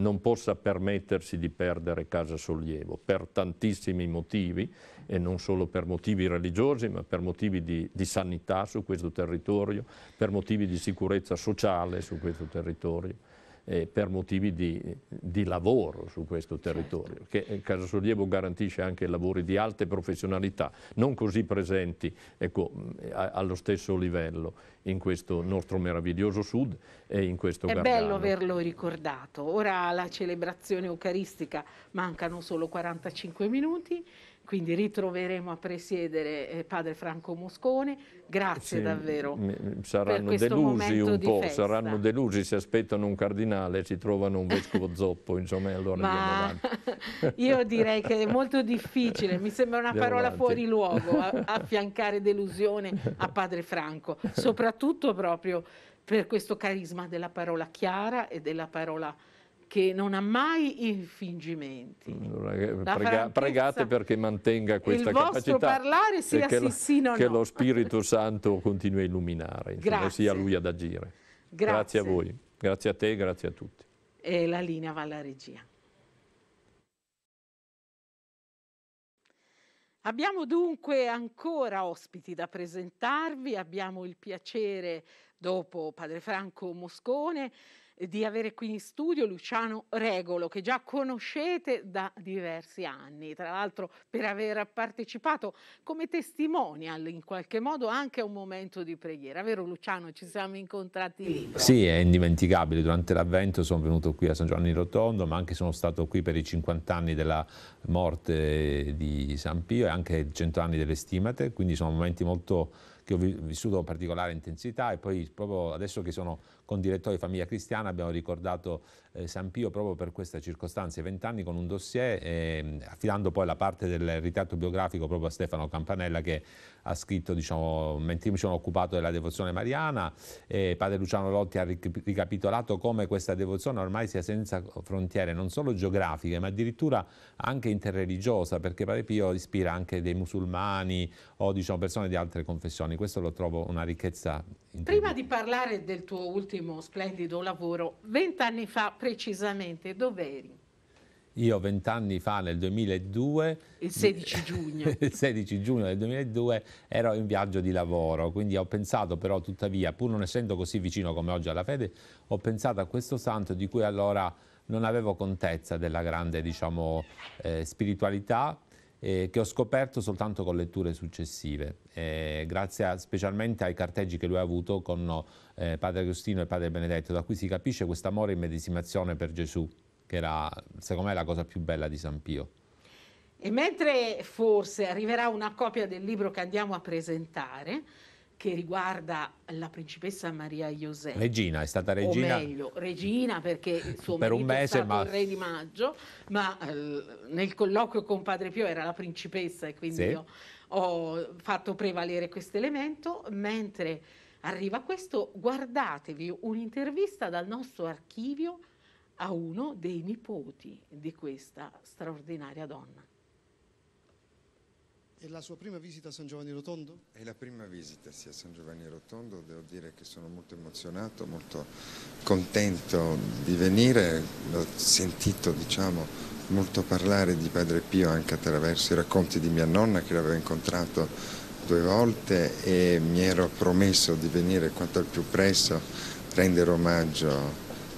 non possa permettersi di perdere Casa Sollievo per tantissimi motivi e non solo per motivi religiosi ma per motivi di, di sanità su questo territorio, per motivi di sicurezza sociale su questo territorio eh, per motivi di, di, lavoro su questo certo. territorio, certo. che eh, Casa Sollievo garantisce anche lavori di alte professionalità, non così presenti ecco, mm, a, allo stesso livello in questo nostro meraviglioso sud e in questo È bello averlo ricordato. Ora la celebrazione eucaristica mancano solo 45 minuti. Quindi ritroveremo a presiedere eh, padre Franco Moscone. Grazie sì, davvero. Saranno delusi un po', saranno delusi, se aspettano un cardinale, si trovano un vescovo zoppo, insomma, allora Ma... Io direi che è molto difficile, mi sembra una andiamo parola avanti. fuori luogo, affiancare delusione a padre Franco, soprattutto proprio per questo carisma della parola chiara e della parola che non ha mai infingimenti. Mm, allora, eh, prega, pregate perché mantenga questa capacità. parlare sia che, sì, lo, sì, no, che no. lo Spirito Santo continui a illuminare, insomma, sia lui ad agire. Grazie. grazie a voi, grazie a te, grazie a tutti. E la linea va alla regia. Abbiamo dunque ancora ospiti da presentarvi, abbiamo il piacere, dopo Padre Franco Moscone, di avere qui in studio Luciano Regolo, che già conoscete da diversi anni, tra l'altro per aver partecipato come testimonial in qualche modo anche a un momento di preghiera. Vero Luciano, ci siamo incontrati? Lì. Sì, è indimenticabile. Durante l'avvento sono venuto qui a San Giovanni Rotondo, ma anche sono stato qui per i 50 anni della morte di San Pio e anche i 100 anni delle stimate, quindi sono momenti molto che ho vissuto con particolare intensità e poi proprio adesso che sono con di Famiglia Cristiana, abbiamo ricordato eh, San Pio proprio per queste circostanze, vent'anni con un dossier, eh, affidando poi la parte del ritratto biografico proprio a Stefano Campanella che ha scritto, diciamo, mentre mi sono occupato della devozione mariana, eh, padre Luciano Lotti ha ricapitolato come questa devozione ormai sia senza frontiere, non solo geografiche, ma addirittura anche interreligiosa, perché padre Pio ispira anche dei musulmani o diciamo, persone di altre confessioni. Questo lo trovo una ricchezza. Prima di parlare del tuo ultimo bellissimo, splendido lavoro. Vent'anni fa precisamente, dove eri? Io vent'anni fa, nel 2002... Il 16 giugno. il 16 giugno del 2002 ero in viaggio di lavoro, quindi ho pensato però tuttavia, pur non essendo così vicino come oggi alla fede, ho pensato a questo santo di cui allora non avevo contezza della grande diciamo, eh, spiritualità, eh, che ho scoperto soltanto con letture successive, eh, grazie a, specialmente ai carteggi che lui ha avuto con eh, Padre Agostino e Padre Benedetto, da cui si capisce questo amore e medesimazione per Gesù, che era secondo me la cosa più bella di San Pio. E mentre forse arriverà una copia del libro che andiamo a presentare, che riguarda la principessa Maria José. Regina, è stata regina. O meglio, regina perché suo per un mese, ma... il re di maggio, ma eh, nel colloquio con Padre Pio era la principessa e quindi sì. io ho fatto prevalere questo elemento, mentre arriva questo, guardatevi un'intervista dal nostro archivio a uno dei nipoti di questa straordinaria donna. È la sua prima visita a San Giovanni Rotondo? È la prima visita sì, a San Giovanni Rotondo, devo dire che sono molto emozionato, molto contento di venire, l'ho sentito diciamo, molto parlare di Padre Pio anche attraverso i racconti di mia nonna che l'avevo incontrato due volte e mi ero promesso di venire quanto al più presto rendere omaggio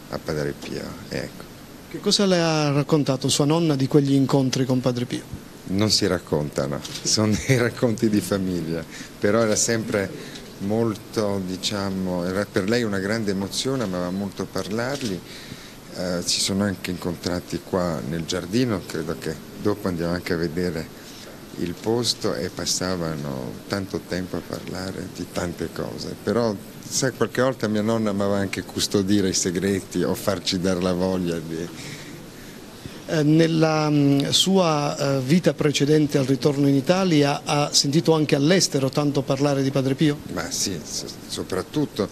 a Padre Pio. Ecco. Che cosa le ha raccontato sua nonna di quegli incontri con Padre Pio? non si raccontano, sono dei racconti di famiglia, però era sempre molto, diciamo, era per lei una grande emozione, amava molto parlarli, eh, ci sono anche incontrati qua nel giardino, credo che dopo andiamo anche a vedere il posto e passavano tanto tempo a parlare di tante cose, però sai qualche volta mia nonna amava anche custodire i segreti o farci dare la voglia di eh, nella mm, sua eh, vita precedente al ritorno in Italia ha sentito anche all'estero tanto parlare di Padre Pio? Ma sì, soprattutto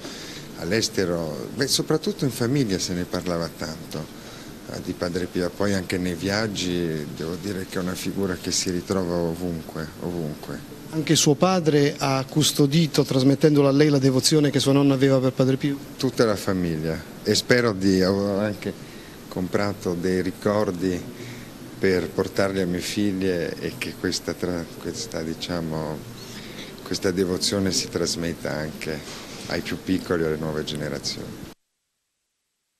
all'estero, soprattutto in famiglia se ne parlava tanto eh, di Padre Pio, poi anche nei viaggi devo dire che è una figura che si ritrova ovunque, ovunque. Anche suo padre ha custodito, trasmettendolo a lei, la devozione che sua nonna aveva per Padre Pio? Tutta la famiglia e spero di anche comprato dei ricordi per portarli a mie figlie e che questa, questa, diciamo, questa devozione si trasmetta anche ai più piccoli e alle nuove generazioni.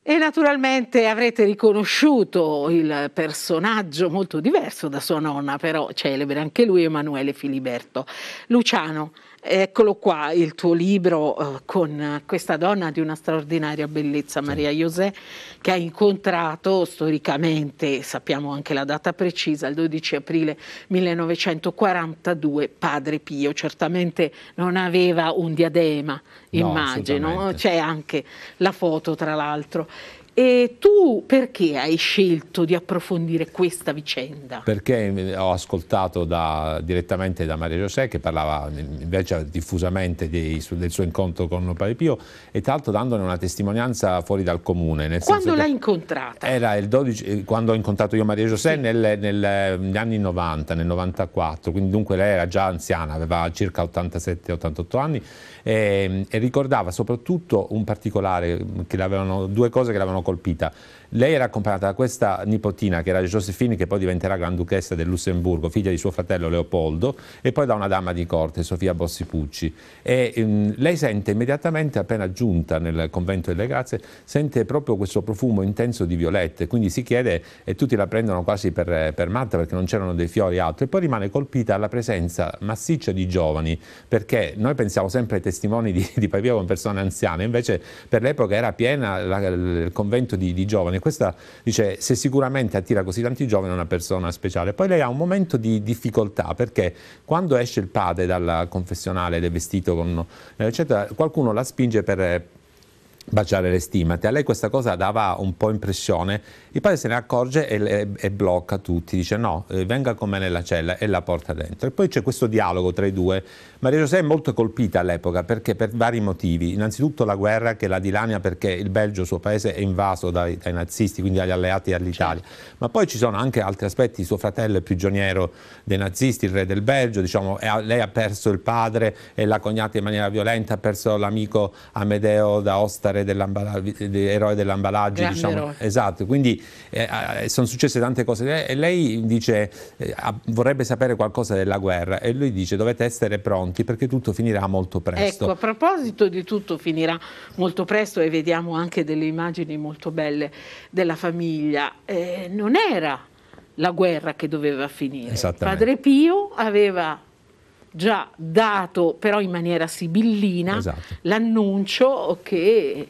E naturalmente avrete riconosciuto il personaggio molto diverso da sua nonna, però celebre anche lui Emanuele Filiberto. Luciano, Eccolo qua il tuo libro eh, con questa donna di una straordinaria bellezza, Maria José, che ha incontrato storicamente, sappiamo anche la data precisa, il 12 aprile 1942, padre Pio. Certamente non aveva un diadema, no, immagino, c'è anche la foto tra l'altro. E tu perché hai scelto di approfondire questa vicenda? Perché ho ascoltato da, direttamente da Maria José che parlava invece diffusamente dei, del suo incontro con Padre Pio e tra l'altro dandone una testimonianza fuori dal comune. quando l'hai incontrata? Era il 12, eh, quando ho incontrato io Maria José sì. nel, nel, negli anni 90, nel 94, quindi dunque lei era già anziana, aveva circa 87-88 anni e, ehm, e ricordava soprattutto un particolare, due cose che l'avevano colpita, lei era accompagnata da questa nipotina che era Josephine che poi diventerà Granduchessa del Lussemburgo, figlia di suo fratello Leopoldo e poi da una dama di corte, Sofia Bossipucci. E, ehm, lei sente immediatamente appena giunta nel convento delle Grazie, sente proprio questo profumo intenso di violette, quindi si chiede e tutti la prendono quasi per, per matta perché non c'erano dei fiori altro e poi rimane colpita alla presenza massiccia di giovani perché noi pensiamo sempre ai testimoni di, di Pavia con persone anziane, invece per l'epoca era piena la, il convento di, di giovani questa dice, se sicuramente attira così tanti giovani è una persona speciale. Poi lei ha un momento di difficoltà perché quando esce il padre dal confessionale ed è vestito con... eccetera, qualcuno la spinge per baciare le stimate. A lei questa cosa dava un po' impressione. Il padre se ne accorge e, e, e blocca tutti, dice no, eh, venga con me nella cella e la porta dentro. E poi c'è questo dialogo tra i due. Maria José è molto colpita all'epoca perché per vari motivi. Innanzitutto la guerra che la dilania perché il Belgio, suo paese, è invaso dai, dai nazisti, quindi dagli alleati all'Italia. Certo. Ma poi ci sono anche altri aspetti, suo fratello è prigioniero dei nazisti, il re del Belgio, diciamo, lei ha perso il padre e la cognata in maniera violenta, ha perso l'amico Amedeo da Ostare dell'eroe dell'ambalaggio. Diciamo. Esatto, quindi eh, eh, sono successe tante cose. E lei dice eh, vorrebbe sapere qualcosa della guerra e lui dice dovete essere pronti perché tutto finirà molto presto. Ecco, a proposito di tutto finirà molto presto e vediamo anche delle immagini molto belle della famiglia. Eh, non era la guerra che doveva finire. Padre Pio aveva già dato però in maniera sibillina esatto. l'annuncio che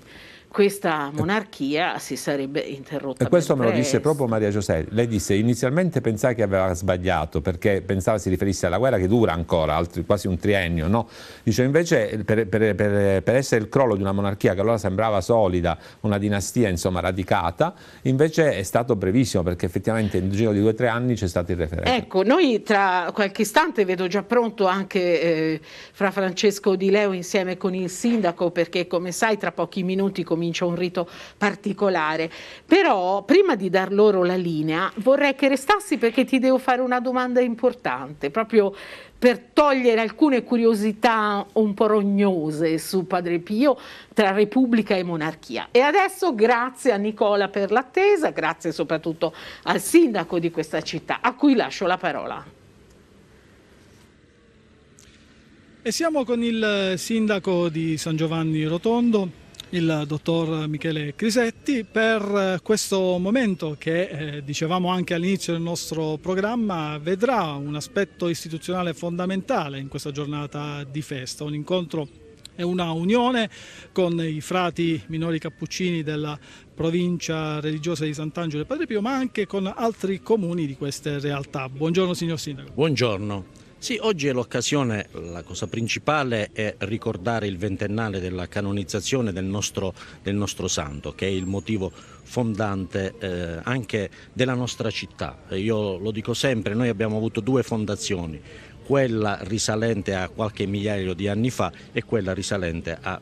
questa monarchia si sarebbe interrotta. E questo me lo disse proprio Maria Giuseppe. Lei disse inizialmente pensai che aveva sbagliato perché pensava si riferisse alla guerra che dura ancora, altri, quasi un triennio. No? Dice invece per, per, per, per, essere il crollo di una monarchia che allora sembrava solida, una dinastia insomma radicata, invece è stato brevissimo perché effettivamente in giro di due o tre anni c'è stato il referendum. Ecco, noi tra qualche istante vedo già pronto anche eh, fra Francesco Di Leo insieme con il sindaco perché come sai tra pochi minuti come comincia un rito particolare. Però prima di dar loro la linea vorrei che restassi perché ti devo fare una domanda importante, proprio per togliere alcune curiosità un po' rognose su Padre Pio tra Repubblica e Monarchia. E adesso grazie a Nicola per l'attesa, grazie soprattutto al sindaco di questa città, a cui lascio la parola. E siamo con il sindaco di San Giovanni Rotondo, il dottor Michele Crisetti per eh, questo momento che eh, dicevamo anche all'inizio del nostro programma vedrà un aspetto istituzionale fondamentale in questa giornata di festa, un incontro e una unione con i frati minori cappuccini della provincia religiosa di Sant'Angelo e Padre Pio ma anche con altri comuni di queste realtà. Buongiorno signor Sindaco. Buongiorno. Sì, oggi è l'occasione, la cosa principale è ricordare il ventennale della canonizzazione del nostro, del nostro santo, che è il motivo fondante eh, anche della nostra città. Io lo dico sempre, noi abbiamo avuto due fondazioni, quella risalente a qualche migliaio di anni fa e quella risalente a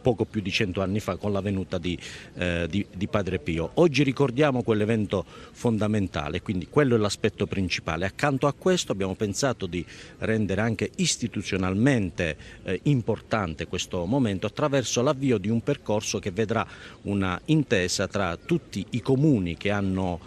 poco più di cento anni fa con la venuta di, eh, di, di Padre Pio. Oggi ricordiamo quell'evento fondamentale, quindi quello è l'aspetto principale. Accanto a questo abbiamo pensato di rendere anche istituzionalmente eh, importante questo momento attraverso l'avvio di un percorso che vedrà una intesa tra tutti i comuni che hanno,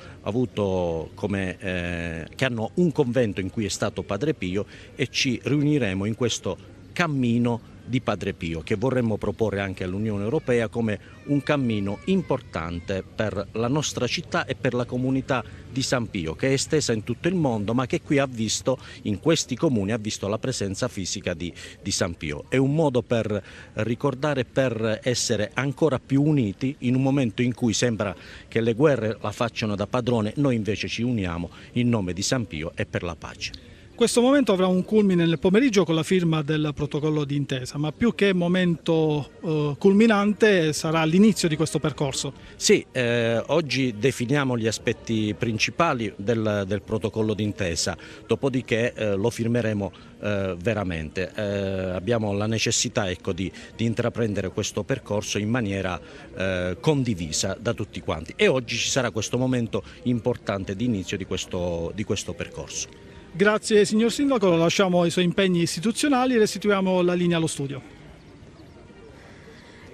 come, eh, che hanno un convento in cui è stato Padre Pio e ci riuniremo in questo cammino di Padre Pio, che vorremmo proporre anche all'Unione Europea come un cammino importante per la nostra città e per la comunità di San Pio, che è estesa in tutto il mondo, ma che qui ha visto, in questi comuni, ha visto la presenza fisica di, di San Pio. È un modo per ricordare, per essere ancora più uniti in un momento in cui sembra che le guerre la facciano da padrone, noi invece ci uniamo in nome di San Pio e per la pace. Questo momento avrà un culmine nel pomeriggio con la firma del protocollo d'intesa, ma più che momento eh, culminante sarà l'inizio di questo percorso. Sì, eh, oggi definiamo gli aspetti principali del, del protocollo d'intesa, dopodiché eh, lo firmeremo eh, veramente. Eh, abbiamo la necessità ecco, di, di, intraprendere questo percorso in maniera eh, condivisa da tutti quanti e oggi ci sarà questo momento importante di inizio di questo, di questo percorso. Grazie signor Sindaco, lasciamo i suoi impegni istituzionali e restituiamo la linea allo studio.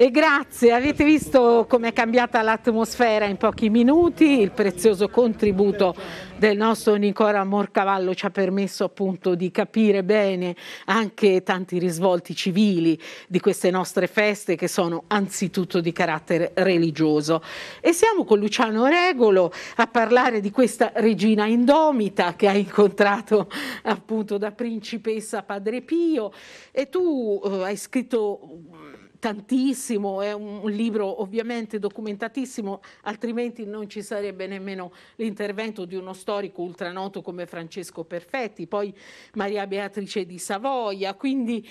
E grazie, avete visto come è cambiata l'atmosfera in pochi minuti, il prezioso contributo del nostro Nicola Morcavallo ci ha permesso appunto di capire bene anche tanti risvolti civili di queste nostre feste che sono anzitutto di carattere religioso. E siamo con Luciano Regolo a parlare di questa regina indomita che ha incontrato appunto da principessa Padre Pio e tu eh, hai scritto tantissimo, è un libro ovviamente documentatissimo, altrimenti non ci sarebbe nemmeno l'intervento di uno storico ultranoto come Francesco Perfetti, poi Maria Beatrice di Savoia, quindi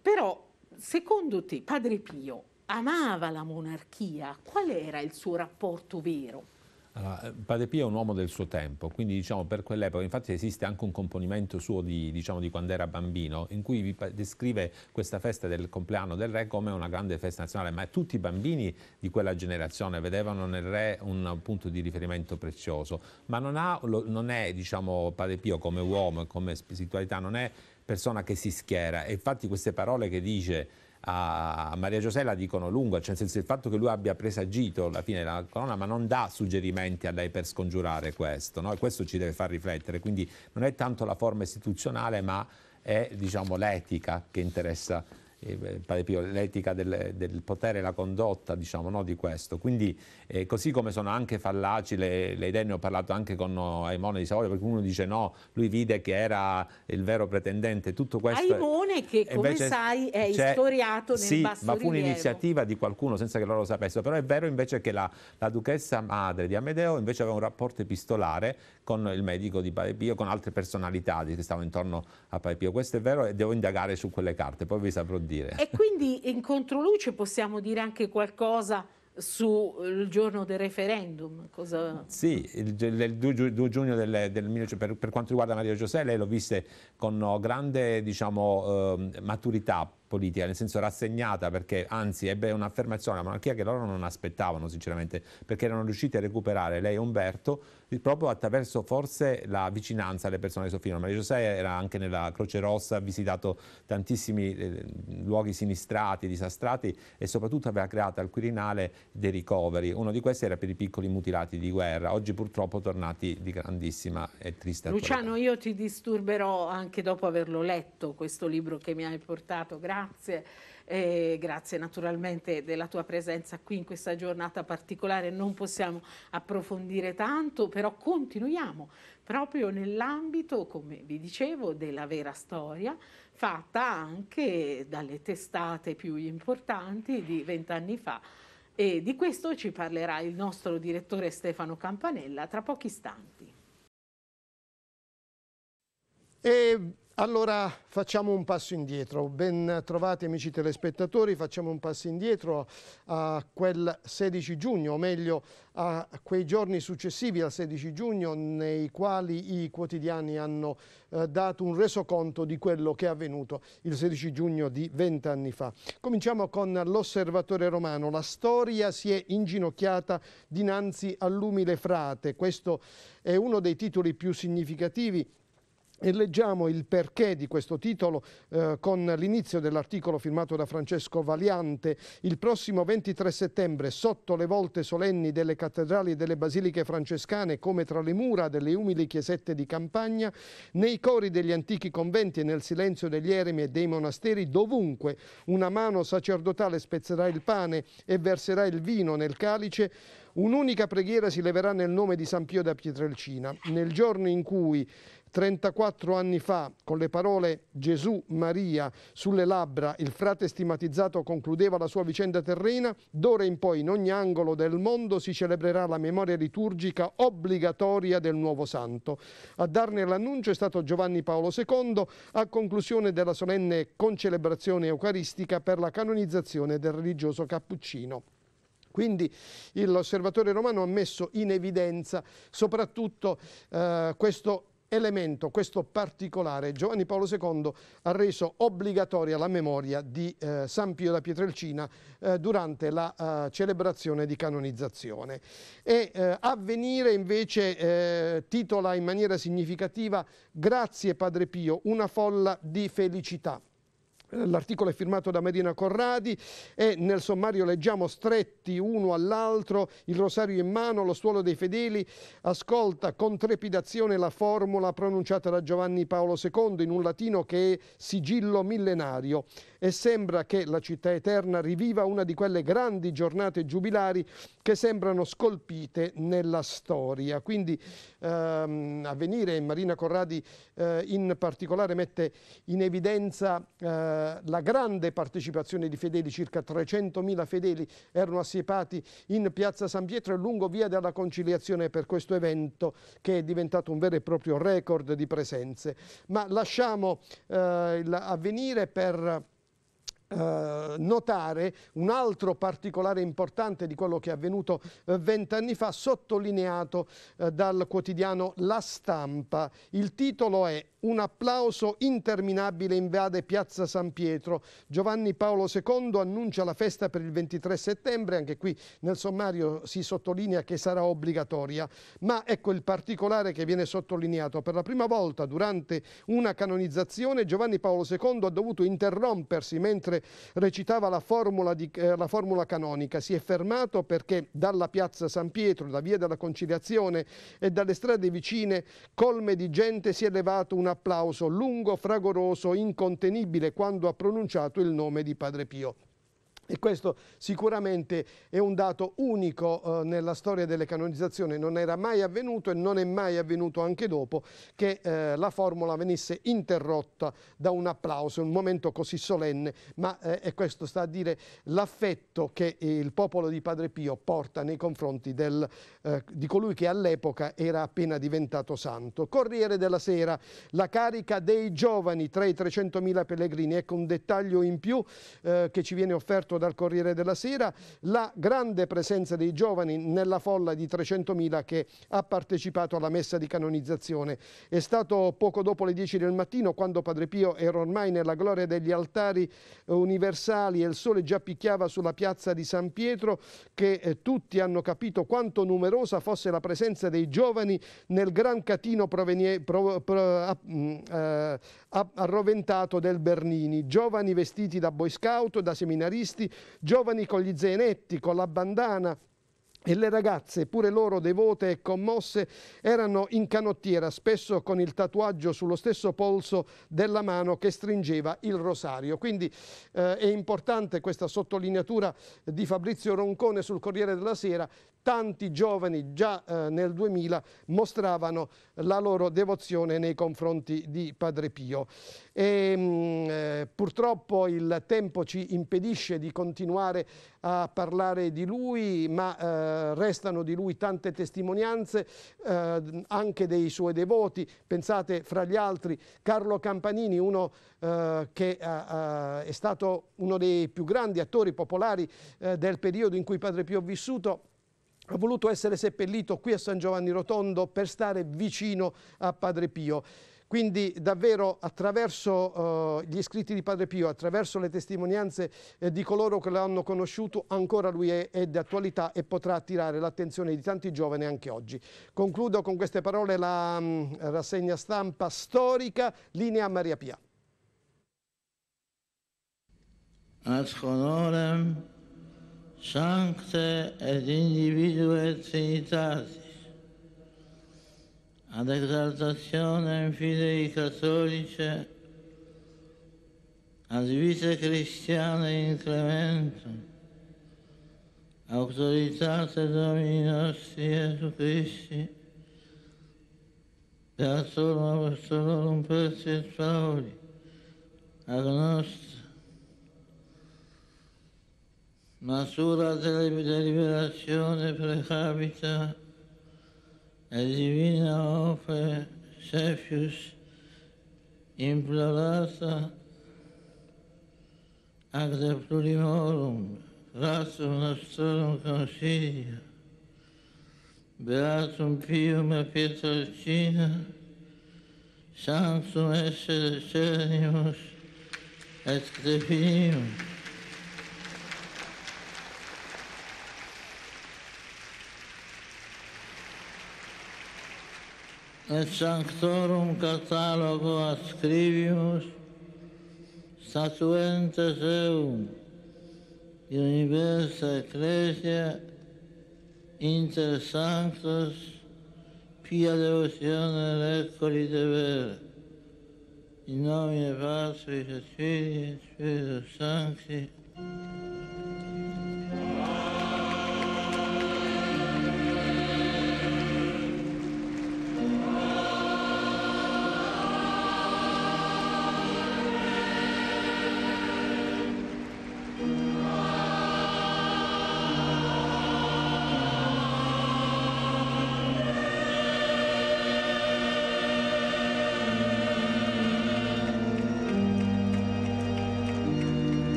però secondo te Padre Pio amava la monarchia, qual era il suo rapporto vero? Allora, eh, padre Pio è un uomo del suo tempo, quindi diciamo per quell'epoca, infatti esiste anche un componimento suo di, diciamo, di, quando era bambino, in cui vi descrive questa festa del compleanno del re come una grande festa nazionale, ma tutti i bambini di quella generazione vedevano nel re un punto di riferimento prezioso, ma non, ha, non è, diciamo, padre Pio come uomo e come spiritualità, non è persona che si schiera, e infatti queste parole che dice a Maria Giosella dicono lungo, cioè nel senso il fatto che lui abbia presagito la fine della corona, ma non dà suggerimenti a lei per scongiurare questo, no? e questo ci deve far riflettere, quindi non è tanto la forma istituzionale, ma è diciamo, l'etica che interessa eh, pare Pio, l'etica del, del potere la condotta diciamo, no, di questo. Quindi eh, così come sono anche fallaci le, le, idee, ne ho parlato anche con Aimone di Savoia, perché uno dice no, lui vide che era il vero pretendente, tutto questo... Aimone che come sai è istoriato nel sì, basso ma fu un'iniziativa di qualcuno senza che loro lo sapessero, però è vero invece che la, la duchessa madre di Amedeo invece aveva un rapporto epistolare con il medico di Pare Pio, con altre personalità che stavano intorno a Pare Pio, questo è vero e devo indagare su quelle carte, poi vi saprò dire dire. E quindi in controluce possiamo dire anche qualcosa sul giorno del referendum? Cosa... Sì, il, il, il 2, giugno del, del per, per, quanto riguarda Maria Giuseppe, lei l'ho viste con eh, grande diciamo, eh, maturità politica, nel senso rassegnata perché anzi ebbe un'affermazione, alla monarchia che loro non aspettavano sinceramente, perché erano riusciti a recuperare lei e Umberto proprio attraverso forse la vicinanza alle persone di suo figlio. Maria Giuseppe era anche nella Croce Rossa, ha visitato tantissimi eh, luoghi sinistrati, disastrati e soprattutto aveva creato al Quirinale dei ricoveri. Uno di questi era per i piccoli mutilati di guerra, oggi purtroppo tornati di grandissima e triste attualità. Luciano, io ti disturberò anche dopo averlo letto questo libro che mi hai portato. Grazie grazie. Eh, grazie naturalmente della tua presenza qui in questa giornata particolare. Non possiamo approfondire tanto, però continuiamo proprio nell'ambito, come vi dicevo, della vera storia, fatta anche dalle testate più importanti di vent'anni fa. E di questo ci parlerà il nostro direttore Stefano Campanella tra pochi istanti. E allora facciamo un passo indietro, ben trovati amici telespettatori, facciamo un passo indietro a quel 16 giugno, o meglio a quei giorni successivi al 16 giugno nei quali i quotidiani hanno eh, dato un resoconto di quello che è avvenuto il 16 giugno di vent'anni fa. Cominciamo con l'osservatore romano, la storia si è inginocchiata dinanzi all'umile frate, questo è uno dei titoli più significativi e leggiamo il perché di questo titolo eh, con l'inizio dell'articolo firmato da Francesco Valiante. Il prossimo 23 settembre, sotto le volte solenni delle cattedrali e delle basiliche francescane, come tra le mura delle umili chiesette di campagna, nei cori degli antichi conventi e nel silenzio degli eremi e dei monasteri, dovunque una mano sacerdotale spezzerà il pane e verserà il vino nel calice, Un'unica preghiera si leverà nel nome di San Pio da Pietrelcina. Nel giorno in cui 34 anni fa, con le parole Gesù Maria sulle labbra, il frate stigmatizzato concludeva la sua vicenda terrena, d'ora in poi in ogni angolo del mondo si celebrerà la memoria liturgica obbligatoria del nuovo santo. A darne l'annuncio è stato Giovanni Paolo II a conclusione della solenne concelebrazione eucaristica per la canonizzazione del religioso cappuccino. Quindi l'osservatore romano ha messo in evidenza soprattutto eh, questo elemento, questo particolare, Giovanni Paolo II ha reso obbligatoria la memoria di eh, San Pio da Pietrelcina eh, durante la eh, celebrazione di canonizzazione. E eh, avvenire invece eh, titola in maniera significativa Grazie Padre Pio, una folla di felicità. Eh, l'articolo è firmato da Medina Corradi e nel sommario leggiamo stretti uno all'altro, il rosario in mano, lo stuolo dei fedeli, ascolta con trepidazione la formula pronunciata da Giovanni Paolo II in un latino che è sigillo millenario e sembra che la città eterna riviva una di quelle grandi giornate giubilari che sembrano scolpite nella storia. Quindi ehm, Avvenire e Marina Corradi eh, in particolare mette in evidenza eh, la grande partecipazione di fedeli, circa 300.000 fedeli erano assiepati in piazza San Pietro e lungo via della conciliazione per questo evento che è diventato un vero e proprio record di presenze. Ma lasciamo eh, l'avvenire per eh, notare un altro particolare importante di quello che è avvenuto eh, vent'anni eh, fa, sottolineato eh, dal quotidiano La Stampa. Il titolo è un applauso interminabile invade Piazza San Pietro. Giovanni Paolo II annuncia la festa per il 23 settembre, anche qui nel sommario si sottolinea che sarà obbligatoria, ma ecco il particolare che viene sottolineato. Per la prima volta durante una canonizzazione Giovanni Paolo II ha dovuto interrompersi mentre recitava la formula, di, eh, la formula canonica. Si è fermato perché dalla Piazza San Pietro, da Via della Conciliazione e dalle strade vicine colme di gente si è levato una applauso lungo, fragoroso, incontenibile quando ha pronunciato il nome di Padre Pio. E questo sicuramente è un dato unico eh, nella storia delle canonizzazioni, non era mai avvenuto e non è mai avvenuto anche dopo che eh, la formula venisse interrotta da un applauso, un momento così solenne, ma eh, e questo sta a dire l'affetto che il popolo di Padre Pio porta nei confronti del, eh, di colui che all'epoca era appena diventato santo. Corriere della Sera, la carica dei giovani tra i 300.000 pellegrini, ecco un dettaglio in più eh, che ci viene offerto riportato dal Corriere della Sera, la grande presenza dei giovani nella folla di 300.000 che ha partecipato alla messa di canonizzazione. È stato poco dopo le 10 del mattino quando Padre Pio era ormai nella gloria degli altari universali e il sole già picchiava sulla piazza di San Pietro che eh, tutti hanno capito quanto numerosa fosse la presenza dei giovani nel gran catino provenie, pro, pro, a, mm, eh, a, arroventato del Bernini. Giovani vestiti da boy scout, da seminaristi, giovani con gli zainetti, con la bandana, e le ragazze, pure loro devote e commosse, erano in canottiera, spesso con il tatuaggio sullo stesso polso della mano che stringeva il rosario. Quindi eh, è importante questa sottolineatura di Fabrizio Roncone sul Corriere della Sera. Tanti giovani già eh, nel 2000 mostravano la loro devozione nei confronti di Padre Pio. E, ehm, mh, eh, purtroppo il tempo ci impedisce di continuare a parlare di lui, ma eh, restano di lui tante testimonianze eh, anche dei suoi devoti. Pensate fra gli altri Carlo Campanini, uno eh, che eh, eh, è stato uno dei più grandi attori popolari eh, del periodo in cui Padre Pio ha vissuto, ha voluto essere seppellito qui a San Giovanni Rotondo per stare vicino a Padre Pio. Quindi davvero attraverso eh, gli scritti di Padre Pio, attraverso le testimonianze eh, di coloro che l'hanno conosciuto, ancora lui è, è d'attualità e potrà attirare l'attenzione di tanti giovani anche oggi. Concludo con queste parole la mh, mm, rassegna stampa storica, linea Maria Pia. Ad honorem sancte ed individue trinitate ad esaltazione fidei cattolici, ad vita cristiana in clemento, autoritate domini nostri Gesù Cristo, Cristi, solo Apostolorum Persi et Paoli, agnost, natura della liberazione precabita, Divina Ope Cephius, implorata ac de plurimorum, fratum nostrum consilia, Beatum Pium et Pietrocina, Sanctum esse decenimus et definimus, et sanctorum catalogo ascribimus statuentes eum in universa ecclesia inter sanctos pia devozione reccoli devere in nomine Patris et Filii Spiritus Sancti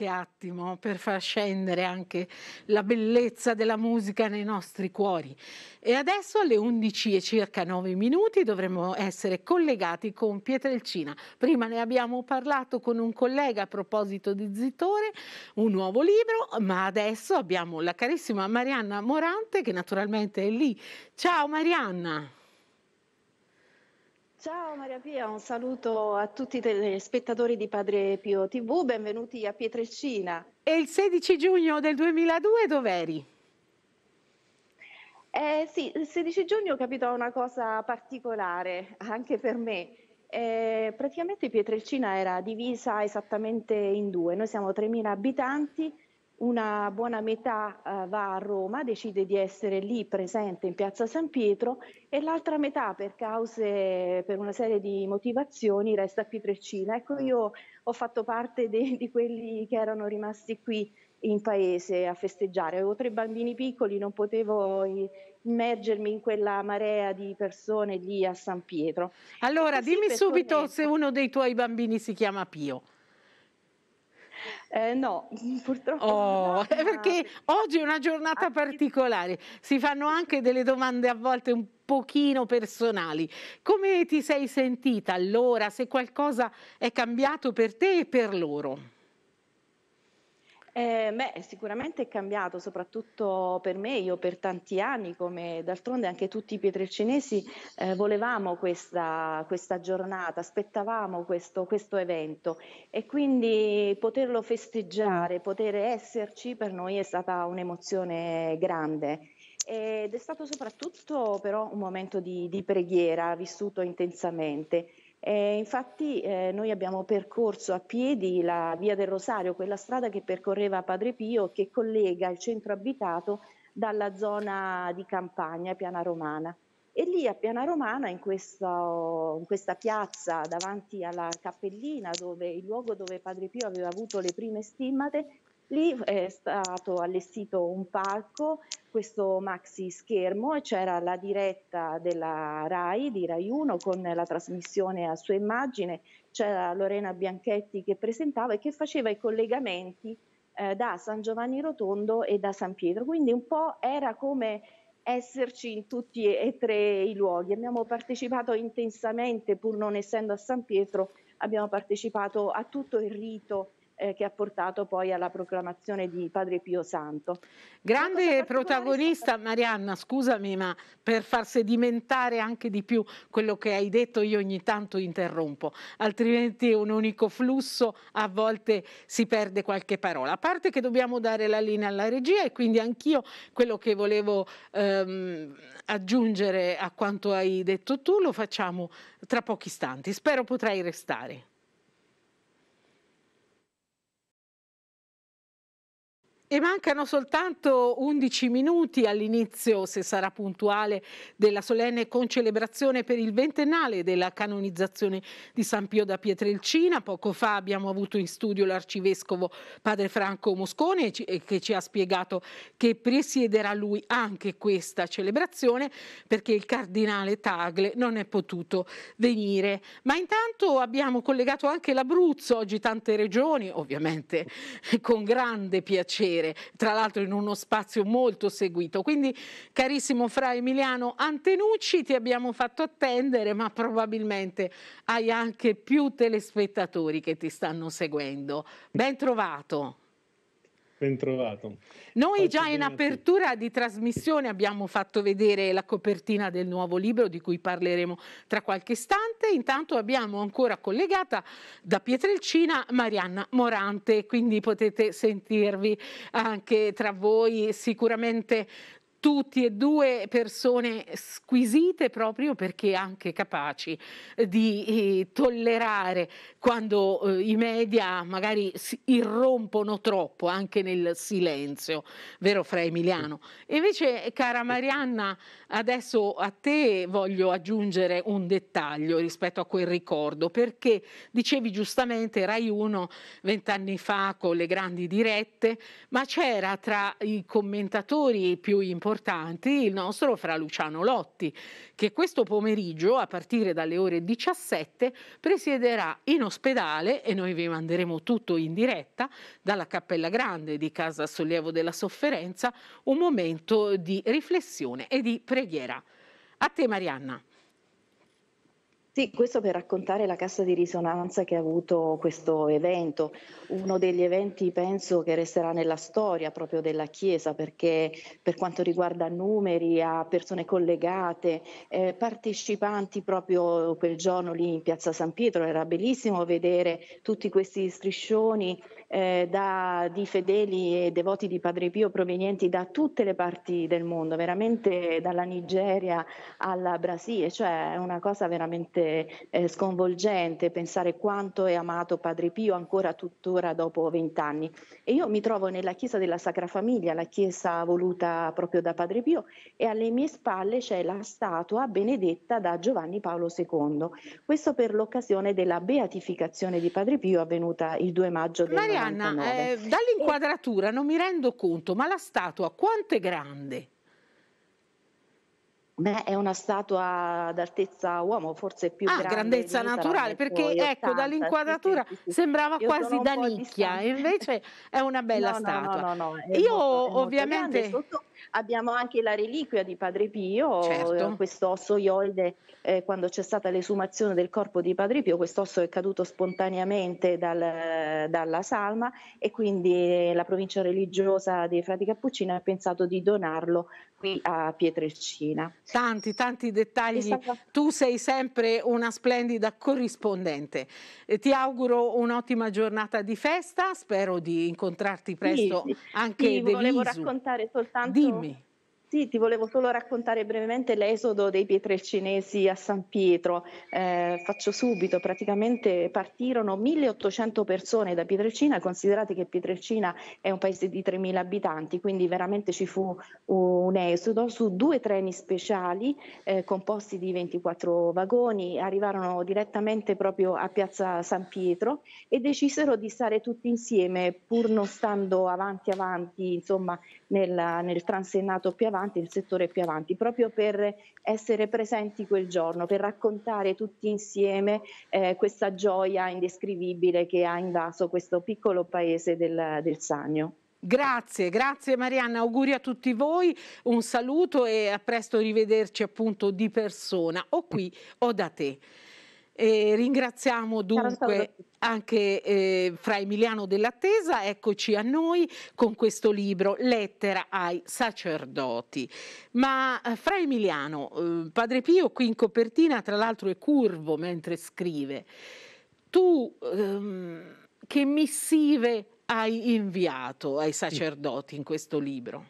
qualche attimo per far scendere anche la bellezza della musica nei nostri cuori. E adesso alle 11 e circa 9 minuti dovremo essere collegati con Pietrelcina. Prima ne abbiamo parlato con un collega a proposito di Zitore, un nuovo libro, ma adesso abbiamo la carissima Marianna Morante che naturalmente è lì. Ciao Marianna! Ciao Maria Pia, un saluto a tutti i telespettatori di Padre Pio TV, benvenuti a Pietrelcina. E il 16 giugno del 2002 dov'eri? Eh, sì, il 16 giugno capitò una cosa particolare anche per me. Eh, praticamente Pietrelcina era divisa esattamente in due, noi siamo 3.000 abitanti una buona metà uh, va a Roma, decide di essere lì presente in piazza San Pietro e l'altra metà per cause, per una serie di motivazioni resta a Pietrelcina. Ecco, io ho fatto parte de- di quelli che erano rimasti qui in paese a festeggiare. Avevo tre bambini piccoli, non potevo immergermi in quella marea di persone lì a San Pietro. Allora, dimmi subito se uno dei tuoi bambini si chiama Pio. Eh, no, purtroppo. Oh, no, eh, perché no. oggi è una giornata particolare, si fanno anche delle domande a volte un pochino personali. Come ti sei sentita allora? Se qualcosa è cambiato per te e per loro? Eh, beh, sicuramente è cambiato, soprattutto per me, io per tanti anni, come d'altronde anche tutti i pietrelcinesi, eh, volevamo questa, questa, giornata, aspettavamo questo, questo, evento e quindi poterlo festeggiare, poter esserci per noi è stata un'emozione grande. Ed è stato soprattutto però un momento di, di preghiera vissuto intensamente. Eh, infatti eh, noi abbiamo percorso a piedi la via del Rosario, quella strada che percorreva Padre Pio che collega il centro abitato dalla zona di campagna, Piana Romana. E lì a Piana Romana, in, questo, in questa piazza davanti alla cappellina, dove, il luogo dove Padre Pio aveva avuto le prime stimmate, Lì eh, è stato allestito un palco, questo maxi schermo e c'era la diretta della RAI, di RAI 1, con la trasmissione a sua immagine, c'era Lorena Bianchetti che presentava e che faceva i collegamenti eh, da San Giovanni Rotondo e da San Pietro, quindi un po' era come esserci in tutti e tre i luoghi. Abbiamo partecipato intensamente, pur non essendo a San Pietro, abbiamo partecipato a tutto il rito eh, che ha portato poi alla proclamazione di Padre Pio Santo. Grande protagonista Marianna, scusami ma per far sedimentare anche di più quello che hai detto io ogni tanto interrompo, altrimenti un unico flusso a volte si perde qualche parola. A parte che dobbiamo dare la linea alla regia e quindi anch'io quello che volevo ehm, aggiungere a quanto hai detto tu lo facciamo tra pochi istanti. Spero potrai restare. E mancano soltanto 11 minuti all'inizio, se sarà puntuale, della solenne concelebrazione per il ventennale della canonizzazione di San Pio da Pietrelcina. Poco fa abbiamo avuto in studio l'arcivescovo padre Franco Moscone eh, che ci ha spiegato che presiederà lui anche questa celebrazione perché il cardinale Tagle non è potuto venire. Ma intanto abbiamo collegato anche l'Abruzzo, oggi tante regioni, ovviamente con grande piacere vedere, tra l'altro in uno spazio molto seguito. Quindi carissimo Fra Emiliano Antenucci, ti abbiamo fatto attendere, ma probabilmente hai anche più telespettatori che ti stanno seguendo. Ben trovato. Bentrovato. Noi Faccio già in apertura di trasmissione abbiamo fatto vedere la copertina del nuovo libro di cui parleremo tra qualche istante. Intanto abbiamo ancora collegata da Pietrelcina Marianna Morante, quindi potete sentirvi anche tra voi sicuramente tutti e due persone squisite proprio perché anche capaci eh, di eh, tollerare quando eh, i media magari irrompono troppo anche nel silenzio, vero Fra Emiliano? Invece cara Marianna, adesso a te voglio aggiungere un dettaglio rispetto a quel ricordo, perché dicevi giustamente Rai 1 vent'anni fa con le grandi dirette, ma c'era tra i commentatori più importanti importanti, il nostro fra Luciano Lotti, che questo pomeriggio, a partire dalle ore 17, presiederà in ospedale, e noi vi manderemo tutto in diretta, dalla Cappella Grande di Casa Sollievo della Sofferenza, un momento di riflessione e di preghiera. A te Marianna. Sì, questo per raccontare la cassa di risonanza che ha avuto questo evento, uno degli eventi penso che resterà nella storia proprio della Chiesa perché per quanto riguarda numeri, a persone collegate, eh, partecipanti proprio quel giorno lì in piazza San Pietro, era bellissimo vedere tutti questi striscioni eh, da, di fedeli e devoti di Padre Pio provenienti da tutte le parti del mondo, veramente dalla Nigeria alla Brasile, cioè è una cosa veramente eh, sconvolgente pensare quanto è amato Padre Pio ancora tuttora dopo vent'anni. E io mi trovo nella chiesa della Sacra Famiglia, la chiesa voluta proprio da Padre Pio, e alle mie spalle c'è la statua benedetta da Giovanni Paolo II. Questo per l'occasione della beatificazione di Padre Pio avvenuta il 2 maggio del 2020. Gianna, eh, dall'inquadratura non mi rendo conto, ma la statua quanto è grande? Beh, è una statua ad altezza uomo, forse più ah, grande. grandezza naturale, perché ecco, dall'inquadratura sì, sì, sì. sembrava Io quasi da nicchia, invece è una bella no, statua. No, no, no, no. Io molto, ovviamente... Sotto abbiamo anche la reliquia di Padre Pio, certo. Eh, questo osso ioide, eh, quando c'è stata l'esumazione del corpo di Padre Pio, questo osso è caduto spontaneamente dal, dalla salma e quindi eh, la provincia religiosa dei Frati Cappuccini ha pensato di donarlo qui a Pietrelcina. Tanti, tanti dettagli. Stata... Tu sei sempre una splendida corrispondente. Eh, ti auguro un'ottima giornata di festa, spero di incontrarti presto sì, anche sì, Devisu. volevo raccontare soltanto Dimmi. me. Sì, ti volevo solo raccontare brevemente l'esodo dei pietrelcinesi a San Pietro. Eh, faccio subito, praticamente partirono 1800 persone da Pietrelcina, considerate che Pietrelcina è un paese di 3000 abitanti, quindi veramente ci fu un esodo su due treni speciali eh, composti di 24 vagoni, arrivarono direttamente proprio a Piazza San Pietro e decisero di stare tutti insieme pur non stando avanti avanti, insomma, nel, nel transennato più avanti avanti, il settore più avanti, proprio per essere presenti quel giorno, per raccontare tutti insieme eh, questa gioia indescrivibile che ha invaso questo piccolo paese del, del Sannio. Grazie, grazie Marianna, auguri a tutti voi, un saluto e a presto rivederci appunto di persona o qui o da te. E ringraziamo dunque anche eh, Fra Emiliano dell'Attesa, eccoci a noi con questo libro Lettera ai sacerdoti. Ma eh, Fra Emiliano, eh, Padre Pio qui in copertina tra l'altro è curvo mentre scrive, tu ehm, che missive hai inviato ai sacerdoti in questo libro?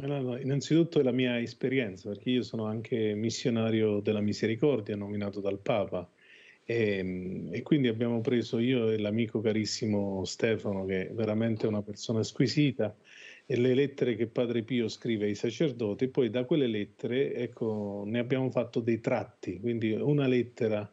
Allora, innanzitutto è la mia esperienza, perché io sono anche missionario della misericordia nominato dal Papa e, ehm, e quindi abbiamo preso io e l'amico carissimo Stefano, che è veramente una persona squisita, e le lettere che Padre Pio scrive ai sacerdoti, e poi da quelle lettere ecco, ne abbiamo fatto dei tratti, quindi una lettera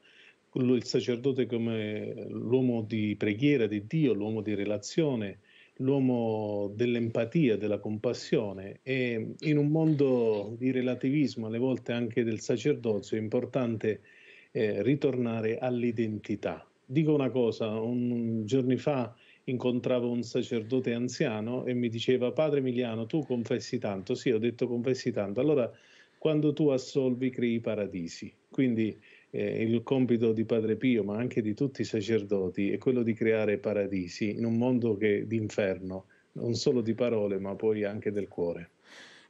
il sacerdote come l'uomo di preghiera di Dio, l'uomo di relazione, l'uomo dell'empatia, della compassione e in un mondo di relativismo, alle volte anche del sacerdozio, è importante eh, ritornare all'identità. Dico una cosa, un, giorno fa incontravo un sacerdote anziano e mi diceva, padre Emiliano, tu confessi tanto, sì, ho detto confessi tanto, allora quando tu assolvi crei paradisi. Quindi eh, il compito di Padre Pio, ma anche di tutti i sacerdoti, è quello di creare paradisi in un mondo che, d'inferno, non solo di parole, ma poi anche del cuore.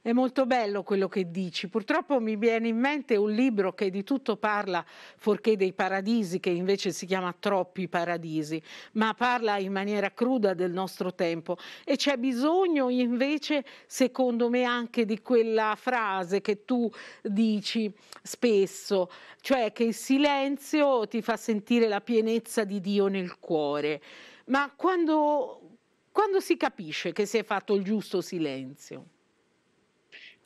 È molto bello quello che dici. Purtroppo mi viene in mente un libro che di tutto parla, fuorché dei paradisi, che invece si chiama Troppi paradisi, ma parla in maniera cruda del nostro tempo. E c'è bisogno invece, secondo me, anche di quella frase che tu dici spesso, cioè che il silenzio ti fa sentire la pienezza di Dio nel cuore. Ma quando, quando si capisce che si è fatto il giusto silenzio?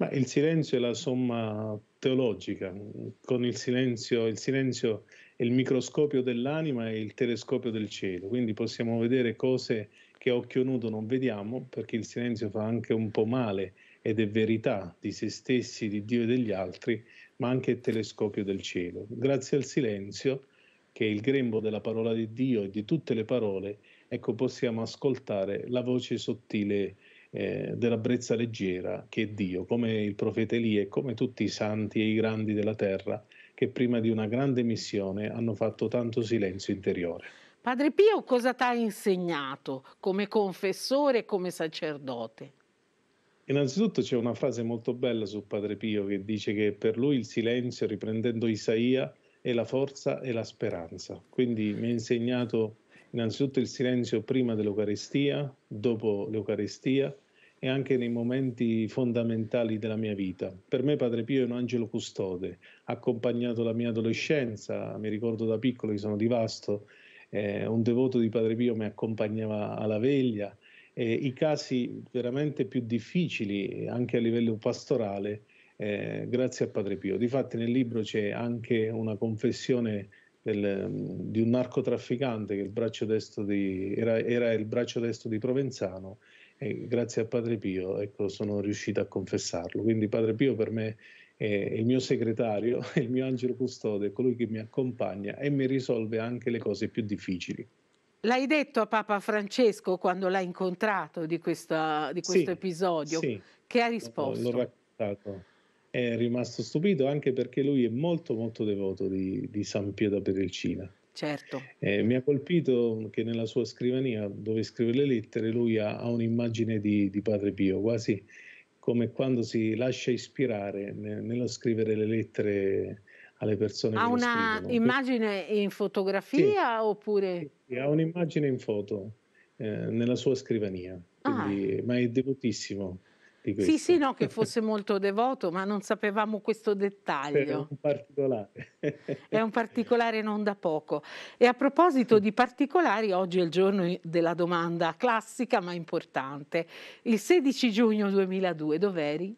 Ma il silenzio è la somma teologica, con il silenzio, il silenzio è il microscopio dell'anima e il telescopio del cielo, quindi possiamo vedere cose che a occhio nudo non vediamo, perché il silenzio fa anche un po' male ed è verità di se stessi, di Dio e degli altri, ma anche il telescopio del cielo. Grazie al silenzio, che è il grembo della parola di Dio e di tutte le parole, ecco possiamo ascoltare la voce sottile eh, della brezza leggera che è Dio, come il profeta Elie, come tutti i santi e i grandi della terra che prima di una grande missione hanno fatto tanto silenzio interiore. Padre Pio cosa ti ha insegnato come confessore e come sacerdote? Innanzitutto c'è una frase molto bella su Padre Pio che dice che per lui il silenzio, riprendendo Isaia, è la forza e la speranza. Quindi mi ha insegnato innanzitutto il silenzio prima dell'Eucaristia, dopo l'Eucaristia e anche nei momenti fondamentali della mia vita. Per me Padre Pio è un angelo custode, ha accompagnato la mia adolescenza, mi ricordo da piccolo, io sono di Vasto, eh, un devoto di Padre Pio mi accompagnava alla veglia. Eh, I casi veramente più difficili, anche a livello pastorale, eh, grazie a Padre Pio. Difatti nel libro c'è anche una confessione del, mm, di un narcotrafficante che il di, era, era, il braccio destro di Provenzano e grazie a Padre Pio ecco, sono riuscito a confessarlo. Quindi Padre Pio per me è il mio segretario, è il mio angelo custode, è colui che mi accompagna e mi risolve anche le cose più difficili. L'hai detto a Papa Francesco quando l'hai incontrato di, questa, di questo sì, episodio? Sì. Che ha risposto? L'ho raccontato è rimasto stupito anche perché lui è molto molto devoto di, di San Pietro Perelcina. Certo. Eh, mi ha colpito che nella sua scrivania dove scrive le lettere lui ha, ha un'immagine di, di, Padre Pio, quasi come quando si lascia ispirare ne, nello scrivere le lettere alle persone. Ha un'immagine in fotografia sì. oppure? Sì, ha un'immagine in foto eh, nella sua scrivania, ah. quindi, ah. ma è devotissimo. Sì, sì, no, che fosse molto devoto, ma non sapevamo questo dettaglio. È un particolare. È un particolare non da poco. E a proposito di particolari, oggi è il giorno della domanda classica ma importante. Il 16 giugno 2002, dov'eri?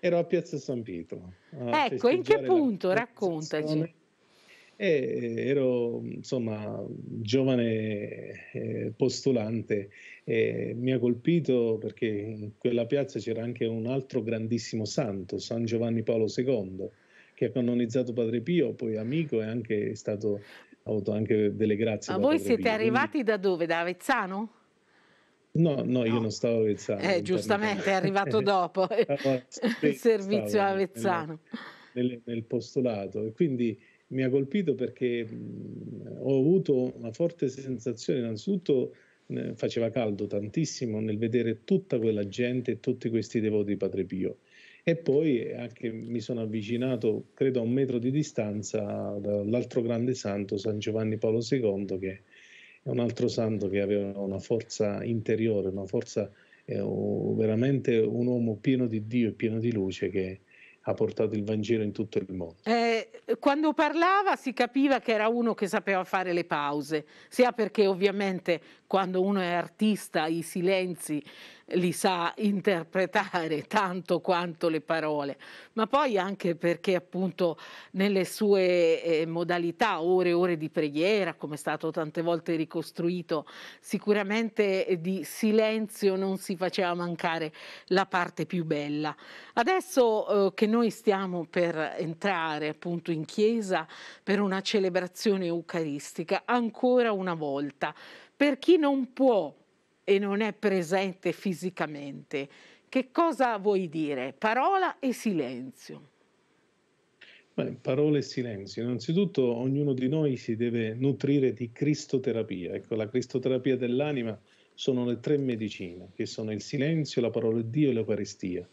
Ero a Piazza San Pietro. A ecco, in che punto? Raccontaci e eh, ero insomma giovane eh, postulante e mi ha colpito perché in quella piazza c'era anche un altro grandissimo santo, San Giovanni Paolo II, che ha canonizzato Padre Pio, poi amico e anche stato, ha avuto anche delle grazie. Ma voi Padre siete Pio. arrivati da dove? Da Avezzano? No, no, no, io non stavo a Avezzano. Eh, giustamente è arrivato dopo il servizio a Avezzano. Nel, nel, postulato e quindi mi ha colpito perché mh, ho avuto una forte sensazione, innanzitutto eh, faceva caldo tantissimo nel vedere tutta quella gente e tutti questi devoti di Padre Pio. E poi eh, anche mi sono avvicinato, credo a un metro di distanza, dall'altro grande santo, San Giovanni Paolo II, che è un altro santo che aveva una forza interiore, una forza, eh, veramente un uomo pieno di Dio e pieno di luce che ha portato il Vangelo in tutto il mondo. Eh, quando parlava si capiva che era uno che sapeva fare le pause, sia perché ovviamente quando uno è artista i silenzi li sa interpretare tanto quanto le parole, ma poi anche perché appunto nelle sue eh, modalità, ore e ore di preghiera, come è stato tante volte ricostruito, sicuramente eh, di silenzio non si faceva mancare la parte più bella. Adesso eh, che noi stiamo per entrare appunto in chiesa per una celebrazione eucaristica, ancora una volta, per chi non può e non è presente fisicamente. Che cosa vuoi dire? Parola e silenzio. Beh, parole e silenzio. Innanzitutto ognuno di noi si deve nutrire di cristoterapia. Ecco, la cristoterapia dell'anima sono le tre medicine, che sono il silenzio, la parola di Dio e l'Eucaristia.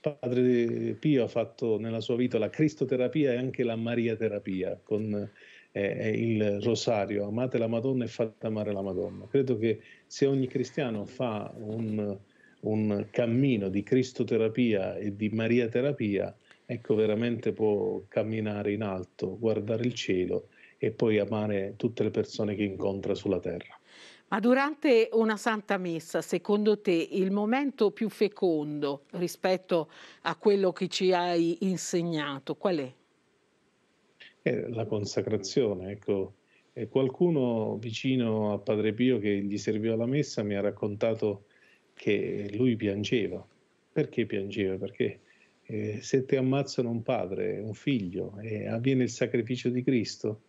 Padre Pio ha fatto nella sua vita la cristoterapia e anche la mariaterapia con eh, eh il rosario, amate la Madonna e fate amare la Madonna. Credo che se ogni cristiano fa un, un cammino di cristoterapia e di mariaterapia, ecco veramente può camminare in alto, guardare il cielo e poi amare tutte le persone che incontra sulla terra. Ma durante una santa messa, secondo te, il momento più fecondo rispetto a quello che ci hai insegnato, qual è? Eh, la consacrazione, ecco, e qualcuno vicino a Padre Pio che gli serviva la messa mi ha raccontato che lui piangeva. Perché piangeva? Perché eh, se ti ammazzano un padre, un figlio, e avviene il sacrificio di Cristo,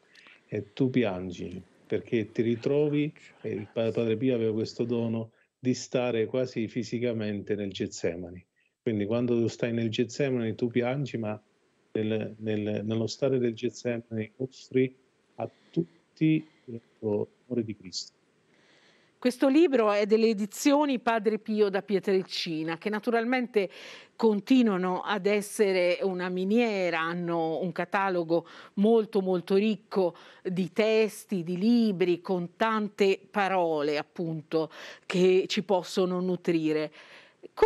e tu piangi perché ti ritrovi, e il Padre Pio aveva questo dono di stare quasi fisicamente nel Getsemani. Quindi quando tu stai nel Getsemani tu piangi, ma nel, nel, nello stare del Getsemani offri a tutti tutti l'amore di Cristo. Questo libro è delle edizioni Padre Pio da Pietrelcina, che naturalmente continuano ad essere una miniera, hanno un catalogo molto molto ricco di testi, di libri, con tante parole appunto che ci possono nutrire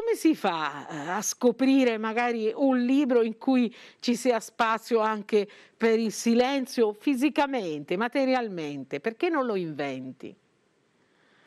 come si fa eh, a scoprire magari un libro in cui ci sia spazio anche per il silenzio fisicamente, materialmente? Perché non lo inventi?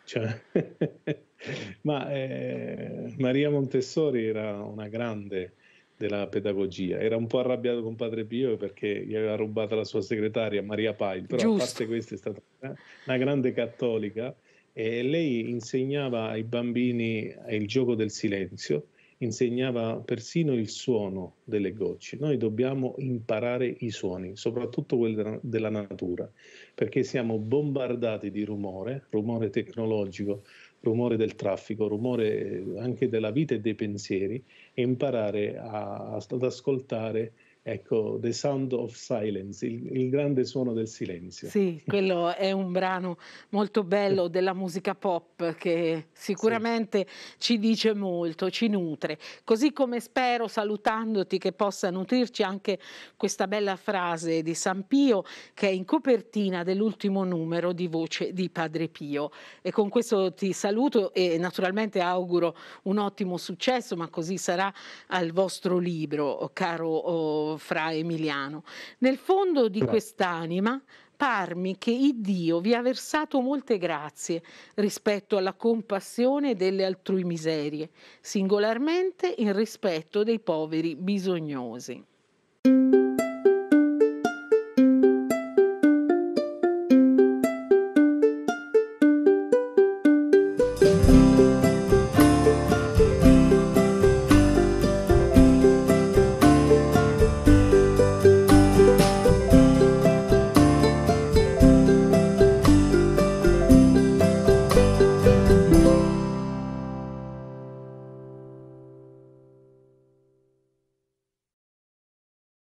Cioè, ma eh, Maria Montessori era una grande della pedagogia. Era un po' arrabbiato con Padre Pio perché gli aveva rubato la sua segretaria Maria Pai, però Giusto. a parte questa è stata una grande cattolica e lei insegnava ai bambini il gioco del silenzio, insegnava persino il suono delle gocce. Noi dobbiamo imparare i suoni, soprattutto quelli della natura, perché siamo bombardati di rumore, rumore tecnologico, rumore del traffico, rumore eh, anche della vita e dei pensieri, e imparare a, ad ascoltare Ecco, The Sound of Silence, il, il, grande suono del silenzio. Sì, quello è un brano molto bello della musica pop che sicuramente sì. ci dice molto, ci nutre. Così come spero, salutandoti, che possa nutrirci anche questa bella frase di San Pio che è in copertina dell'ultimo numero di Voce di Padre Pio. E con questo ti saluto e naturalmente auguro un ottimo successo, ma così sarà al vostro libro, caro. Oh, fra Emiliano. Nel fondo di quest'anima parmi che Iddio vi ha versato molte grazie rispetto alla compassione delle altrui miserie, singolarmente in rispetto dei poveri bisognosi.